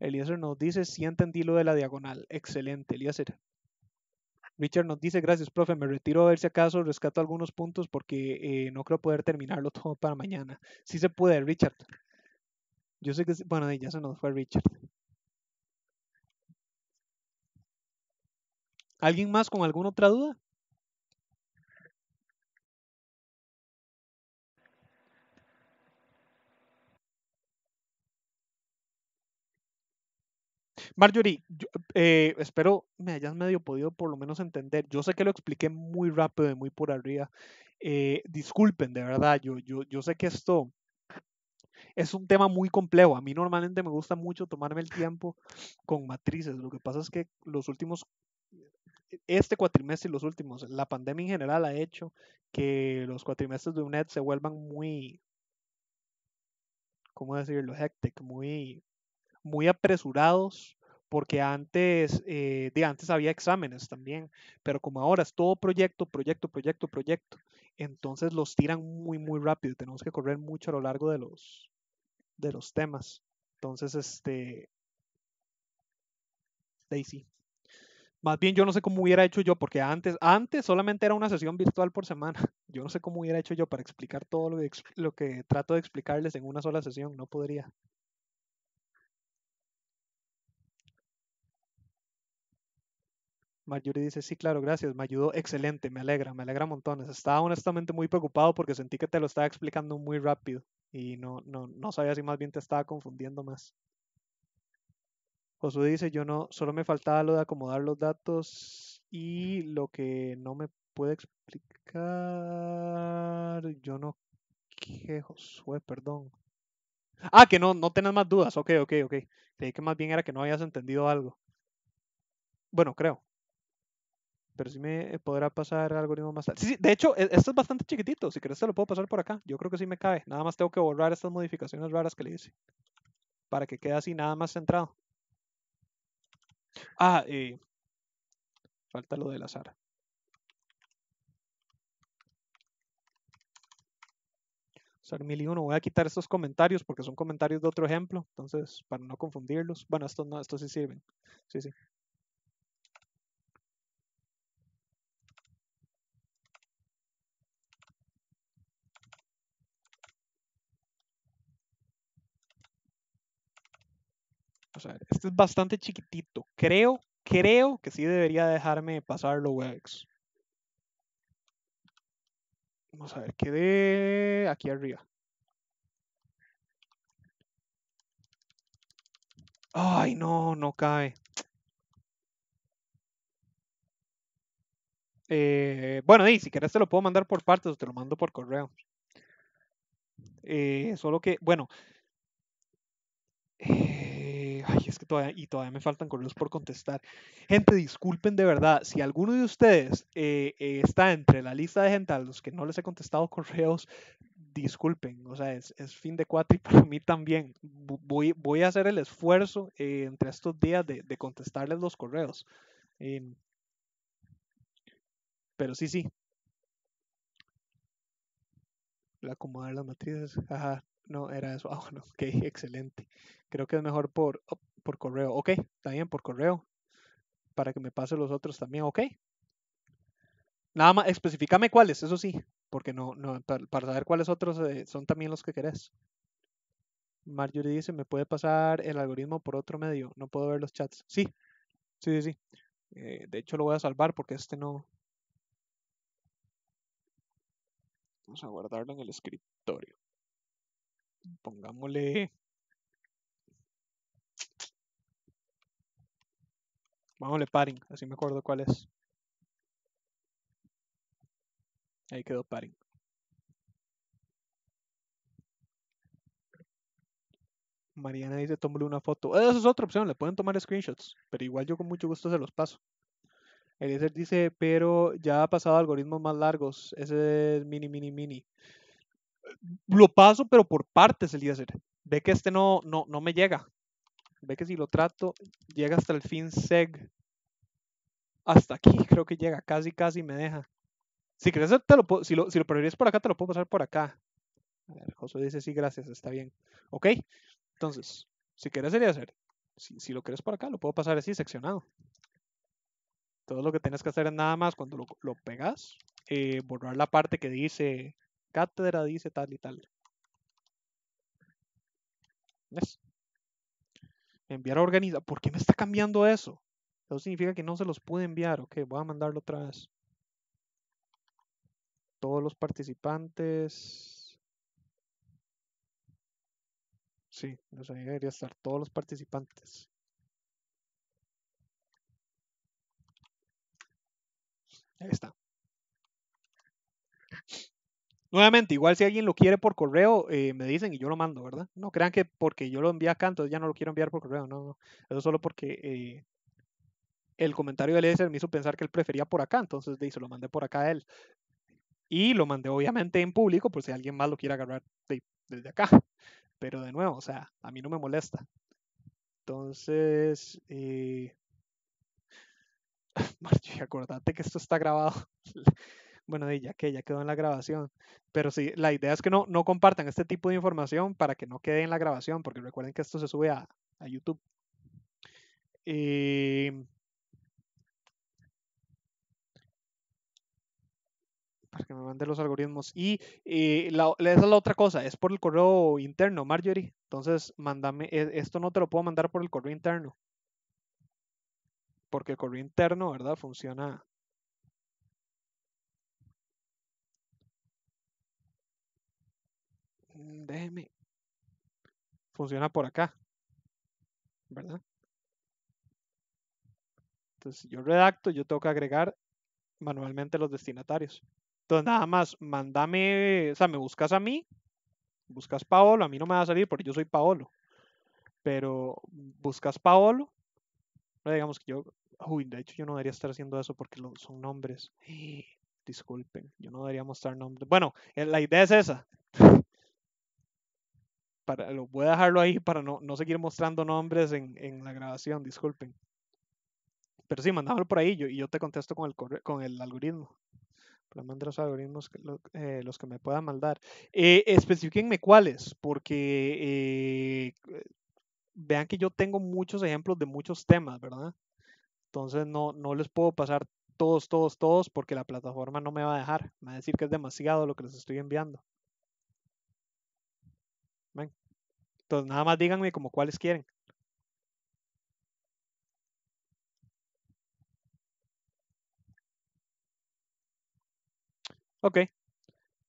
Eliezer nos dice, si entendí lo de la diagonal. Excelente, Eliezer. Richard nos dice, gracias, profe, me retiro a ver si acaso rescato algunos puntos porque eh, no creo poder terminarlo todo para mañana. Sí se puede, Richard. Yo sé que, bueno, ya se nos fue Richard. ¿Alguien más con alguna otra duda? Marjorie, yo, eh, espero me hayas medio podido por lo menos entender. Yo sé que lo expliqué muy rápido y muy por arriba. Eh, disculpen, de verdad, yo, yo, sé que esto es un tema muy complejo. A mí normalmente me gusta mucho tomarme el tiempo con matrices. Lo que pasa es que los últimos, este cuatrimestre y los últimos, la pandemia en general ha hecho que los cuatrimestres de UNED se vuelvan muy, ¿cómo decirlo? Hectic, muy, muy apresurados porque antes, eh, de antes había exámenes también, pero como ahora es todo proyecto, proyecto, proyecto, proyecto, entonces los tiran muy, muy rápido, tenemos que correr mucho a lo largo de los, de los temas. Entonces, este, Daisy. Más bien yo no sé cómo hubiera hecho yo, porque antes, antes solamente era una sesión virtual por semana. Yo no sé cómo hubiera hecho yo para explicar todo lo lo que trato de explicarles en una sola sesión, no podría. Marjorie dice, sí, claro, gracias, me ayudó, excelente, me alegra, me alegra montones. Estaba honestamente muy preocupado porque sentí que te lo estaba explicando muy rápido y no, no, sabía si más bien te estaba confundiendo más. Josué dice, yo no, solo me faltaba lo de acomodar los datos y lo que no me puede explicar, yo no, que Josué, perdón. Ah, que no, no tenés más dudas, ok, ok, ok. dije que más bien era que no habías entendido algo. Bueno, creo pero sí me eh, podrá pasar el algoritmo más tarde. Sí, de hecho, e, esto es bastante chiquitito. Si quieres te lo puedo pasar por acá. Yo creo que sí me cabe. Nada más tengo que borrar estas modificaciones raras que le hice. Para que quede así nada más centrado. Ah, y eh, falta lo de azar. O mil y Voy a quitar estos comentarios porque son comentarios de otro ejemplo. Entonces, para no confundirlos. Bueno, estos no, estos sí sirven. Sí, sí. este es bastante chiquitito. Creo, creo que sí debería dejarme pasarlo wex Vamos a ver, quede aquí arriba. Ay, no, no cae. Eh, bueno, y si querés te lo puedo mandar por partes o te lo mando por correo. Eh, solo que, bueno. Eh, es que todavía, y todavía me faltan correos por contestar. Gente, disculpen de verdad, si alguno de ustedes eh, eh, está entre la lista de gente a los que no les he contestado correos, disculpen, o sea, es, fin de cuatro y para mí también. Voy, voy a hacer el esfuerzo eh, entre estos días de, contestarles los correos. pero sí, sí. La acomodar las matrices, ajá, no, era eso. Ah, bueno, ok, excelente. Creo que es mejor por por correo. Ok, está bien por correo. Para que me pase los otros también. Ok. Nada más, especificame cuáles, eso sí. Porque no, para, saber cuáles otros eh, son también los que querés. Marjorie dice, ¿me puede pasar el algoritmo por otro medio? No puedo ver los chats. Sí, sí, sí. Eh, de hecho, lo voy a salvar porque este no... Vamos a guardarlo en el escritorio. Pongámosle Vámonos paring, así me acuerdo cuál es. Ahí quedó paring. Mariana dice, tómale una foto. Ah, esa es otra opción, le pueden tomar screenshots, pero igual yo con mucho gusto se los paso. Eliezer dice, pero ya ha pasado algoritmos más largos. Ese es mini, mini, mini. Lo paso, pero por partes, Eliezer. Ve que este no, no, no me llega. Ve que si lo trato, llega hasta el fin seg. Hasta aquí, creo que llega, casi, casi me deja. Si quieres te lo puedo, si lo, si por acá, te lo puedo pasar por acá. A ver, José dice, sí, gracias, está bien. Ok, entonces, si quieres sería hacer, si, lo quieres por acá, lo puedo pasar así, seccionado. Todo lo que tienes que hacer es nada más cuando lo, lo pegas, eh, borrar la parte que dice cátedra, dice tal y tal. ¿Ves? enviar a ¿Por qué me está cambiando eso? Eso significa que no se los pude enviar. Ok, voy a mandarlo otra vez. Todos los participantes. Sí, nos debería estar todos los participantes. Ahí está. Nuevamente, igual si alguien lo quiere por correo, eh, me dicen y yo lo mando, ¿verdad? No crean que porque yo lo envía acá, entonces ya no lo quiero enviar por correo, no, no. Eso solo porque eh, el comentario de Eliezer me hizo pensar que él prefería por acá, entonces le lo mandé por acá a él. Y lo mandé obviamente en público, por si alguien más lo quiere agarrar desde acá. Pero de nuevo, o sea, a mí no me molesta. Entonces, eh... acordate que esto está grabado bueno, ya que ya quedó en la grabación. Pero sí, la idea es que no, no compartan este tipo de información para que no quede en la grabación, porque recuerden que esto se sube a, YouTube. Para que me manden los algoritmos. Y, la, esa es la otra cosa, es por el correo interno, Marjorie. Entonces, mándame, e, esto no te lo puedo mandar por el correo interno. Porque el correo interno, ¿verdad? Funciona Mm, déjeme. Funciona por acá. ¿Verdad? Entonces, yo redacto, yo tengo que agregar manualmente los destinatarios. Entonces, nada más, mandame, o sea, me buscas a mí, buscas Paolo, a mí no me va a salir porque yo soy Paolo. Pero buscas Paolo, digamos que yo, uy, de hecho yo no debería estar haciendo eso porque son nombres. Disculpen, yo no debería mostrar nombres. Bueno, eh, la idea es esa. lo voy a dejarlo ahí para no, no seguir mostrando nombres en, en la grabación, disculpen. Pero sí, mandámoslo por ahí yo, y yo te contesto con el, con el algoritmo. Para mandar los algoritmos, que, eh, los que me puedan mandar. Eh, especifiquenme cuáles, porque eh, vean que yo tengo muchos ejemplos de muchos temas, ¿verdad? Entonces no, no les puedo pasar todos, todos, todos, porque la plataforma no me va a dejar. Me va a decir que es demasiado lo que les estoy enviando. Entonces, nada más díganme como cuáles quieren. Ok.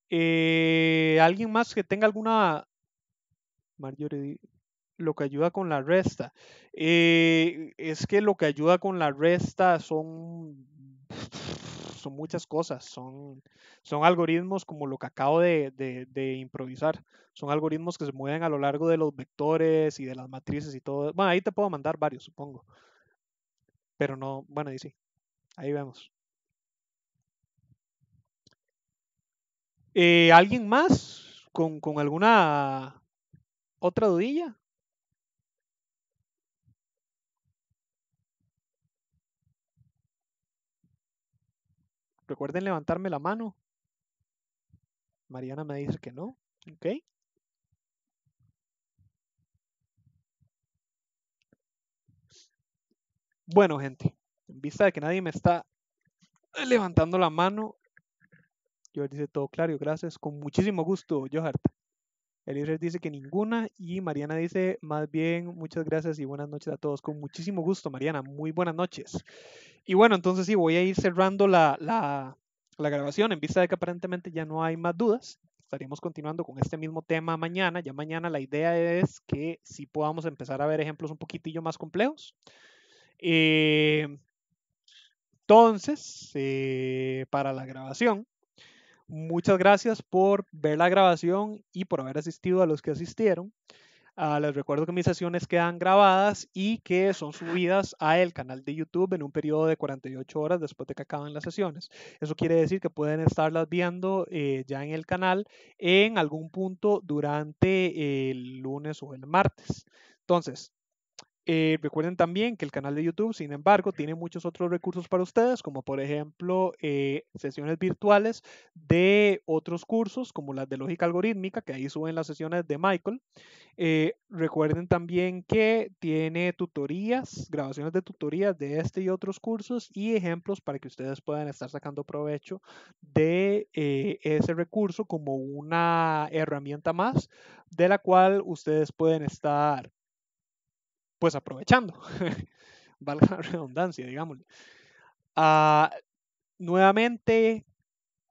Eh, ¿Alguien más que tenga alguna... Marjorie, lo que ayuda con la resta. Eh, es que lo que ayuda con la resta son son muchas cosas, son, son algoritmos como lo que acabo de, improvisar, son algoritmos que se mueven a lo largo de los vectores y de las matrices y todo. Bueno, ahí te puedo mandar varios, supongo. Pero no, bueno, y sí, ahí vemos. Eh, ¿Alguien más con, con alguna otra dudilla? Recuerden levantarme la mano. Mariana me dice que no. Ok. Bueno, gente, en vista de que nadie me está levantando la mano, yo dice todo claro, gracias, con muchísimo gusto, Johart. Eliezer dice que ninguna y Mariana dice más bien muchas gracias y buenas noches a todos. Con muchísimo gusto, Mariana. Muy buenas noches. Y bueno, entonces sí, voy a ir cerrando la, grabación en vista de que aparentemente ya no hay más dudas. Estaríamos continuando con este mismo tema mañana. Ya mañana la idea es que sí podamos empezar a ver ejemplos un poquitillo más complejos. Eh, entonces, eh, para la grabación, muchas gracias por ver la grabación y por haber asistido a los que asistieron. Ah, les recuerdo que mis sesiones quedan grabadas y que son subidas a el canal de YouTube en un periodo de 48 horas después de que acaben las sesiones. Eso quiere decir que pueden estarlas viendo eh, ya en el canal en algún punto durante el lunes o el martes. Entonces, eh, recuerden también que el canal de YouTube, sin embargo, tiene muchos otros recursos para ustedes, como por ejemplo eh, sesiones virtuales de otros cursos, como las de lógica algorítmica, que ahí suben las sesiones de Michael. Eh, recuerden también que tiene tutorías, grabaciones de tutorías de este y otros cursos y ejemplos para que ustedes puedan estar sacando provecho de ese recurso como una herramienta más de la cual ustedes pueden estar pues aprovechando, valga la redundancia, digámoslo. Ah, nuevamente,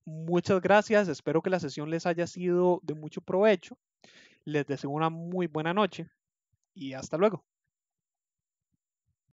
muchas gracias, espero que la sesión les haya sido de mucho provecho, les deseo una muy buena noche y hasta luego.